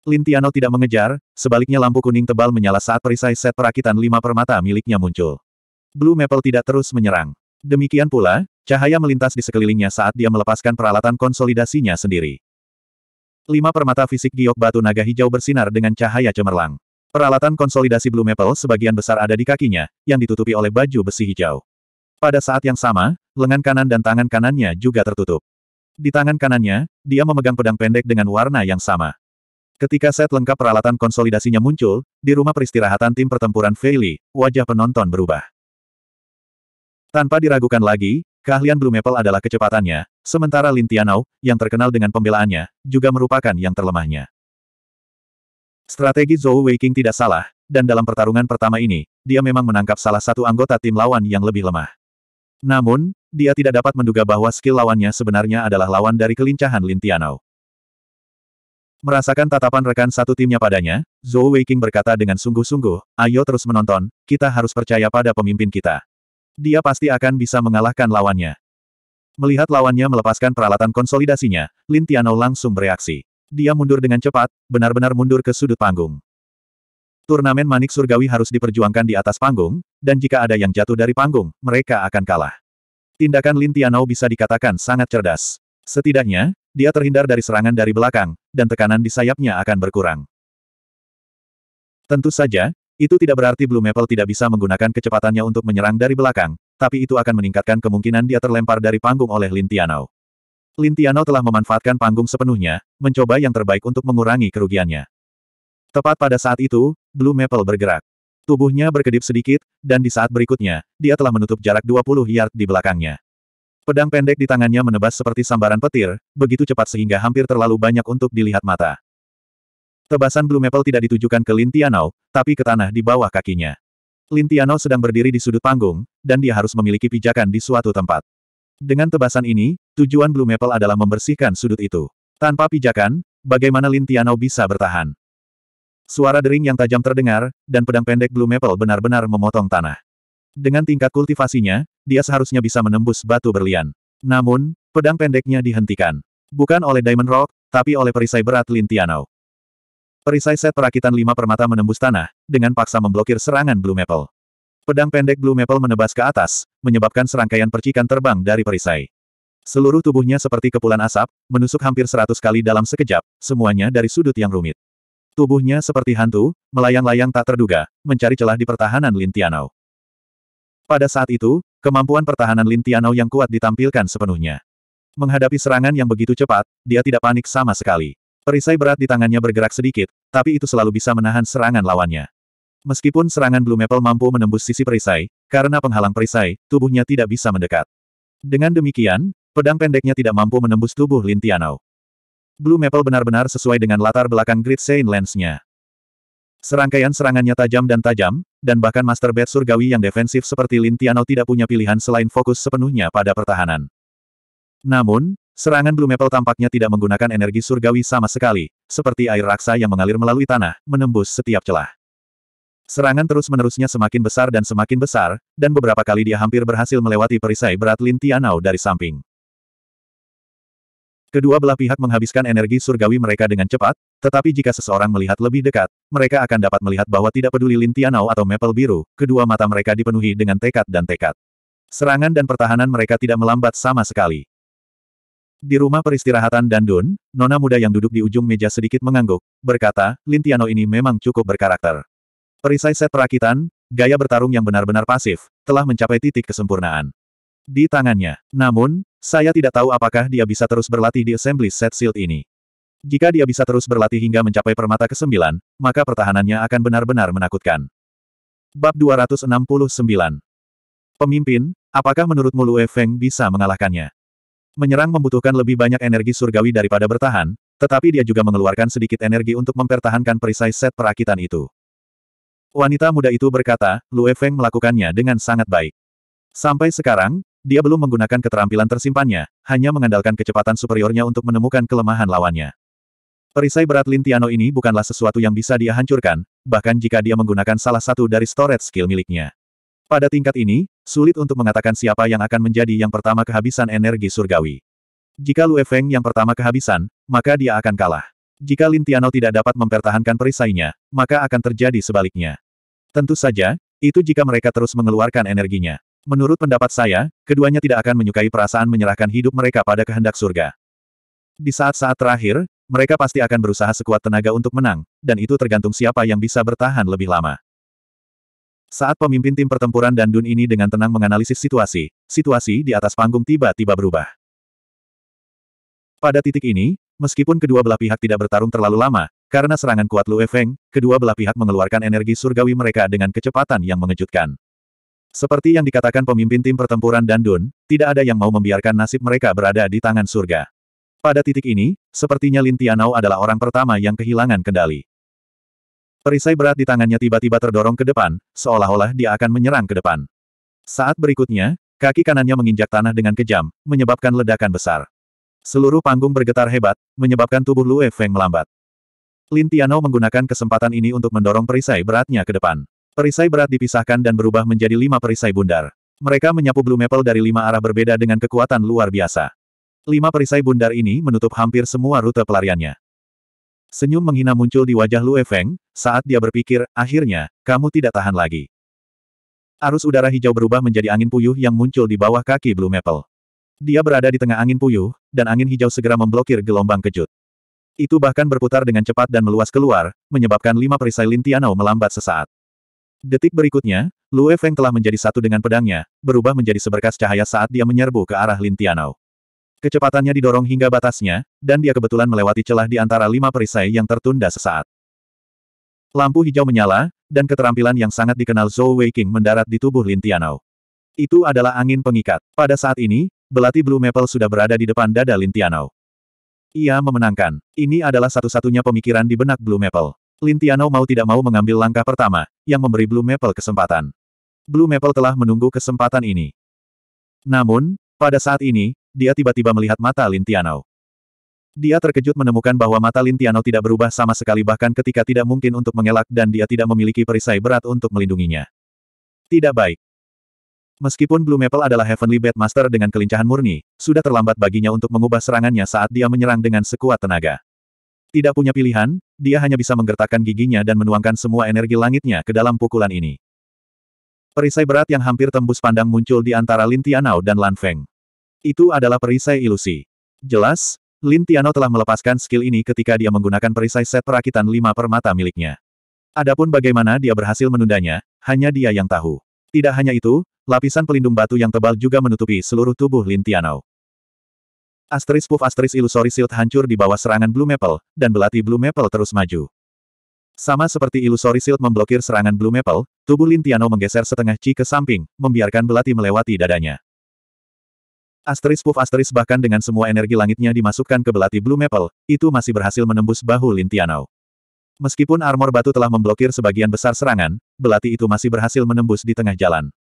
Lintiano tidak mengejar, sebaliknya lampu kuning tebal menyala saat perisai set perakitan lima permata miliknya muncul. Blue Maple tidak terus menyerang. Demikian pula, cahaya melintas di sekelilingnya saat dia melepaskan peralatan konsolidasinya sendiri. Lima permata fisik giok batu naga hijau bersinar dengan cahaya cemerlang. Peralatan konsolidasi Blue Maple sebagian besar ada di kakinya, yang ditutupi oleh baju besi hijau. Pada saat yang sama, lengan kanan dan tangan kanannya juga tertutup. Di tangan kanannya, dia memegang pedang pendek dengan warna yang sama. Ketika set lengkap peralatan konsolidasinya muncul, di rumah peristirahatan tim pertempuran Feili, wajah penonton berubah. Tanpa diragukan lagi, keahlian Blue Maple adalah kecepatannya, sementara Lin Tianao, yang terkenal dengan pembelaannya, juga merupakan yang terlemahnya. Strategi Zhou Weiqing tidak salah, dan dalam pertarungan pertama ini, dia memang menangkap salah satu anggota tim lawan yang lebih lemah. Namun, dia tidak dapat menduga bahwa skill lawannya sebenarnya adalah lawan dari kelincahan Lin Tianao. Merasakan tatapan rekan satu timnya padanya, Zhou Weiqing berkata dengan sungguh-sungguh, ayo terus menonton, kita harus percaya pada pemimpin kita. Dia pasti akan bisa mengalahkan lawannya. Melihat lawannya melepaskan peralatan konsolidasinya, Lin Tiano langsung bereaksi. Dia mundur dengan cepat, benar-benar mundur ke sudut panggung. Turnamen manik surgawi harus diperjuangkan di atas panggung, dan jika ada yang jatuh dari panggung, mereka akan kalah. Tindakan Lin Tiano bisa dikatakan sangat cerdas. Setidaknya, dia terhindar dari serangan dari belakang, dan tekanan di sayapnya akan berkurang. Tentu saja, itu tidak berarti Blue Maple tidak bisa menggunakan kecepatannya untuk menyerang dari belakang, tapi itu akan meningkatkan kemungkinan dia terlempar dari panggung oleh Lin Tianao. Lin Tianao telah memanfaatkan panggung sepenuhnya, mencoba yang terbaik untuk mengurangi kerugiannya. Tepat pada saat itu, Blue Maple bergerak. Tubuhnya berkedip sedikit, dan di saat berikutnya, dia telah menutup jarak 20 yard di belakangnya. Pedang pendek di tangannya menebas seperti sambaran petir, begitu cepat sehingga hampir terlalu banyak untuk dilihat mata. Tebasan Blue Maple tidak ditujukan ke Lintianau, tapi ke tanah di bawah kakinya. Lintianau sedang berdiri di sudut panggung, dan dia harus memiliki pijakan di suatu tempat. Dengan tebasan ini, tujuan Blue Maple adalah membersihkan sudut itu. Tanpa pijakan, bagaimana Lintianau bisa bertahan? Suara dering yang tajam terdengar, dan pedang pendek Blue Maple benar-benar memotong tanah. Dengan tingkat kultivasinya, dia seharusnya bisa menembus batu berlian. Namun, pedang pendeknya dihentikan. Bukan oleh Diamond Rock, tapi oleh perisai berat Lintianau. Perisai set perakitan lima permata menembus tanah, dengan paksa memblokir serangan Blue Maple. Pedang pendek Blue Maple menebas ke atas, menyebabkan serangkaian percikan terbang dari perisai. Seluruh tubuhnya seperti kepulan asap, menusuk hampir seratus kali dalam sekejap, semuanya dari sudut yang rumit. Tubuhnya seperti hantu, melayang-layang tak terduga, mencari celah di pertahanan Lin Tianao. Pada saat itu, kemampuan pertahanan Lin Tianao yang kuat ditampilkan sepenuhnya. Menghadapi serangan yang begitu cepat, dia tidak panik sama sekali. Perisai berat di tangannya bergerak sedikit, tapi itu selalu bisa menahan serangan lawannya. Meskipun serangan Blue Maple mampu menembus sisi perisai, karena penghalang perisai, tubuhnya tidak bisa mendekat. Dengan demikian, pedang pendeknya tidak mampu menembus tubuh Lin Tianou. Blue Maple benar-benar sesuai dengan latar belakang Great Saint Lens-nya. Serangkaian serangannya tajam dan tajam, dan bahkan Master Bed Surgawi yang defensif seperti Lin Tianou tidak punya pilihan selain fokus sepenuhnya pada pertahanan. Namun, Serangan Blue Maple tampaknya tidak menggunakan energi surgawi sama sekali, seperti air raksa yang mengalir melalui tanah, menembus setiap celah. Serangan terus-menerusnya semakin besar dan semakin besar, dan beberapa kali dia hampir berhasil melewati perisai berat Lin Tianao dari samping. Kedua belah pihak menghabiskan energi surgawi mereka dengan cepat, tetapi jika seseorang melihat lebih dekat, mereka akan dapat melihat bahwa tidak peduli Lintianau atau Maple Biru, kedua mata mereka dipenuhi dengan tekad dan tekad. Serangan dan pertahanan mereka tidak melambat sama sekali. Di rumah peristirahatan Dandun, nona muda yang duduk di ujung meja sedikit mengangguk, berkata, Lintiano ini memang cukup berkarakter. Perisai set perakitan, gaya bertarung yang benar-benar pasif, telah mencapai titik kesempurnaan. Di tangannya. Namun, saya tidak tahu apakah dia bisa terus berlatih di assembly set shield ini. Jika dia bisa terus berlatih hingga mencapai permata ke-9, maka pertahanannya akan benar-benar menakutkan. Bab 269 Pemimpin, apakah menurutmu Lue Feng bisa mengalahkannya? Menyerang membutuhkan lebih banyak energi surgawi daripada bertahan, tetapi dia juga mengeluarkan sedikit energi untuk mempertahankan perisai set perakitan itu. Wanita muda itu berkata, Lue Feng melakukannya dengan sangat baik. Sampai sekarang, dia belum menggunakan keterampilan tersimpannya, hanya mengandalkan kecepatan superiornya untuk menemukan kelemahan lawannya. Perisai berat Lintiano ini bukanlah sesuatu yang bisa dia hancurkan, bahkan jika dia menggunakan salah satu dari storage skill miliknya. Pada tingkat ini, Sulit untuk mengatakan siapa yang akan menjadi yang pertama kehabisan energi surgawi. Jika Lu Feng yang pertama kehabisan, maka dia akan kalah. Jika Lin Tiano tidak dapat mempertahankan perisainya, maka akan terjadi sebaliknya. Tentu saja, itu jika mereka terus mengeluarkan energinya. Menurut pendapat saya, keduanya tidak akan menyukai perasaan menyerahkan hidup mereka pada kehendak surga. Di saat-saat terakhir, mereka pasti akan berusaha sekuat tenaga untuk menang, dan itu tergantung siapa yang bisa bertahan lebih lama. Saat pemimpin tim pertempuran dan Dun ini dengan tenang menganalisis situasi, situasi di atas panggung tiba-tiba berubah. Pada titik ini, meskipun kedua belah pihak tidak bertarung terlalu lama, karena serangan kuat Lu Feng, kedua belah pihak mengeluarkan energi surgawi mereka dengan kecepatan yang mengejutkan. Seperti yang dikatakan pemimpin tim pertempuran dan Dun, tidak ada yang mau membiarkan nasib mereka berada di tangan surga. Pada titik ini, sepertinya Lin Tianao adalah orang pertama yang kehilangan kendali. Perisai berat di tangannya tiba-tiba terdorong ke depan, seolah-olah dia akan menyerang ke depan. Saat berikutnya, kaki kanannya menginjak tanah dengan kejam, menyebabkan ledakan besar. Seluruh panggung bergetar hebat, menyebabkan tubuh Lu Feng melambat. Lin Tiano menggunakan kesempatan ini untuk mendorong perisai beratnya ke depan. Perisai berat dipisahkan dan berubah menjadi lima perisai bundar. Mereka menyapu Blue Maple dari lima arah berbeda dengan kekuatan luar biasa. Lima perisai bundar ini menutup hampir semua rute pelariannya. Senyum menghina muncul di wajah Lu Feng, saat dia berpikir, akhirnya, kamu tidak tahan lagi. Arus udara hijau berubah menjadi angin puyuh yang muncul di bawah kaki Blue Maple. Dia berada di tengah angin puyuh, dan angin hijau segera memblokir gelombang kejut. Itu bahkan berputar dengan cepat dan meluas keluar, menyebabkan lima perisai Lintianau melambat sesaat. Detik berikutnya, Lu Feng telah menjadi satu dengan pedangnya, berubah menjadi seberkas cahaya saat dia menyerbu ke arah Lintianau. Kecepatannya didorong hingga batasnya, dan dia kebetulan melewati celah di antara lima perisai yang tertunda sesaat. Lampu hijau menyala, dan keterampilan yang sangat dikenal Zhou Weiqing mendarat di tubuh Lin Tianao. Itu adalah angin pengikat. Pada saat ini, belati Blue Maple sudah berada di depan dada Lin Tianao. Ia memenangkan. Ini adalah satu-satunya pemikiran di benak Blue Maple. Lin Tianao mau tidak mau mengambil langkah pertama, yang memberi Blue Maple kesempatan. Blue Maple telah menunggu kesempatan ini. Namun, pada saat ini, dia tiba-tiba melihat mata Lin Tianao. Dia terkejut menemukan bahwa mata Lin Tianao tidak berubah sama sekali bahkan ketika tidak mungkin untuk mengelak dan dia tidak memiliki perisai berat untuk melindunginya. Tidak baik. Meskipun Blue Maple adalah Heavenly Batmaster Master dengan kelincahan murni, sudah terlambat baginya untuk mengubah serangannya saat dia menyerang dengan sekuat tenaga. Tidak punya pilihan, dia hanya bisa menggertakkan giginya dan menuangkan semua energi langitnya ke dalam pukulan ini. Perisai berat yang hampir tembus pandang muncul di antara Lin Tianao dan Lan Feng. Itu adalah perisai ilusi. Jelas, Lin Tiano telah melepaskan skill ini ketika dia menggunakan perisai set perakitan lima permata miliknya. Adapun bagaimana dia berhasil menundanya, hanya dia yang tahu. Tidak hanya itu, lapisan pelindung batu yang tebal juga menutupi seluruh tubuh Lin Tiano. Asteris Puff Asteris ilusori Shield hancur di bawah serangan Blue Maple, dan belati Blue Maple terus maju. Sama seperti ilusori Shield memblokir serangan Blue Maple, tubuh Lin Lintiano menggeser setengah chi ke samping, membiarkan belati melewati dadanya. Asteris Puff Asteris bahkan dengan semua energi langitnya dimasukkan ke belati Blue Maple, itu masih berhasil menembus bahu Lintianau. Meskipun armor batu telah memblokir sebagian besar serangan, belati itu masih berhasil menembus di tengah jalan.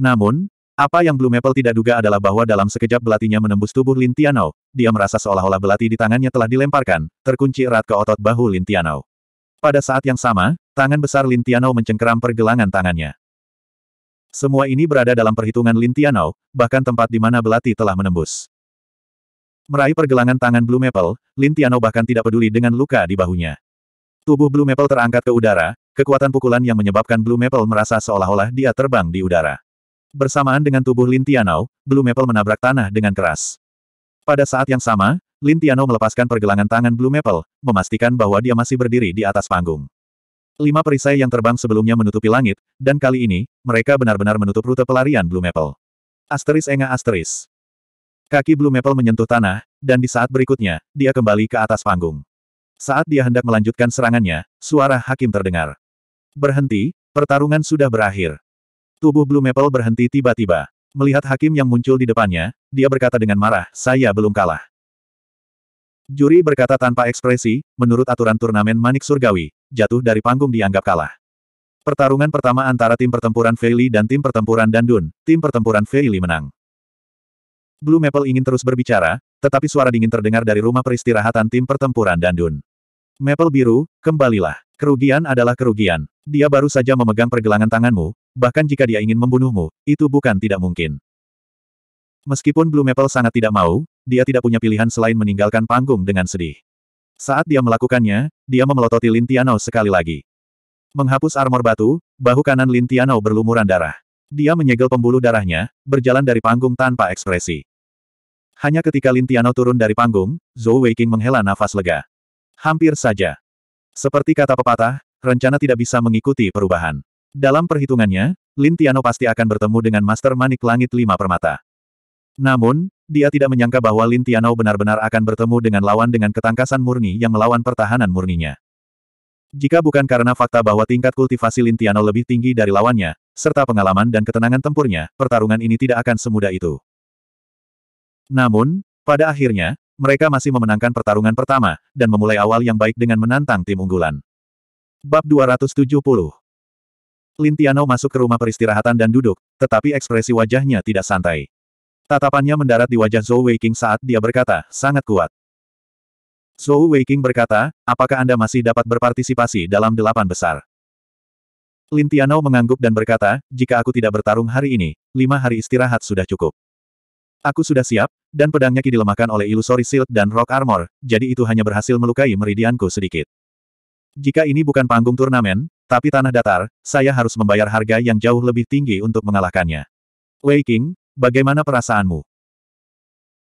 Namun, apa yang Blue Maple tidak duga adalah bahwa dalam sekejap belatinya menembus tubuh Lintianau, dia merasa seolah-olah belati di tangannya telah dilemparkan, terkunci erat ke otot bahu Lintianau. Pada saat yang sama, tangan besar Lintianau mencengkeram pergelangan tangannya. Semua ini berada dalam perhitungan Lin bahkan tempat di mana belati telah menembus. Meraih pergelangan tangan Blue Maple, Lin bahkan tidak peduli dengan luka di bahunya. Tubuh Blue Maple terangkat ke udara, kekuatan pukulan yang menyebabkan Blue Maple merasa seolah-olah dia terbang di udara. Bersamaan dengan tubuh Lin Blue Maple menabrak tanah dengan keras. Pada saat yang sama, Lin melepaskan pergelangan tangan Blue Maple, memastikan bahwa dia masih berdiri di atas panggung. Lima perisai yang terbang sebelumnya menutupi langit, dan kali ini, mereka benar-benar menutup rute pelarian Blue Maple. Asteris enga asteris. Kaki Blue Maple menyentuh tanah, dan di saat berikutnya, dia kembali ke atas panggung. Saat dia hendak melanjutkan serangannya, suara hakim terdengar. Berhenti, pertarungan sudah berakhir. Tubuh Blue Maple berhenti tiba-tiba. Melihat hakim yang muncul di depannya, dia berkata dengan marah, saya belum kalah. Juri berkata tanpa ekspresi, menurut aturan turnamen Manik Surgawi, jatuh dari panggung dianggap kalah. Pertarungan pertama antara tim pertempuran Feili dan tim pertempuran Dandun, tim pertempuran Feili menang. Blue Maple ingin terus berbicara, tetapi suara dingin terdengar dari rumah peristirahatan tim pertempuran Dandun. Maple biru, kembalilah. Kerugian adalah kerugian. Dia baru saja memegang pergelangan tanganmu, bahkan jika dia ingin membunuhmu, itu bukan tidak mungkin. Meskipun Blue Maple sangat tidak mau, dia tidak punya pilihan selain meninggalkan panggung dengan sedih. Saat dia melakukannya, dia memelototi Lintiano sekali lagi. Menghapus armor batu, bahu kanan Lintiano berlumuran darah. Dia menyegel pembuluh darahnya, berjalan dari panggung tanpa ekspresi. Hanya ketika Lintiano turun dari panggung, Zhou Weiqing menghela nafas lega. Hampir saja. Seperti kata pepatah, rencana tidak bisa mengikuti perubahan. Dalam perhitungannya, Lintiano pasti akan bertemu dengan Master Manik Langit Lima Permata. Namun, dia tidak menyangka bahwa Lin Tianou benar-benar akan bertemu dengan lawan dengan ketangkasan murni yang melawan pertahanan murninya. Jika bukan karena fakta bahwa tingkat kultivasi Lin Tianou lebih tinggi dari lawannya, serta pengalaman dan ketenangan tempurnya, pertarungan ini tidak akan semudah itu. Namun, pada akhirnya, mereka masih memenangkan pertarungan pertama, dan memulai awal yang baik dengan menantang tim unggulan. Bab 270 Lin masuk ke rumah peristirahatan dan duduk, tetapi ekspresi wajahnya tidak santai. Tatapannya mendarat di wajah Zhou Weiqing saat dia berkata, sangat kuat. Zhou Weiqing berkata, apakah Anda masih dapat berpartisipasi dalam delapan besar? Lin Tianao mengangguk dan berkata, jika aku tidak bertarung hari ini, lima hari istirahat sudah cukup. Aku sudah siap, dan pedangnya ki dilemahkan oleh ilusori shield dan rock armor, jadi itu hanya berhasil melukai meridianku sedikit. Jika ini bukan panggung turnamen, tapi tanah datar, saya harus membayar harga yang jauh lebih tinggi untuk mengalahkannya. Wei King, Bagaimana perasaanmu?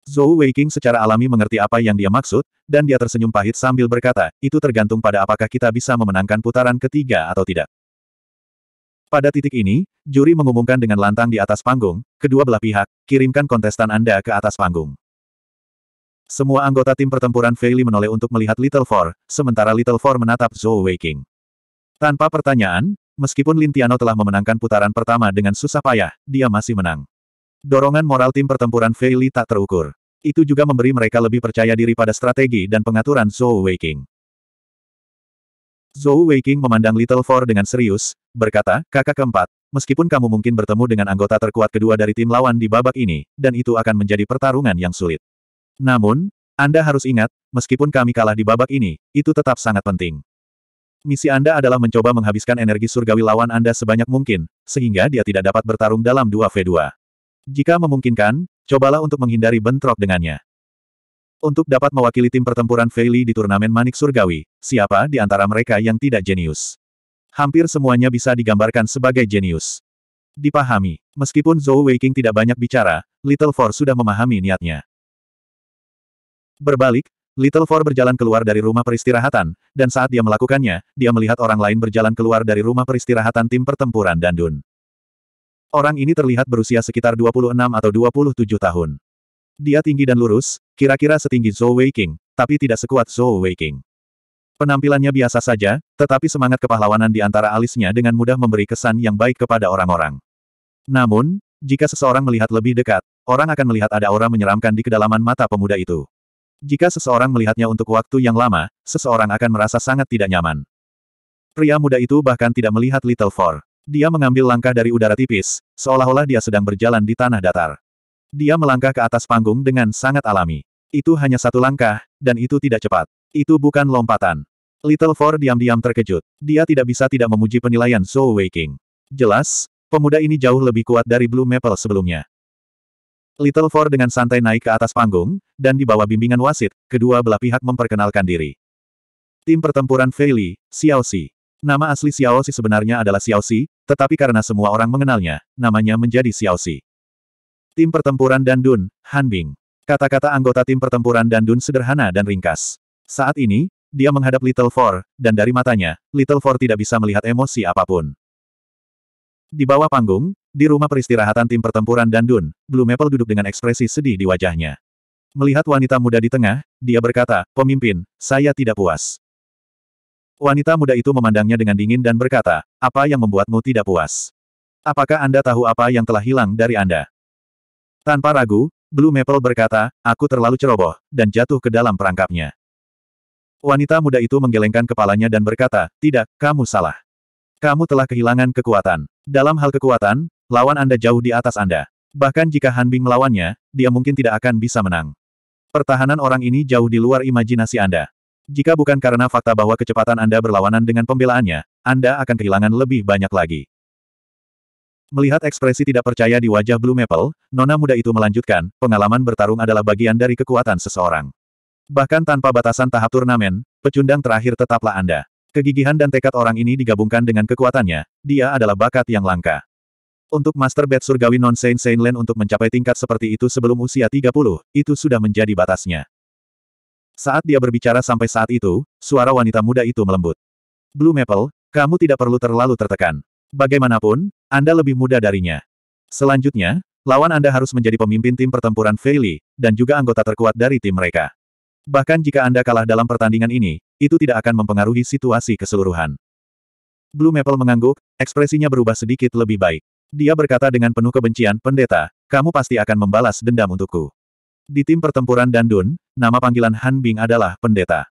Zhou Weiqing secara alami mengerti apa yang dia maksud, dan dia tersenyum pahit sambil berkata, itu tergantung pada apakah kita bisa memenangkan putaran ketiga atau tidak. Pada titik ini, juri mengumumkan dengan lantang di atas panggung, kedua belah pihak, kirimkan kontestan Anda ke atas panggung. Semua anggota tim pertempuran Feili menoleh untuk melihat Little Four, sementara Little Four menatap Zhou Weiqing. Tanpa pertanyaan, meskipun Lintiano telah memenangkan putaran pertama dengan susah payah, dia masih menang. Dorongan moral tim pertempuran Fei tak terukur. Itu juga memberi mereka lebih percaya diri pada strategi dan pengaturan Zhou Weiqing. Zhou Weiqing memandang Little Four dengan serius, berkata, kakak keempat, meskipun kamu mungkin bertemu dengan anggota terkuat kedua dari tim lawan di babak ini, dan itu akan menjadi pertarungan yang sulit. Namun, Anda harus ingat, meskipun kami kalah di babak ini, itu tetap sangat penting. Misi Anda adalah mencoba menghabiskan energi surgawi lawan Anda sebanyak mungkin, sehingga dia tidak dapat bertarung dalam 2v2. Jika memungkinkan, cobalah untuk menghindari bentrok dengannya. Untuk dapat mewakili tim pertempuran Feili di turnamen Manik Surgawi, siapa di antara mereka yang tidak jenius? Hampir semuanya bisa digambarkan sebagai jenius. Dipahami, meskipun Zhou Weiqing tidak banyak bicara, Little Four sudah memahami niatnya. Berbalik, Little Four berjalan keluar dari rumah peristirahatan, dan saat dia melakukannya, dia melihat orang lain berjalan keluar dari rumah peristirahatan tim pertempuran Dandun. Orang ini terlihat berusia sekitar 26 atau 27 tahun. Dia tinggi dan lurus, kira-kira setinggi Zhou Weiqing, tapi tidak sekuat Zhou Weiqing. Penampilannya biasa saja, tetapi semangat kepahlawanan di antara alisnya dengan mudah memberi kesan yang baik kepada orang-orang. Namun, jika seseorang melihat lebih dekat, orang akan melihat ada aura menyeramkan di kedalaman mata pemuda itu. Jika seseorang melihatnya untuk waktu yang lama, seseorang akan merasa sangat tidak nyaman. Pria muda itu bahkan tidak melihat Little Four. Dia mengambil langkah dari udara tipis, seolah-olah dia sedang berjalan di tanah datar. Dia melangkah ke atas panggung dengan sangat alami. Itu hanya satu langkah, dan itu tidak cepat. Itu bukan lompatan. Little Four diam-diam terkejut. Dia tidak bisa tidak memuji penilaian Zhou Weiking. Jelas, pemuda ini jauh lebih kuat dari Blue Maple sebelumnya. Little Four dengan santai naik ke atas panggung, dan di bawah bimbingan wasit, kedua belah pihak memperkenalkan diri. Tim pertempuran Feili, Xiao Xi. Nama asli Xiao Xi sebenarnya adalah Xiao Xi, tetapi karena semua orang mengenalnya, namanya menjadi Xiao Xi. Tim pertempuran Dandun, Bing. Kata-kata anggota tim pertempuran Dandun sederhana dan ringkas. Saat ini, dia menghadap Little Four, dan dari matanya, Little Four tidak bisa melihat emosi apapun. Di bawah panggung, di rumah peristirahatan tim pertempuran Dandun, Blue Maple duduk dengan ekspresi sedih di wajahnya. Melihat wanita muda di tengah, dia berkata, pemimpin, saya tidak puas. Wanita muda itu memandangnya dengan dingin dan berkata, apa yang membuatmu tidak puas? Apakah Anda tahu apa yang telah hilang dari Anda? Tanpa ragu, Blue Maple berkata, aku terlalu ceroboh, dan jatuh ke dalam perangkapnya. Wanita muda itu menggelengkan kepalanya dan berkata, tidak, kamu salah. Kamu telah kehilangan kekuatan. Dalam hal kekuatan, lawan Anda jauh di atas Anda. Bahkan jika Han Bing melawannya, dia mungkin tidak akan bisa menang. Pertahanan orang ini jauh di luar imajinasi Anda. Jika bukan karena fakta bahwa kecepatan Anda berlawanan dengan pembelaannya, Anda akan kehilangan lebih banyak lagi. Melihat ekspresi tidak percaya di wajah Blue Maple, nona muda itu melanjutkan, pengalaman bertarung adalah bagian dari kekuatan seseorang. Bahkan tanpa batasan tahap turnamen, pecundang terakhir tetaplah Anda. Kegigihan dan tekad orang ini digabungkan dengan kekuatannya, dia adalah bakat yang langka. Untuk Master Bed Surgawi Non Saint Saint Land untuk mencapai tingkat seperti itu sebelum usia 30, itu sudah menjadi batasnya. Saat dia berbicara sampai saat itu, suara wanita muda itu melembut. Blue Maple, kamu tidak perlu terlalu tertekan. Bagaimanapun, Anda lebih muda darinya. Selanjutnya, lawan Anda harus menjadi pemimpin tim pertempuran Feili, dan juga anggota terkuat dari tim mereka. Bahkan jika Anda kalah dalam pertandingan ini, itu tidak akan mempengaruhi situasi keseluruhan. Blue Maple mengangguk, ekspresinya berubah sedikit lebih baik. Dia berkata dengan penuh kebencian, Pendeta, kamu pasti akan membalas dendam untukku. Di tim pertempuran Dandun, nama panggilan Han Bing adalah pendeta.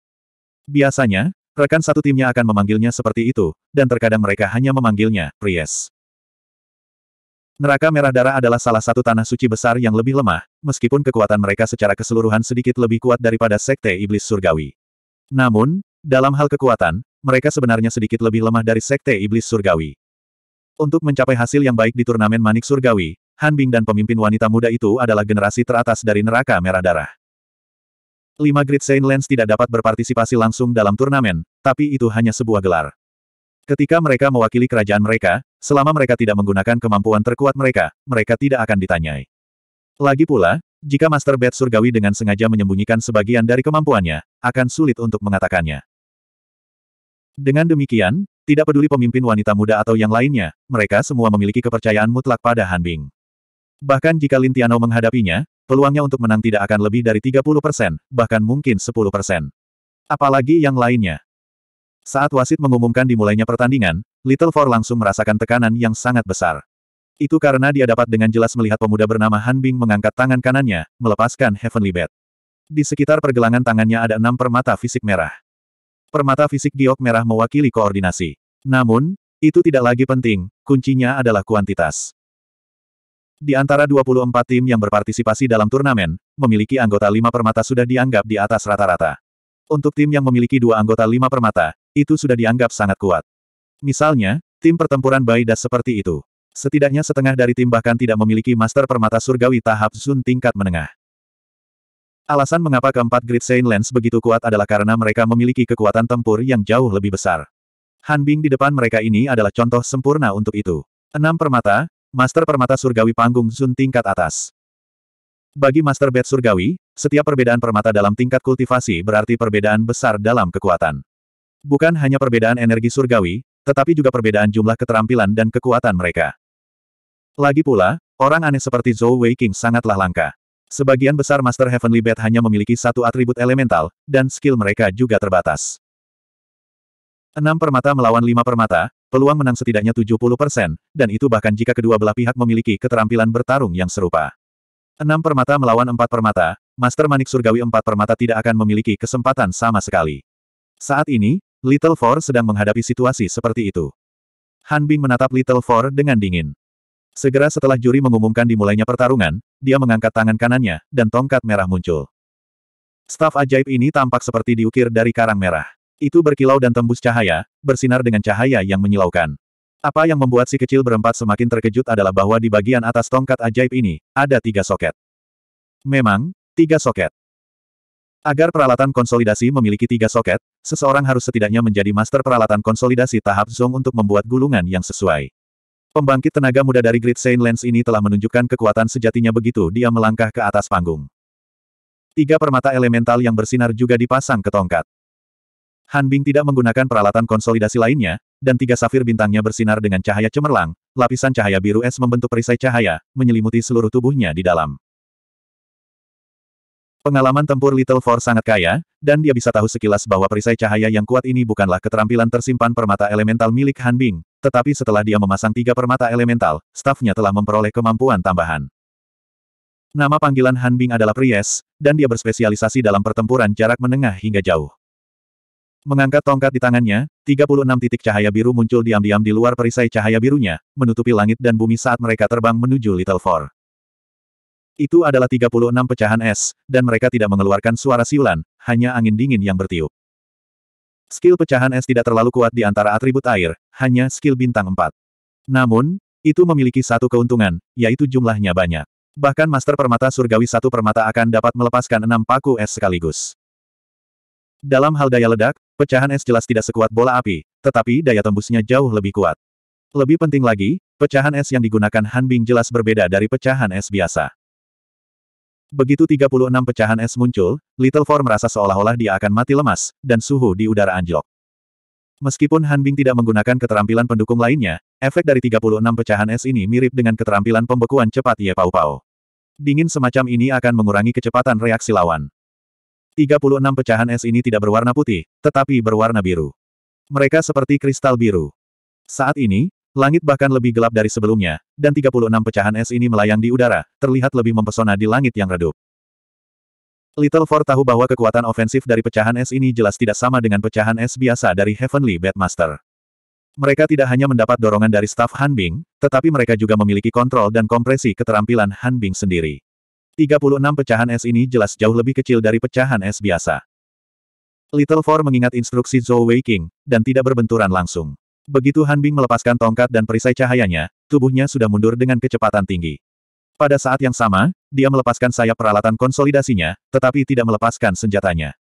Biasanya, rekan satu timnya akan memanggilnya seperti itu, dan terkadang mereka hanya memanggilnya Pries. Neraka Merah Darah adalah salah satu tanah suci besar yang lebih lemah, meskipun kekuatan mereka secara keseluruhan sedikit lebih kuat daripada Sekte Iblis Surgawi. Namun, dalam hal kekuatan, mereka sebenarnya sedikit lebih lemah dari Sekte Iblis Surgawi. Untuk mencapai hasil yang baik di turnamen Manik Surgawi, Han Bing dan pemimpin wanita muda itu adalah generasi teratas dari neraka merah darah. Lima Great Saint Lens tidak dapat berpartisipasi langsung dalam turnamen, tapi itu hanya sebuah gelar. Ketika mereka mewakili kerajaan mereka, selama mereka tidak menggunakan kemampuan terkuat mereka, mereka tidak akan ditanyai. Lagi pula, jika Master Bed Surgawi dengan sengaja menyembunyikan sebagian dari kemampuannya, akan sulit untuk mengatakannya. Dengan demikian, tidak peduli pemimpin wanita muda atau yang lainnya, mereka semua memiliki kepercayaan mutlak pada Han Bing. Bahkan jika Lin Lintiano menghadapinya, peluangnya untuk menang tidak akan lebih dari 30 persen, bahkan mungkin 10 persen. Apalagi yang lainnya. Saat wasit mengumumkan dimulainya pertandingan, Little Four langsung merasakan tekanan yang sangat besar. Itu karena dia dapat dengan jelas melihat pemuda bernama Han Bing mengangkat tangan kanannya, melepaskan Heavenly Bat. Di sekitar pergelangan tangannya ada enam permata fisik merah. Permata fisik giok merah mewakili koordinasi. Namun, itu tidak lagi penting, kuncinya adalah kuantitas. Di antara 24 tim yang berpartisipasi dalam turnamen, memiliki anggota lima permata sudah dianggap di atas rata-rata. Untuk tim yang memiliki dua anggota lima permata, itu sudah dianggap sangat kuat. Misalnya, tim pertempuran Baidas seperti itu. Setidaknya setengah dari tim bahkan tidak memiliki master permata surgawi tahap Zun tingkat menengah. Alasan mengapa keempat Grid Saint Lens begitu kuat adalah karena mereka memiliki kekuatan tempur yang jauh lebih besar. Hanbing di depan mereka ini adalah contoh sempurna untuk itu. Enam permata, Master Permata Surgawi Panggung Zun tingkat atas. Bagi Master Bed Surgawi, setiap perbedaan permata dalam tingkat kultivasi berarti perbedaan besar dalam kekuatan. Bukan hanya perbedaan energi surgawi, tetapi juga perbedaan jumlah keterampilan dan kekuatan mereka. Lagi pula, orang aneh seperti Zhou Wei King sangatlah langka. Sebagian besar Master Heavenly Bed hanya memiliki satu atribut elemental, dan skill mereka juga terbatas. Enam permata melawan lima permata, peluang menang setidaknya 70%, dan itu bahkan jika kedua belah pihak memiliki keterampilan bertarung yang serupa. Enam permata melawan empat permata, Master Manik Surgawi empat permata tidak akan memiliki kesempatan sama sekali. Saat ini, Little Four sedang menghadapi situasi seperti itu. Han Bing menatap Little Four dengan dingin. Segera setelah juri mengumumkan dimulainya pertarungan, dia mengangkat tangan kanannya, dan tongkat merah muncul. Staf ajaib ini tampak seperti diukir dari karang merah. Itu berkilau dan tembus cahaya, bersinar dengan cahaya yang menyilaukan. Apa yang membuat si kecil berempat semakin terkejut adalah bahwa di bagian atas tongkat ajaib ini, ada tiga soket. Memang, tiga soket. Agar peralatan konsolidasi memiliki tiga soket, seseorang harus setidaknya menjadi master peralatan konsolidasi tahap zong untuk membuat gulungan yang sesuai. Pembangkit tenaga muda dari Great Saint Lens ini telah menunjukkan kekuatan sejatinya begitu dia melangkah ke atas panggung. Tiga permata elemental yang bersinar juga dipasang ke tongkat. Han Bing tidak menggunakan peralatan konsolidasi lainnya, dan tiga safir bintangnya bersinar dengan cahaya cemerlang, lapisan cahaya biru es membentuk perisai cahaya, menyelimuti seluruh tubuhnya di dalam. Pengalaman tempur Little Four sangat kaya, dan dia bisa tahu sekilas bahwa perisai cahaya yang kuat ini bukanlah keterampilan tersimpan permata elemental milik Han Bing, tetapi setelah dia memasang tiga permata elemental, stafnya telah memperoleh kemampuan tambahan. Nama panggilan Han Bing adalah Priest, dan dia berspesialisasi dalam pertempuran jarak menengah hingga jauh. Mengangkat tongkat di tangannya, 36 titik cahaya biru muncul diam-diam di luar perisai cahaya birunya, menutupi langit dan bumi saat mereka terbang menuju Little Four. Itu adalah 36 pecahan es, dan mereka tidak mengeluarkan suara siulan, hanya angin dingin yang bertiup. Skill pecahan es tidak terlalu kuat di antara atribut air, hanya skill bintang 4. Namun, itu memiliki satu keuntungan, yaitu jumlahnya banyak. Bahkan Master Permata Surgawi satu permata akan dapat melepaskan enam paku es sekaligus. Dalam hal daya ledak, Pecahan es jelas tidak sekuat bola api, tetapi daya tembusnya jauh lebih kuat. Lebih penting lagi, pecahan es yang digunakan Han Bing jelas berbeda dari pecahan es biasa. Begitu 36 pecahan es muncul, Little Four merasa seolah-olah dia akan mati lemas, dan suhu di udara anjlok. Meskipun Han Bing tidak menggunakan keterampilan pendukung lainnya, efek dari 36 pecahan es ini mirip dengan keterampilan pembekuan cepat Ye Pau Pau. Dingin semacam ini akan mengurangi kecepatan reaksi lawan. 36 pecahan es ini tidak berwarna putih, tetapi berwarna biru. Mereka seperti kristal biru. Saat ini, langit bahkan lebih gelap dari sebelumnya, dan 36 pecahan es ini melayang di udara, terlihat lebih mempesona di langit yang redup. Little Four tahu bahwa kekuatan ofensif dari pecahan es ini jelas tidak sama dengan pecahan es biasa dari Heavenly Batmaster. Mereka tidak hanya mendapat dorongan dari staf Hanbing, tetapi mereka juga memiliki kontrol dan kompresi keterampilan Hanbing sendiri. 36 pecahan es ini jelas jauh lebih kecil dari pecahan es biasa. Little Four mengingat instruksi Zhou Wei King, dan tidak berbenturan langsung. Begitu Han Bing melepaskan tongkat dan perisai cahayanya, tubuhnya sudah mundur dengan kecepatan tinggi. Pada saat yang sama, dia melepaskan sayap peralatan konsolidasinya, tetapi tidak melepaskan senjatanya.